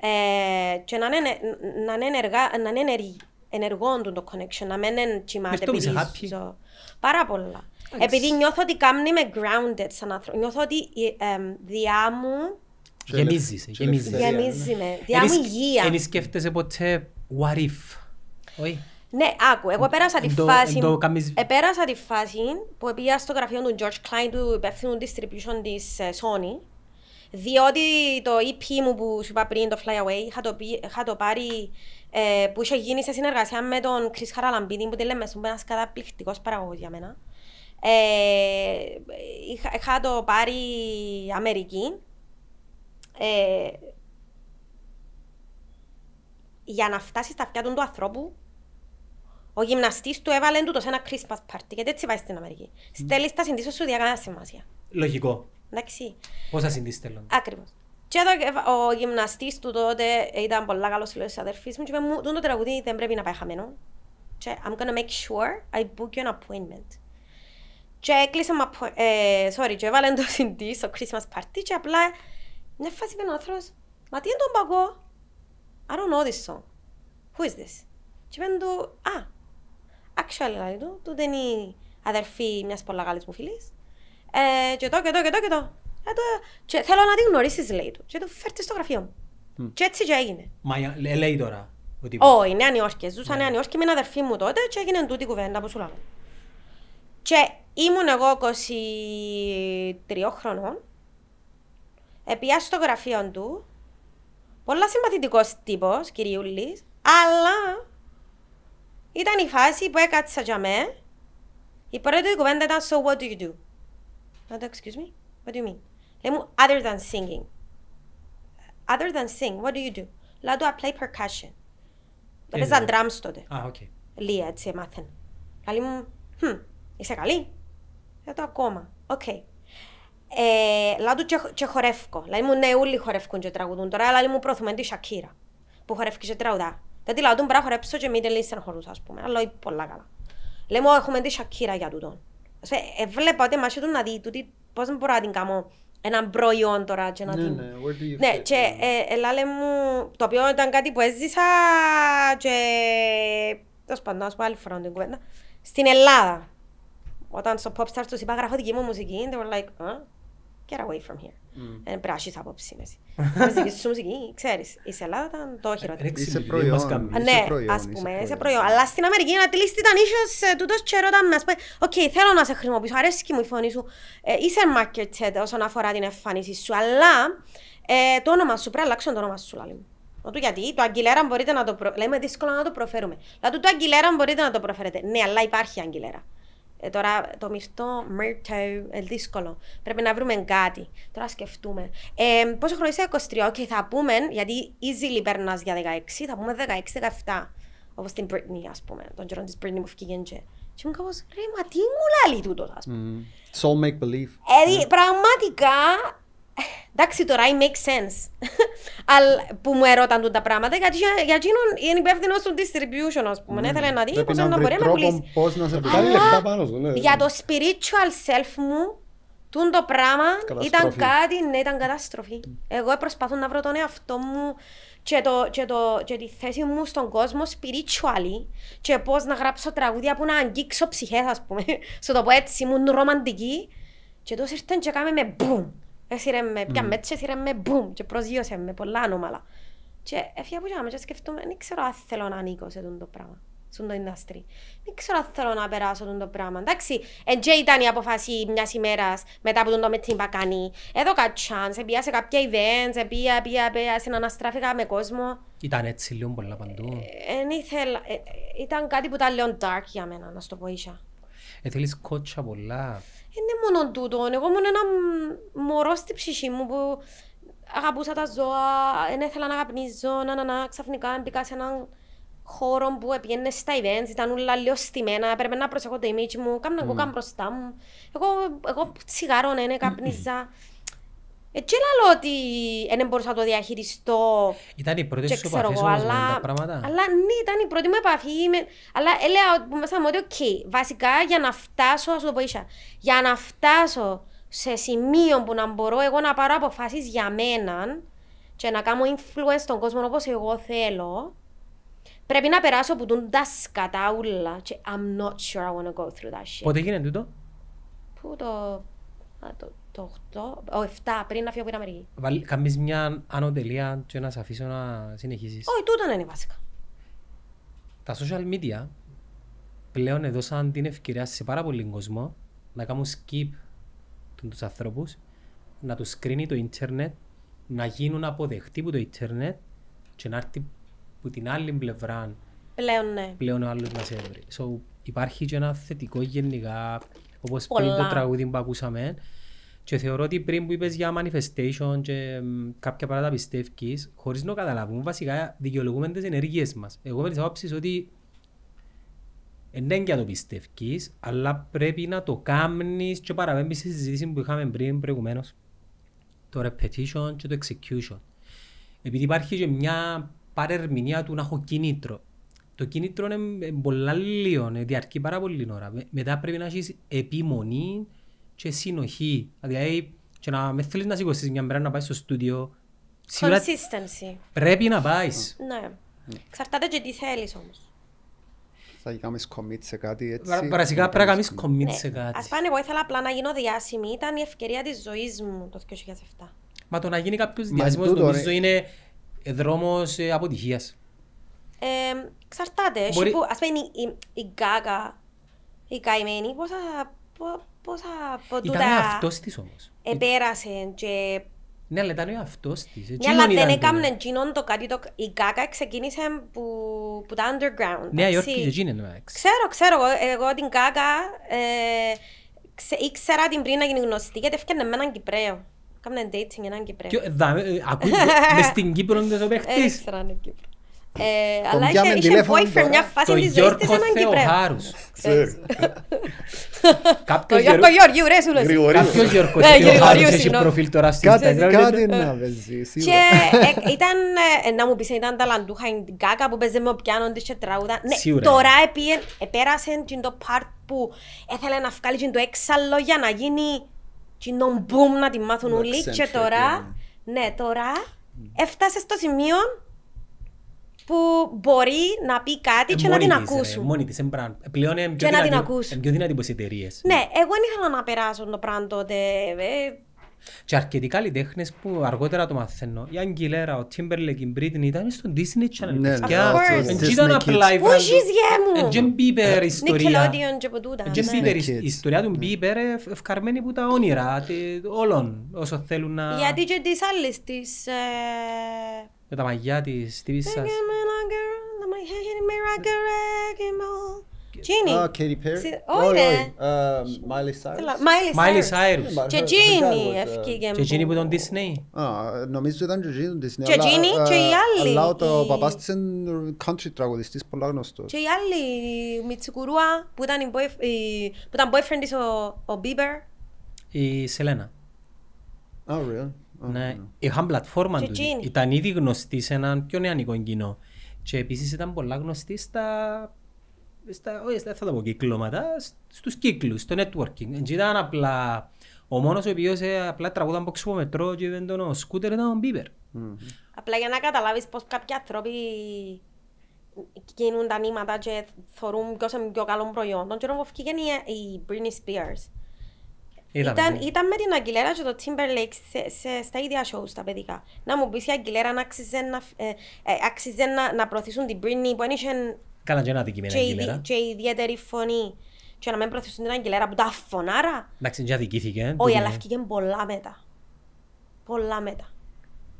B: ε, και να είναι, να είναι, ενεργά, να είναι ενεργή, ενεργών το connection, να μην κοιμάται πίσω. Πάρα πολλά. Επειδή νιώθω ότι κάμνη με grounded σαν άνθρωπο. Νιώθω ότι ε, διά μου...
D: Γεμίζει. Γεμίζει με. Διά μου υγεία. Εν σκέφτεσαι ποτέ what if. Όχι.
B: Ναι, άκου, εγώ πέρασα τη φάση, Επέρασα τη φάση που πήγα στο γραφείο του George Klein, του υπεύθυνου distribution της ε, Sony, διότι το EP μου που σου είπα πριν, το Fly Away, είχα το, είχα το πάρει ε, που είχε γίνει σε συνεργασία με τον Κρυς Χαραλαμπίδη που τη λέμε ένας για μένα. Ε, είχα, είχα, το πάρει Αμερική ε, για να φτάσει στα αυτιά του, του ανθρώπου ο γυμναστής του έβαλε το σε ένα Christmas party και έτσι πάει στην Αμερική. Mm. Στέλνεις τα συντήσει σου δια σημασία. Λογικό. Εντάξει.
D: Πόσα συντήσει θέλω.
B: Ακριβώς. Και εδώ ο γυμναστής του τότε ήταν πολύ καλός φίλος της αδερφής μου. Και μου το τραγουδί δεν πρέπει να πάει χαμένο. Και I'm gonna make sure I book you an appointment. Και έκλεισε μα. Ε, sorry, και έβαλε το συντή στο Christmas party. Και απλά μια φάση με ο άνθρωπος, Μα τι είναι τον παγκό. I don't know this song. Who is this? Και είπαν του, Α, actually, λέει του, του δεν είναι αδερφή μιας πολύ καλής μου φίλης. Ε, και το, και το, και το, και το. Ε, και θέλω να τη γνωρίσεις, λέει του. Και το φέρτε στο γραφείο μου. Mm. Και έτσι και έγινε.
D: Μα ε, λέει τώρα. Όχι,
B: είναι Νέα Νιόρκη. Ζούσα ναι. Νέα Νιόρκη με ένα αδερφή μου τότε και έγινε τούτη κουβέντα που σου λέω. Και ήμουν εγώ 23 χρονών. Επειδή στο γραφείο του. Πολλά συμπαθητικός τύπος, κυριούλης. Αλλά ήταν η φάση που έκατσα για μέ. Η πρώτη κουβέντα ήταν So what do you do? Not excuse me, what do you mean? Λέει μου, other than singing. Other than sing, what do you do? Λέω του, I play percussion. Τα παίζαν drums τότε. Α, οκ. Λία, έτσι έμαθαν. Λέει μου, hm, είσαι καλή. Δεν το ακόμα. Οκ. Ε, λέω του και χορεύκω. Λέει μου, ναι, όλοι χορεύκουν και τραγουδούν. Τώρα λέει μου προωθούμε τη Σακύρα, που χορεύει και τραγουδά. Δεν τη λέω του, να χορέψω και μην να χορούς, ας πούμε. Αλλά λέει πολλά καλά. Λέει μου, έχουμε τη Σακύρα για τούτον. ε, βλέπω ότι μας έτουν να δει τούτη πώς μπορώ να την κάνω ένα προϊόν τώρα και να ναι, την... Ναι,
E: where do ναι,
B: και ναι. ε, ε, μου, το οποίο ήταν κάτι που έζησα και... Τέλος πάντων, ας πω άλλη φορά την κουβέντα. Στην Ελλάδα, όταν στο Popstars τους είπα γράφω δική μου μουσική, they were like, get away from here. Δεν mm. πράσεις άποψη είναι εσύ. Μας δικής σου μουσική, ξέρεις, η Ελλάδα ήταν το χειρότερο. Ναι, είσαι προϊόν. Ναι, ας πούμε, είσαι προϊόν. Αλλά στην Αμερική να τυλίσεις ήταν ίσως ε, τούτος και ρώτα με, ας πούμε, οκ, θέλω να σε χρησιμοποιήσω, αρέσει και μου η φωνή σου. Ε, είσαι marketed όσον αφορά την εμφάνιση σου, αλλά ε, το όνομα σου πρέπει να αλλάξω το όνομα σου, λάλη μου. Του γιατί, το Αγγιλέρα μπορείτε να το προ... Λέμε δύσκολο να το προφέρουμε. Δηλαδή, το Αγγιλέρα μπορείτε να το προφέρετε. Ναι, αλλά υπάρχει Αγγιλέρα. Ε, τώρα το μισθό, μυρτέου, ε, δύσκολο. Πρέπει να βρούμε κάτι. Τώρα σκεφτούμε. Ε, πόσο χρόνο είσαι, 23, και okay, θα πούμε, γιατί easily περνά για 16, θα πούμε 16-17. Όπω την Britney, ας πούμε, τον Τζερόν της Britney που φύγει και. Και μου κάπως, ρε, μα τι μου λαλεί τούτος, ας
C: πούμε. Mm. It's all make believe.
B: Ε, yeah. πραγματικά, Εντάξει, τώρα it makes sense. Αλλά που μου ερώταν τα πράγματα, γιατί για εκείνον είναι υπεύθυνος του distribution, ας πούμε. Mm. να δει πώς να μπορεί να πουλήσει.
C: Πώς να σε βγάλει λεφτά πάνω σου, ναι. Για το
B: spiritual self μου, τούν το πράγμα ήταν κάτι, ναι, ήταν καταστροφή. Εγώ προσπαθώ να βρω τον εαυτό μου και, το, και, το, και τη θέση μου στον κόσμο spiritually και πώς να γράψω τραγούδια που να αγγίξω ψυχές, ας πούμε. Στο το πω έτσι, ήμουν ρομαντική. Και τόσο ήρθαν και κάμε με μπουμ. Έθυρε με, πια με έτσι, έθυρε με, μπουμ, και προσγείωσε με πολλά ανώμαλα. Και έφυγα από εκεί και σκεφτούμε, δεν ξέρω αν θέλω να ανήκω σε αυτό το πράγμα, αυτό το industry. Δεν ξέρω αν θέλω να περάσω αυτό το πράγμα. Εντάξει, εντζέ ήταν η αποφάση μιας ημέρας μετά από το με την Εδώ κατσάν, πήγα σε κάποια events, πήγα, πήγα, πήγα, συναναστράφηκα με κόσμο.
D: Ήταν έτσι λίγο πολλά παντού.
B: Ε, ήθελα, ε, ε, ήταν κάτι που ήταν λίγο dark για μένα, να σου το πω ίσια.
D: Ε, θέλεις κότσα πολλά
B: είναι μόνο τούτο. Εγώ ήμουν ένα μωρό στη ψυχή μου που αγαπούσα τα ζώα, δεν ήθελα να καπνίζω, να, να, να, ξαφνικά μπήκα σε έναν χώρο που πήγαινε στα events, ήταν όλα λίγο στημένα, έπρεπε να προσέχω το image μου, κάμουν mm. εγώ μπροστά μου. Εγώ, εγώ τσιγάρο ναι, ναι καπνιζα έτσι ε, λέω ότι ε, δεν μπορούσα να το διαχειριστώ. Ήταν η πρώτη σου επαφή όμως αλλά... με τα πράγματα. Αλλά ναι, ήταν η πρώτη μου επαφή. Με... Αλλά ε, έλεγα ότι οκ, okay, βασικά για να φτάσω, ας το πω ίσια, για να φτάσω σε σημείο που να μπορώ εγώ να πάρω αποφάσεις για μένα και να κάνω influence στον κόσμο όπως εγώ θέλω, πρέπει να περάσω από τον τα σκατάουλα και I'm not sure I want to go through that shit. Πότε γίνεται τούτο? Πού το... Α, το το 8, ο 7 πριν να φύγω από την
D: Αμερική. Καμπείς μια ανωτελία και να σε αφήσω να συνεχίσεις. Όχι,
B: τούτο είναι βασικά.
D: Τα social media πλέον έδωσαν την ευκαιρία σε πάρα πολύ κόσμο να κάνουν skip τους ανθρώπους, να τους κρίνει το ίντερνετ, να γίνουν αποδεκτοί από το ίντερνετ και να έρθει από την άλλη πλευρά
B: πλέον, ναι.
D: πλέον ο άλλος να σε βρει. So, υπάρχει και ένα θετικό γενικά, όπως πριν το τραγούδι που ακούσαμε, και θεωρώ ότι πριν που είπες για manifestation και κάποια πράγματα πιστεύει, χωρίς να καταλαβούμε βασικά δικαιολογούμε τις ενέργειες μας. Εγώ με τις άποψη ότι δεν και να το πιστεύει, αλλά πρέπει να το κάνεις και παραπέμπεις στη συζήτηση που είχαμε πριν προηγουμένως. Το repetition και το execution. Επειδή υπάρχει και μια παρερμηνία του να έχω κίνητρο. Το κίνητρο είναι ε, πολλά λίγο, ε, διαρκεί πάρα πολύ ώρα. Μετά πρέπει να έχεις επιμονή, και συνοχή. Δηλαδή, και να με θέλεις να σηκωθείς μια μέρα να πάεις στο στούντιο. Consistency. πρέπει να πάεις.
B: Ναι. Εξαρτάται και τι θέλεις όμως.
C: Θα κάνεις commit σε
D: κάτι έτσι. Παρασικά πρέπει να κάνεις commit ναι. σε κάτι. Ας
B: πάνε εγώ ήθελα απλά να γίνω διάσημη. Ήταν η ευκαιρία της ζωής μου το 2007.
D: Μα το να γίνει κάποιος διάσημος νομίζω είναι δρόμος ε, αποτυχίας.
B: Ε, εξαρτάται. Μπορεί... Ας πούμε η, η, η Γκάγκα, η καημένη, θα, πόσα από τούτα... Ήταν ο αυτός της όμως. Επέρασε και... Ναι, αλλά ήταν
D: ο αυτός της. Ναι, αλλά δεν έκαμε
B: εκείνον το κάτι, το... η κάκα ξεκίνησε που, που τα underground. Νέα Υόρκη και εκείνη εννοώ. Ξέρω, ξέρω, εγώ, την κάκα ε, ξε, ήξερα την πριν να γίνει γνωστή γιατί έφτιανε με έναν Κυπρέο. Κάμνε dating έναν Κυπρέο. Ε,
D: ακούει μες στην Κύπρο είναι το παίχτης.
B: Έξερα είναι Κύπρο. Ε, αλλά είχε, boyfriend μια φάση της ζωής της έναν Κυπρέο. Γιώργο Γεωργίου ρε σου λέω. Κάποιος Γιώργο ε, Θεοχάρους έχει προφίλ
D: τώρα στην Instagram. Κάτι να βεζί. Και
B: ε, ήταν, να μου πεις, ήταν ταλαντούχα η Γκάκα που παίζε με ο πιάνο της και τραγούδα. Ναι, τώρα επέρασε το part που έθελε να βγάλει το έξαλλο για να γίνει το μπουμ να τη μάθουν όλοι και τώρα, ναι. ναι τώρα έφτασε στο σημείο που μπορεί να πει κάτι ε, και να την της, ε, ακούσουν. Ρε,
D: μόνη της, εμπραν, πλέον είναι πιο, δυνατή, να πιο δυνατή από εταιρείες.
B: Ναι, εγώ δεν ήθελα να περάσω το πράγμα τότε. Ε,
D: και αρκετοί καλλιτέχνες που αργότερα το μαθαίνω. Η Αγγιλέρα, ο Τίμπερλεκ, η Μπρίτνη ήταν στο Disney Channel. Ναι, ναι. Ήταν απλά η φράση. μου. Τζεμ Μπίπερ ιστορία. Nickelodeon
B: και από τούτα. Μπίπερ ναι. η ναι,
D: ιστορία του Μπίπερ ναι. ευκαρμένη από τα όνειρα όλων όσο θέλουν να... Γιατί
B: και τις άλλες της... Ε,
D: με τα μαγιά της τύπισσας.
B: Τζίνι. Πέρι. Όχι, ναι.
D: Μάιλι Σάιρους. Και Τζίνι
B: ευκήγε μου. Και Τζίνι
C: που τον Disney. Νομίζω ήταν και Τζίνι Disney. Και Τζίνι και οι ε, άλλοι. Αλλά ο παπάς της είναι country τραγουδιστής, πολλά γνωστός. Και
B: οι άλλοι, η Μιτσικουρούα που ήταν boyfriend της ο Μπίμπερ.
D: Η Σελένα. Α, oh, really? Ναι. ναι, είχαν πλατφόρμα του. Ήταν ήδη γνωστή σε έναν πιο νεανικό κοινό. Και επίσης ήταν πολλά γνωστή στα. στα όχι, δεν θα τα πω κυκλώματα, στους κύκλους, στο networking. Έτσι ήταν απλά. Ο μόνος ο οποίος ε, απλά τραγούδα από μετρό και δεν τον σκούτερ ήταν ο Μπίπερ. Mm-hmm.
B: Απλά για να καταλάβεις πώ κάποιοι άνθρωποι κινούν τα νήματα και θεωρούν ποιο είναι πιο καλό προϊόν. Τον τρόπο που η Britney Spears.
E: Ήταν, ήταν, ναι. ήταν,
B: με την Αγγιλέρα και το Timberlake σε, σε, στα ίδια shows στα παιδικά. Να μου πεις η Αγγιλέρα να άξιζε να, ε, ε, να, να προωθήσουν την Britney που ένιξε...
D: Καλά και ένα αντικείμενο Και
B: ιδιαίτερη φωνή. Και να μην προωθήσουν την Αγγιλέρα που τα φωνάρα.
D: Εντάξει, και αδικήθηκε. Ε, Όχι, αλλά έφυγε
B: πολλά μετά. Πολλά μετά.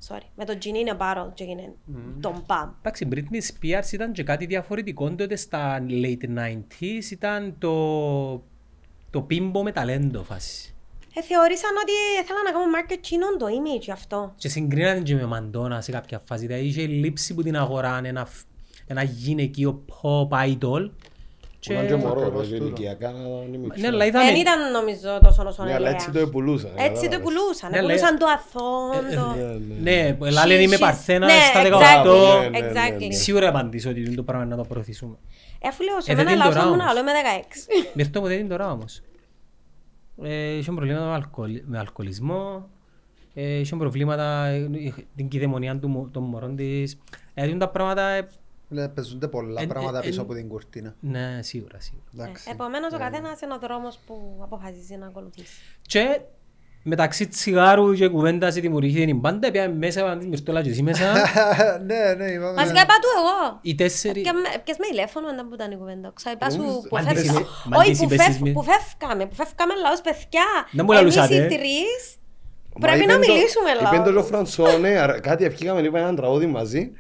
B: Sorry. Με τον Gin in a Barrel και έγινε mm. τον Παμ.
D: Εντάξει, Britney Spears ήταν και κάτι διαφορετικό τότε στα late 90s. Ήταν το το πίμπο με ταλέντο φάση.
B: Ε, θεωρήσαν ότι ήθελα να κάνω market κοινών το image αυτό.
D: Και συγκρίναν και με Μαντόνα σε κάποια φάση. Δηλαδή είχε λήψη που την αγορά ένα, ένα γυναικείο pop idol.
B: Και... Ήταν και μωρό,
D: δηλαδή,
A: ηλικιακά να ναι,
B: αλλά ήταν... Δεν ήταν νομίζω τόσο όσο Ναι, αλλά έτσι το επουλούσαν. Έτσι το επουλούσαν, ναι, επουλούσαν το αθόν, ε, ε,
D: Ναι, αλλά ναι. ε, λένε είμαι παρθένα στα 18. Σίγουρα απαντήσω ότι το πράγμα να το προωθήσουμε.
B: Ε, αφού λέω, σε ε, ένα μου ήμουν άλλο, είμαι
D: 16. Με που δεν είναι τώρα ε, Είχαν προβλήματα με αλκοολισμό, είχαν προβλήματα την κυδαιμονία των μωρών της. Δηλαδή τα πράγματα. Παίζονται πολλά πράγματα πίσω από την κουρτίνα. Ναι, σίγουρα. σίγουρα. Επομένως
B: ο καθένας είναι ο δρόμος που αποφασίζει να ακολουθήσει.
D: Και μεταξύ τσιγάρου και κουβέντας δεν την πάντα, πια μέσα από την μυρτώλα και εσύ μέσα. Ναι,
B: ναι, είπαμε. Βασικά είπα του εγώ. Οι τέσσερι. Ποιες με τηλέφωνο ήταν που ήταν η κουβέντα. Ξαπά σου που φεύγαμε. Όχι, που φεύγαμε, που φεύγαμε λαός παιδιά. Να μου λαλούσατε. Εμείς οι ε. τρεις πρέπει να μιλήσουμε λαός. Είπε
A: το Φρανσόνε, ναι, κάτι ευχήκαμε, είπα λοιπόν, έναν τραγούδι μαζί.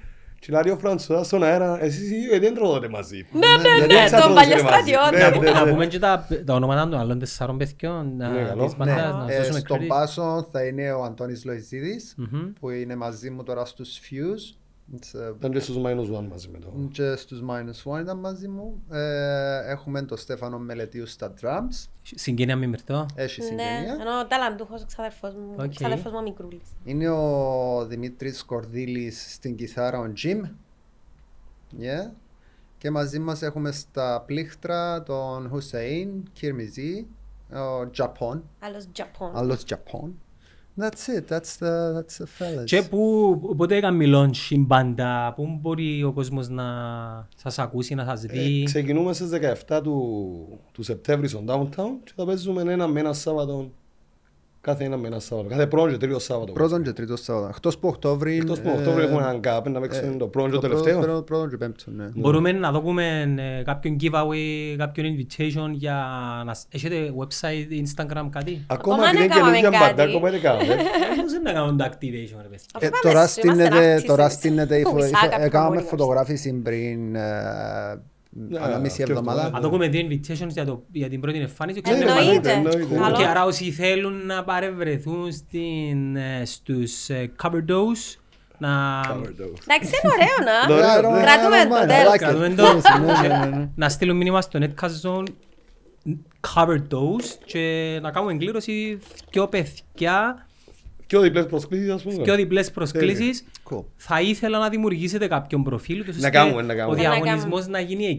A: Τσιλάρει ο Φρανσουά στον αέρα, εσείς οι ίδιοι δεν τρώγονται μαζί. Ναι, ναι, ναι, τον παλιό στρατιώτη. Ναι, ναι, να ναι.
D: πούμε και τα ονόματα των άλλων τεσσάρων παιδιών της μπαντάς. Ε, στον Πάσο
C: θα είναι ο Αντώνης Λοϊσίδης, που είναι μαζί μου τώρα στους Φιούς. Ήταν ε, και στους Minus One μαζί με το. Και στους Minus One ήταν μαζί μου. Ε, έχουμε τον Στέφανο Μελετίου στα drums.
D: Συγγένεια με Μυρτώ.
C: Έχει συγγένεια. Ναι,
B: ενώ ο ταλαντούχος ξαδερφός μου, okay. ξαδερφός μου μικρούλης.
C: Είναι ο Δημήτρης Κορδίλης στην κιθάρα, ο Jim. Yeah. Και μαζί μας έχουμε στα πλήχτρα τον Χουσέιν Κυρμιζή, ο Τζαπών.
B: Άλλος Τζαπών. Άλλος
C: Τζαπών. That's it, that's the, that's the fellas.
D: Και που, οπότε έκαμε launch η μπάντα, πού μπορεί ο κόσμος να σας ακούσει, να σας ε, δει. Ε,
A: ξεκινούμε στις 17 του, του Σεπτέμβρη στο Downtown και
D: θα παίζουμε ένα με ένα Σάββατο Κάθε ένα με ένα
A: Σάββατο. Κάθε πρώτο και τρίτο Σάββατο. Πρώτο και τρίτο Σάββατο. Εκτός που Οκτώβρη. Εκτός που Οκτώβρη έχουμε έναν κάπ να παίξουν ε, το πρώτο και το τελευταίο.
C: Πρώτο και πέμπτο, ναι. ναι.
A: Μπορούμε
D: να δούμε ε, κάποιον giveaway, κάποιον invitation για να έχετε website, instagram, κάτι. Ακόμα δεν καινούργια μπαντά, ακόμα δεν κάνουμε. Πώς ε, να κάνουμε το activation, ρε παιδιά. Τώρα στείνεται, έκαναμε
C: φωτογράφηση πριν ναι, εβδομάδα. Αν το έχουμε
D: δύο invitations για την πρώτη εμφάνιση, ε, Εννοείται. Και άρα όσοι θέλουν να παρευρεθούν ε, στους Dose, ε, να... Εντάξει, είναι ωραίο να κρατούμε το τέλος. Να στείλουν μήνυμα στο Netcast Zone Cover Dose και να κάνουμε εγκλήρωση δυο παιδιά και διπλές
A: προσκλήσεις, ας πούμε. Πιο διπλές προσκλήσεις.
D: Θα ήθελα να δημιουργήσετε κάποιον προφίλ, ο διαγωνισμός να γίνει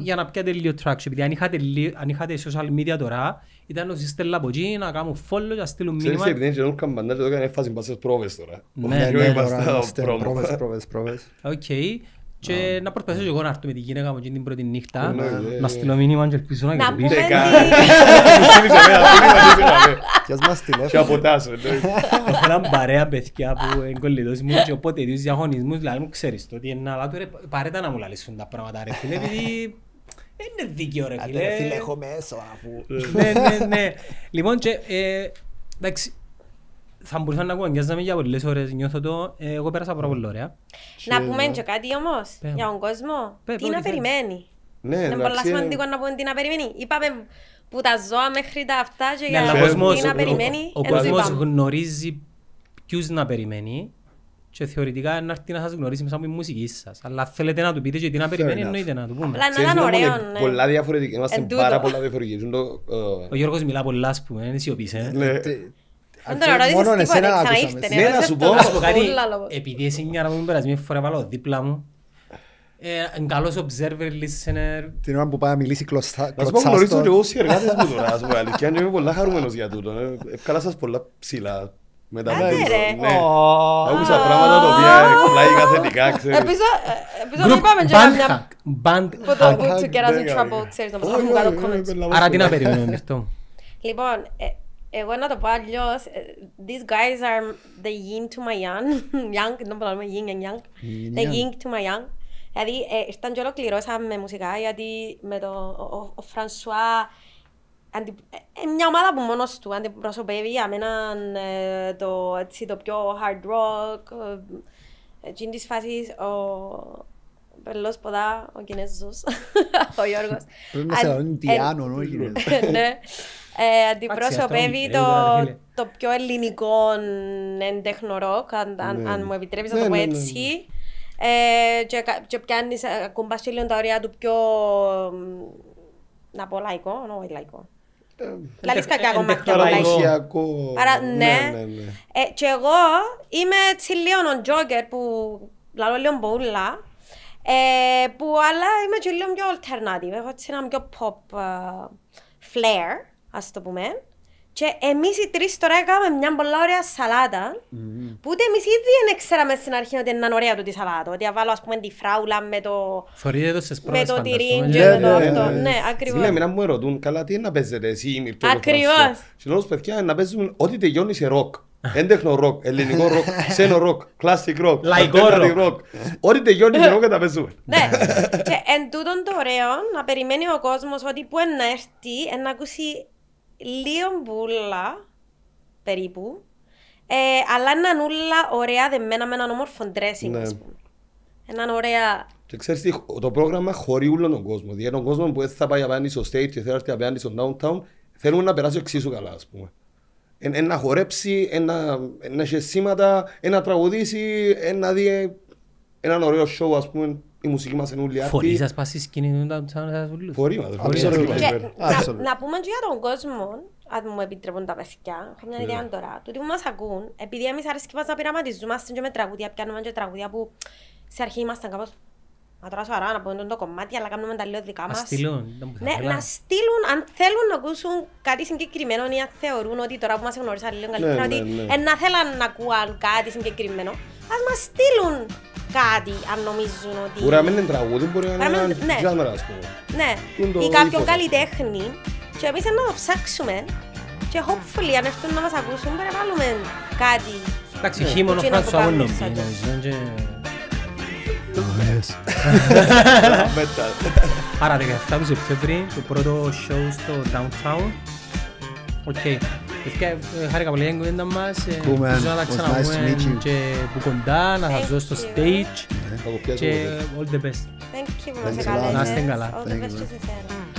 D: Για να πιάνετε λίγο traction. Επειδή αν είχατε, social media τώρα, ήταν να σας στέλνω να κάνω follow, να μήνυμα. επειδή
A: είναι και νόρκαν παντάρ, πρόβες τώρα. Ναι, ναι,
D: και να προσπαθήσω εγώ να έρθω με τη γυναίκα μου την πρώτη νύχτα ναι, να ναι. στείλω μήνυμα και ελπίζω να κερδίσω. Να πούμε τι... Και αποτάσω. Έναν παρέα παιδιά που εγκολλητός μου και οπότε τους διαγωνισμούς δηλαδή μου ξέρεις το ότι είναι αλλά του παρέτα να μου λαλήσουν τα πράγματα ρε φίλε επειδή είναι δίκαιο ρε φίλε. Φίλε έχω μέσο αφού. Ναι, ναι, ναι. Λοιπόν και ε, εντάξει θα μπορούσα να κουβεντιάζαμε για πολλές ώρες, νιώθω το, εγώ πέρασα πάρα πολύ ωραία. Να πούμε ε? και
B: κάτι όμως, για τον κόσμο, τι να περιμένει. Ναι, είναι πολύ σημαντικό να πούμε τι να περιμένει. Είπαμε που τα ζώα μέχρι τα αυτά και ναι, για τι να περιμένει. Ο, ο κόσμος
D: γνωρίζει ποιους να περιμένει και θεωρητικά να έρθει να σας γνωρίσει μέσα από τη μουσική σας. Αλλά θέλετε να του πείτε και τι να περιμένει εννοείται να του πούμε. Αλλά να ήταν ωραίο, ναι. Ε. Πολλά διαφορετικά, είμαστε πάρα πολλά
A: διαφορετικοί. Ε, ο Γιώργος
D: μιλά πολλά, ας πούμε, είναι σιωπής, ε. Ναι. Μόνο εσένα άκουσαμε. Ναι, να σου πω. Επειδή εσύ μια να μου φορά δίπλα μου, ε, καλός observer, listener.
C: Την ώρα που πάει να μιλήσει κλωστά. Να σου πω γνωρίζω και εγώ
D: συνεργάτες μου τώρα, ας πω,
A: αλήθεια. Είμαι πολλά χαρούμενος για τούτο. Ευκαλά σας πολλά ψηλά. Άκουσα πράγματα τα
B: οποία Band Eh, bueno, te puedo eh, these guys are the yin to my yang. yang, no puedo yin and yang. Yin yin to my yang. Y ahí eh, están yo lo quiero esa me música. Y ahí me do, o, François, anti, en mi amada, por pues, monos tú, anti, por eso, baby, amenan, eh, do, si pio hard rock, gin disfasis, o, los poda, o quién es Zeus, o Yorgos. Pero no sé, un tiano, ¿no? ¿no? Ε, αντιπροσωπεύει το, το πιο ελληνικό έντεχνο ροκ, αν, αν, αν ναι. μου επιτρέπεις να ναι, το πω ναι, έτσι. Ε, και, και πιάνεις, ε, ακουμπάς και λίγο τα ωραία του πιο, να πω λαϊκό, όχι λαϊκό. Λαλείς κακά κομμάτια από λαϊκό. Άρα ναι. ναι, ναι. Ε, και εγώ είμαι έτσι λίγο ο Τζόγκερ που λαλώ λίγο ε, Που αλλά είμαι και λίγο πιο alternative, έχω έτσι ένα πιο pop ε, flair ας το πούμε. Και εμείς οι τρεις τώρα έκαναμε μια πολύ ωραία σαλάτα. Που ούτε εμείς ήδη δεν ξέραμε στην αρχή ότι ήταν ωραία του τη σαλάτα. Ότι βάλω ας πούμε τη φράουλα με το.
D: Φορείτε σε Με το τυρί και ναι,
A: ναι, το ναι, αυτό. Ναι, ακριβώ. Ναι, μην μου ερωτούν καλά τι είναι να παίζετε εσύ ή μυρτό. Ακριβώ. Συνήθω παιδιά να παίζουμε ό,τι τελειώνει σε ροκ. Έντεχνο ροκ, ελληνικό ροκ, ξένο ροκ, κλασικό ροκ, λαϊκό ροκ. Ό,τι τελειώνει ροκ και τα παίζουμε. Ναι.
B: Και εν τούτον το ωραίο να περιμένει ο κόσμος ότι που να έρθει να ακούσει λίγο μπουλά, περίπου, ε, αλλά είναι ανούλα ωραία δεμένα με έναν όμορφο dressing. ναι. ας πούμε. Έναν ωραία...
A: Και ξέρεις, τι, το πρόγραμμα χωρεί όλον τον κόσμο. Δηλαδή, τον κόσμο που θα πάει απέναντι στο stage και θα έρθει απέναντι στο downtown, θέλουμε να περάσει εξίσου καλά, ας πούμε. Ε, να χορέψει, να έχει σήματα, να τραγουδήσει, να δει έναν ωραίο show, ας πούμε, η μουσική μας είναι ούλη άρτη. σας
D: πας στη σκηνή του σαν να σας βουλούς. Φορεί μας. Να
B: πούμε και για τον κόσμο, αν μου επιτρέπουν τα παιδιά, έχω μια ιδέα ναι. τώρα. Τούτοι που μας ακούν, επειδή εμείς αρέσκει μας να πειραματιζόμαστε και με τραγούδια, πιάνουμε και τραγούδια που σε αρχή ήμασταν κάπως Μα τώρα σωρά να πούμε το κομμάτι, αλλά κάνουμε τα λίγο δικά μας. Να στείλουν. Ναι, να στείλουν αν θέλουν να ακούσουν κάτι συγκεκριμένο ή αν θεωρούν ότι τώρα που μας γνωρίζουν λίγο ναι, καλύτερα, ναι, ότι να θέλαν να ακούαν κάτι συγκεκριμένο, ας μας στείλουν κάτι αν νομίζουν ότι. Μπορεί να μην είναι
A: τραγούδι, μπορεί να είναι ένα ναι. ας πούμε.
B: Ναι, ή κάποιον καλλιτέχνη. Και εμείς να το ψάξουμε και hopefully αν έρθουν να μας ακούσουν πρέπει να βάλουμε κάτι. Εντάξει, χείμωνο φράτσο αγωνό.
D: Άρα 17 του Σεπτέμβρη, το πρώτο show στο Downtown. Οκ. Χάρηκα πολύ την κουβέντα μας, ε, ελπίζω να τα ξαναπούμε και που να σας δω στο stage ναι. και all the
E: best.